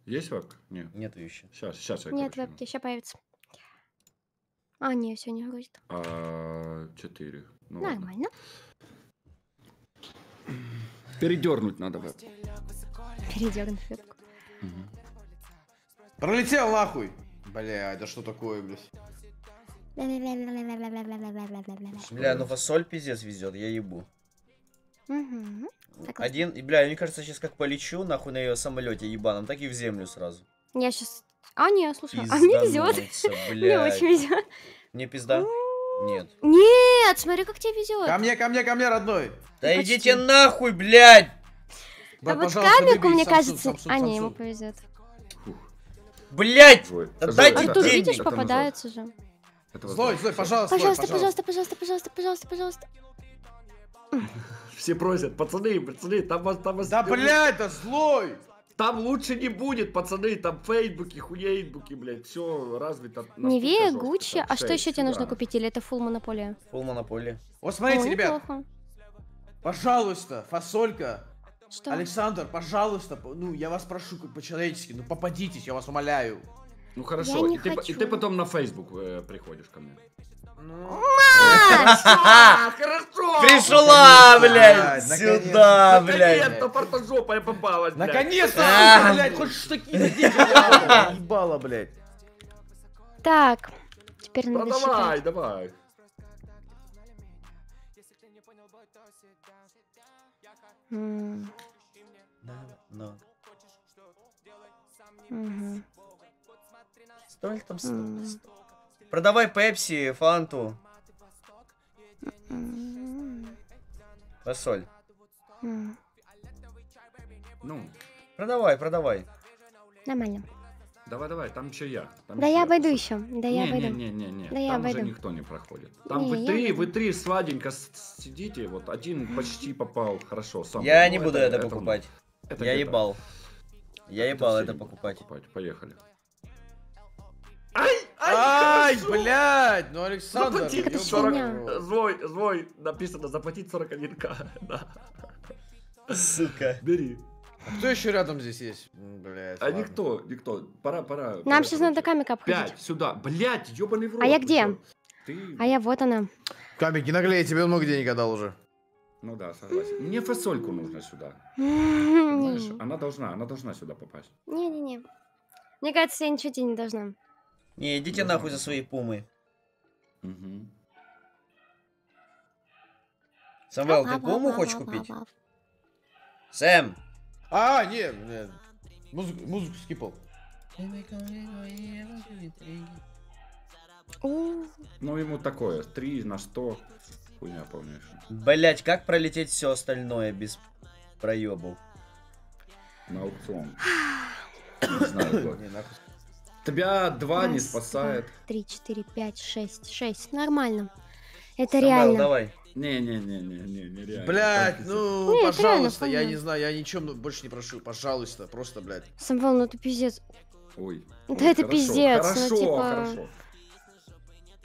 Есть вебка? Нет. Нет еще. Сейчас, сейчас. Я, Нет вебки, сейчас появится. А, не, все не грузит. А, 4. Ну, Нормально. Ладно. Передернуть надо вебку. Передернуть вебку. Угу. Пролетел нахуй! Бля, да что такое, блядь? Бля, ну фасоль пиздец везет, я ебу. Угу. Один, и, бля, мне кажется, сейчас как полечу, нахуй на ее самолете ебаном, так и в землю сразу. Я сейчас. А, не, слушай, а мне везет. <laughs> Мне очень везет. Мне пизда. Нет. Нет, смотри, как тебе везет. Ко мне, ко мне, ко мне, родной. Да идите нахуй, блядь. Да, а вот камерку, мне кажется... а, не, ему повезет. Блять! Дайте Артур, денег! видишь, попадается же. Злой, злой, пожалуйста, Пожалуйста, пожалуйста, пожалуйста, пожалуйста, пожалуйста, пожалуйста. Все просят, пацаны, пацаны, там вас, там вас... Да, блядь, да злой! Там лучше не будет, пацаны, там фейсбуки, хуейбуки, блядь, все развито. Невея, Гуччи, а что еще тебе нужно купить, или это фул монополия? Фул монополия. Вот смотрите, ребят, пожалуйста, фасолька, что? Александр, пожалуйста, ну, я вас прошу по-человечески, ну, попадитесь, я вас умоляю. Ну, хорошо, и ты, и ты потом на Facebook э, приходишь ко мне. Ну. Хорошо! Пришла, блядь, сюда, блядь. Наконец-то я попалась, блядь. Наконец-то, блядь, хоть деньги? Ебало, блядь. Так, теперь надо ну, считать. давай, давай. Намного. Угу. там столько. Продавай пепси, фанту. Посоль Ну. Продавай, продавай. Нормально. Давай, давай, там еще я. Там да еще я пойду еще. Да не, я пойду. Не, не, не, не. Да там я уже пойду. никто не проходит. Там не, вы три, я... вы три сладенько сидите, вот один почти попал, хорошо. Сам я не буду это, это покупать. Это я ебал. Я ебал это покупать. покупать. Поехали. Ай! Ай, Ай блядь! Ну, Александр, заплатить 40... Злой, злой, написано, заплатить 41к. <laughs> Сука. Бери. А кто еще рядом здесь есть? Блять. А ладно. никто, никто. Пора, пора. Нам пора сейчас надо камик обходить. Пять, сюда. Блять, ебаный в рот. А я ну где? Ты... А я вот она. Камик, не наглей, тебе он много денег отдал уже. Ну да, согласен. Мне фасольку нужно сюда. Знаешь, <laughs> Она должна, она должна сюда попасть. Не-не-не. Мне кажется, я ничего тебе не должна. Не, идите нахуй за свои пумы. Угу. Самвел, ты пуму хочешь купить? Сэм! А, не, не. Музыку, музыку скипал. Ну, ему такое. 3 на 100. Хуйня, помнишь. Блять, как пролететь все остальное без проебов? На аукцион. <sighs> Не знаю, Тебя два не спасает. Три, четыре, пять, шесть, шесть. Нормально. Это Скандал, реально. давай. Не-не-не-не-не, реально. Блять, ну, Нет, пожалуйста, я не знаю, я ничем ну, больше не прошу, пожалуйста, просто, блядь. Самвел, ну это пиздец. Ой. Да Ой, это хорошо, пиздец, ну, хорошо, ну, типа... хорошо.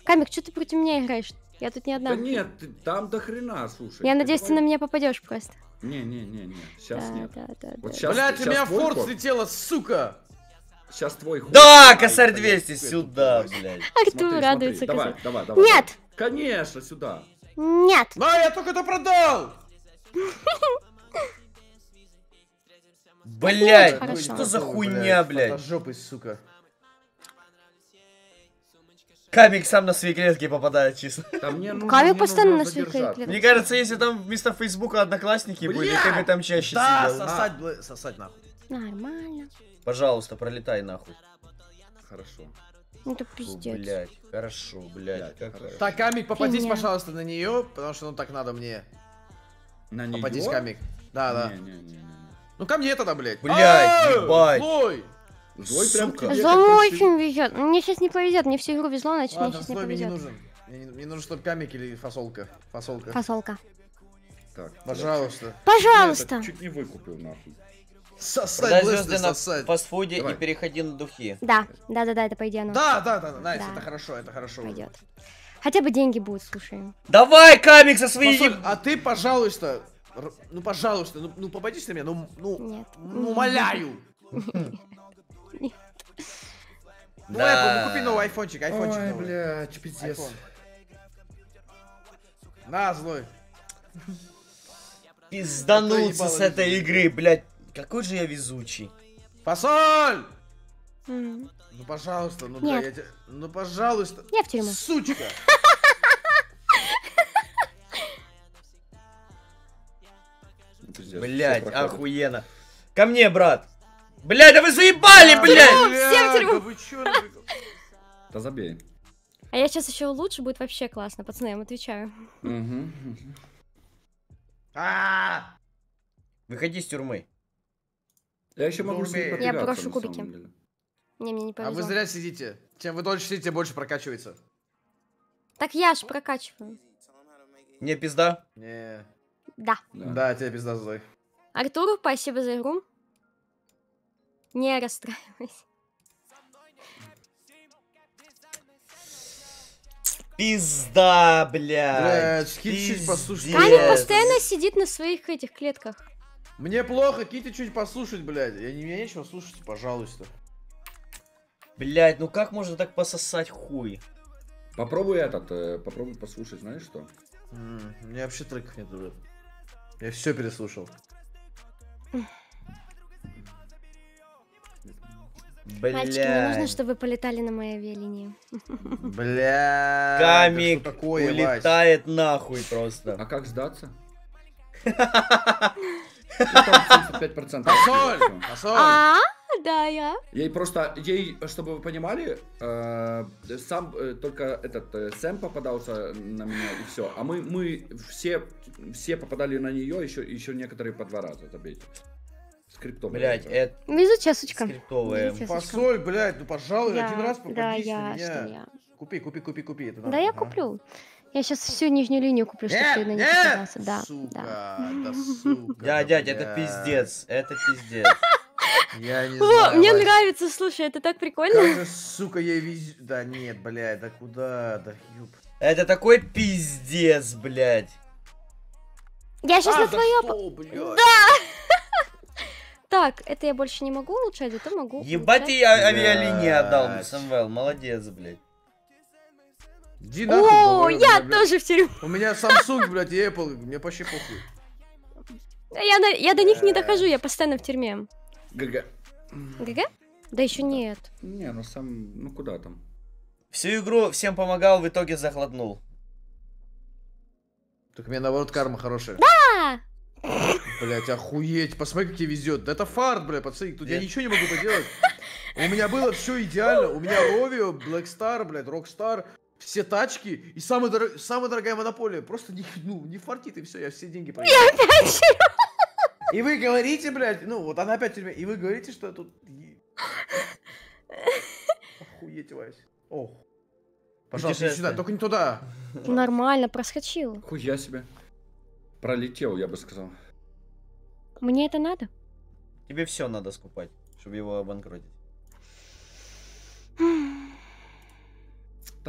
Камик, что ты против меня играешь? Я тут не одна. Да нет, ты, там до хрена, слушай. Я ты надеюсь, давай... ты на меня попадешь просто. Не-не-не-не, сейчас да, нет. Да, да, вот да. Сейчас, Блядь, сейчас у меня форт слетела, сука! Сейчас твой ход. Да, косарь 200, сюда, блядь. Артур смотри, радуется смотри. Давай, давай, давай. Нет! Конечно, сюда. Нет. Но я только это продал! Блять, ну что за хуйня, блять. Жопы, сука. Камик сам на свои клетки попадает, чисто. Камик постоянно на свои клетки. Мне кажется, если там вместо Фейсбука одноклассники Бля! были, ты бы там чаще да, сидел. Да, сосать, сосать нахуй. Нормально. Пожалуйста, пролетай нахуй. Хорошо. Ну, это пиздец. Блять, хорошо, блять, как хорошо. Так, Амик, попадись, Фигня. пожалуйста, на нее, потому что ну так надо мне. На нее? Попадись, Камик. Да, да. Не, не, не, не. Ну ко мне тогда, Блять. Блядь, ебать. Злой. Злой прям ко Злой очень везет. Мне сейчас не повезет, мне всю игру везло, значит Ладно, мне сейчас не повезет. Мне не нужен. Мне, не, мне нужен, чтобы камик или фасолка. Фасолка. Фасолка. Так, пожалуйста. Пожалуйста. Я чуть не выкупил нахуй. Сосать, Продай звезды на сосать. фастфуде Давай. и переходи на духи. Да, да, да, да, это по идее оно. Да, да, да, найс, да. это хорошо, это хорошо. Пойдет. Хотя бы деньги будут, слушай. Давай, Камик, со своими... а ты, пожалуйста, ну, пожалуйста, ну, ну попадись на меня, ну, ну, Нет. ну, умоляю. Ну, Apple, купи новый айфончик, айфончик Ой, бля, пиздец. На, злой. Пиздануться с этой игры, блядь. Какой же я везучий. Фасоль! Mm. Ну, пожалуйста, ну, Нет. бля, я тебя... Ну, пожалуйста. Я в тюрьму. Сучка! Блять, охуенно. Ко мне, брат. Блять, да вы заебали, блять! Ну, да забей. А я сейчас еще лучше, будет вообще классно, пацаны, я вам отвечаю. А! Выходи из тюрьмы. Я еще могу с Я прошу кубики. Не, мне не повезло. А вы зря сидите. Чем вы дольше сидите, больше прокачивается. Так я ж прокачиваю. Не пизда? Не. Да. Да, да тебе пизда, Зой. Артуру, спасибо за игру. Не расстраивайся. Пизда, блядь. Блядь, послушай. Камень постоянно сидит на своих этих клетках. Мне плохо, Кити чуть послушать, блядь. Я не меня нечего слушать, пожалуйста. Блядь, ну как можно так пососать хуй? Попробуй этот, э, попробуй послушать, знаешь что? М, У меня вообще треков нет уже. Я все переслушал. Мальчики, мне нужно, чтобы вы полетали на моей авиалинии. Бля. Камик это что такое, Вась? улетает нахуй просто. А как сдаться? <laughs> 75%. Ну, посоль! Посоль! А, да, я. Ей просто, ей, чтобы вы понимали, э, сам э, только этот э, Сэм попадался на меня и все. А мы, мы все, все попадали на нее, еще, еще некоторые по два раза, забейте. Скриптовая. Блять, это... Внизу ну, часочка. Скриптовая. Посоль, блять, ну пожалуй, я... один раз попадись да, я... меня. Что я? Купи, купи, купи, купи. Это да, надо. я ага. куплю. Я сейчас всю нижнюю линию куплю, чтобы ты на них собрался. Э, э, да, сука, да. да, <laughs> сука, да, дядя, это пиздец, это пиздец. Я не О, знаю. Мне вообще. нравится, слушай, это так прикольно. Как же, сука, я везу... Да нет, блядь, да куда, да ёб... Это такой пиздец, блядь. Я сейчас а, на да свое... Да! <laughs> Так, это я больше не могу улучшать, это могу Ебать, я а- авиалинии отдал, Самвел, молодец, блядь. Иди О, говорю, я бля, тоже в тюрьму. У меня Samsung, блядь, и Apple, мне почти похуй. Я, на, я до них не э. дохожу, я постоянно в тюрьме. ГГ. ГГ? Да еще нет. Не, ну сам, ну куда там? Всю игру всем помогал, в итоге захлопнул. Так мне наоборот карма хорошая. Да! Блять, охуеть, посмотри, как тебе везет. Да это фарт, блядь, пацаны, тут я ничего не могу поделать. У меня было все идеально. У меня Ровио, Блэкстар, блядь, Рокстар все тачки и самая, дорог... самая дорогая монополия. Просто не, ну, не фартит, и все, я все деньги проиграл. И вы говорите, блядь, ну вот она опять тюрьме, и вы говорите, что я тут... Охуеть, Вась. Ох. Пожалуйста, не сюда, только не туда. Нормально, проскочил. Хуя себе. Пролетел, я бы сказал. Мне это надо? Тебе все надо скупать, чтобы его обанкротить.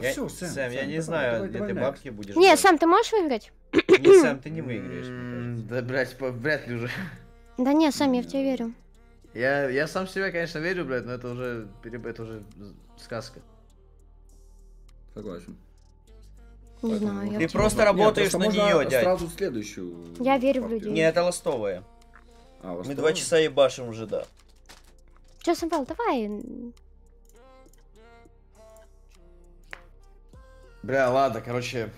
Да я, все, Сэм. Сэм, я не давай, знаю, давай, где давай, ты давай. бабки будешь. Не, брать. Сэм, ты можешь выиграть? Не, Сэм, <clears throat> ты не выиграешь. Да, блядь, вряд ли уже. Да не, Сэм, я в тебя верю. Я, я сам в себя, конечно, верю, блядь, но это уже, это уже сказка. Согласен. Не знаю, я Ты просто работаешь Нет, просто на нее, дядь. сразу следующую. Я верю партию. в людей. Не, это ластовые. А, ластовая? Мы два часа ебашим уже, да. Че, Самвел, давай Бля, ладно, короче.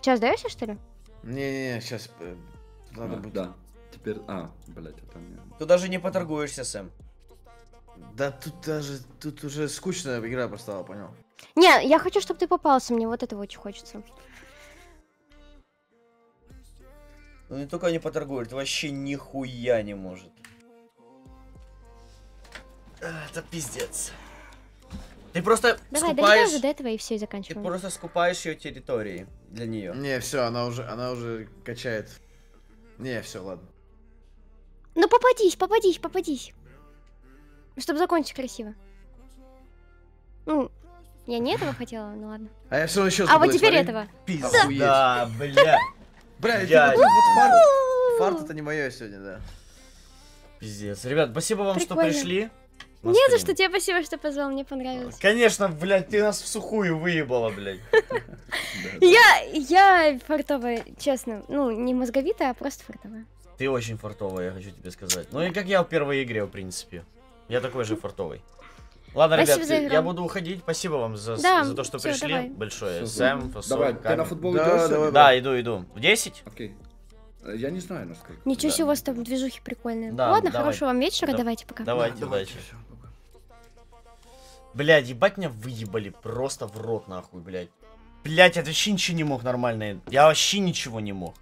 Сейчас даешься, что ли? Не-не-не, сейчас. Э, надо а, будет. Да. Теперь. А, блять, это не. Ты даже не поторгуешься, Сэм. Да тут даже. Тут уже скучная игра простала, понял? Не, я хочу, чтобы ты попался, мне вот этого очень хочется. Ну не только не поторгует, вообще нихуя не может. Это пиздец. Ты просто Давай, скупаешь... Давай, до этого и все, и заканчиваем. Ты просто скупаешь ее территории для нее. Не, все, она уже, она уже качает. Не, все, ладно. Ну попадись, попадись, попадись. Чтобы закончить красиво. Ну, я не этого хотела, ну ладно. А я все еще А вот теперь этого. Пизда, да, бля. Бля, я... вот фарт. Фарт это не мое сегодня, да. Пиздец. Ребят, спасибо вам, что пришли. Не за что тебе спасибо, что позвал, мне понравилось. Конечно, блядь, ты нас в сухую выебала, блядь. <laughs> Я, я фартовая, честно. Ну, не мозговитая, а просто фартовая. Ты очень фартовая, я хочу тебе сказать. Ну и как я в первой игре, в принципе. Я такой же фартовый. Ладно, ребят, я буду уходить. Спасибо вам за, за то, что пришли. Большое. Сэм, Фасо, Давай, ты на футбол да, идешь? Да, иду, иду. В 10? Окей. Э, я не знаю, насколько. Ничего да. себе, у вас там движухи прикольные. Да, Ладно, давай. хорошего вам вечера, да. давайте, пока. Давайте, да, удачи. Блядь, ебать меня выебали просто в рот нахуй, блядь. Блядь, я вообще ничего не мог нормально. Я вообще ничего не мог.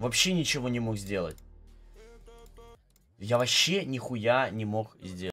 Вообще ничего не мог сделать. Я вообще нихуя не мог сделать.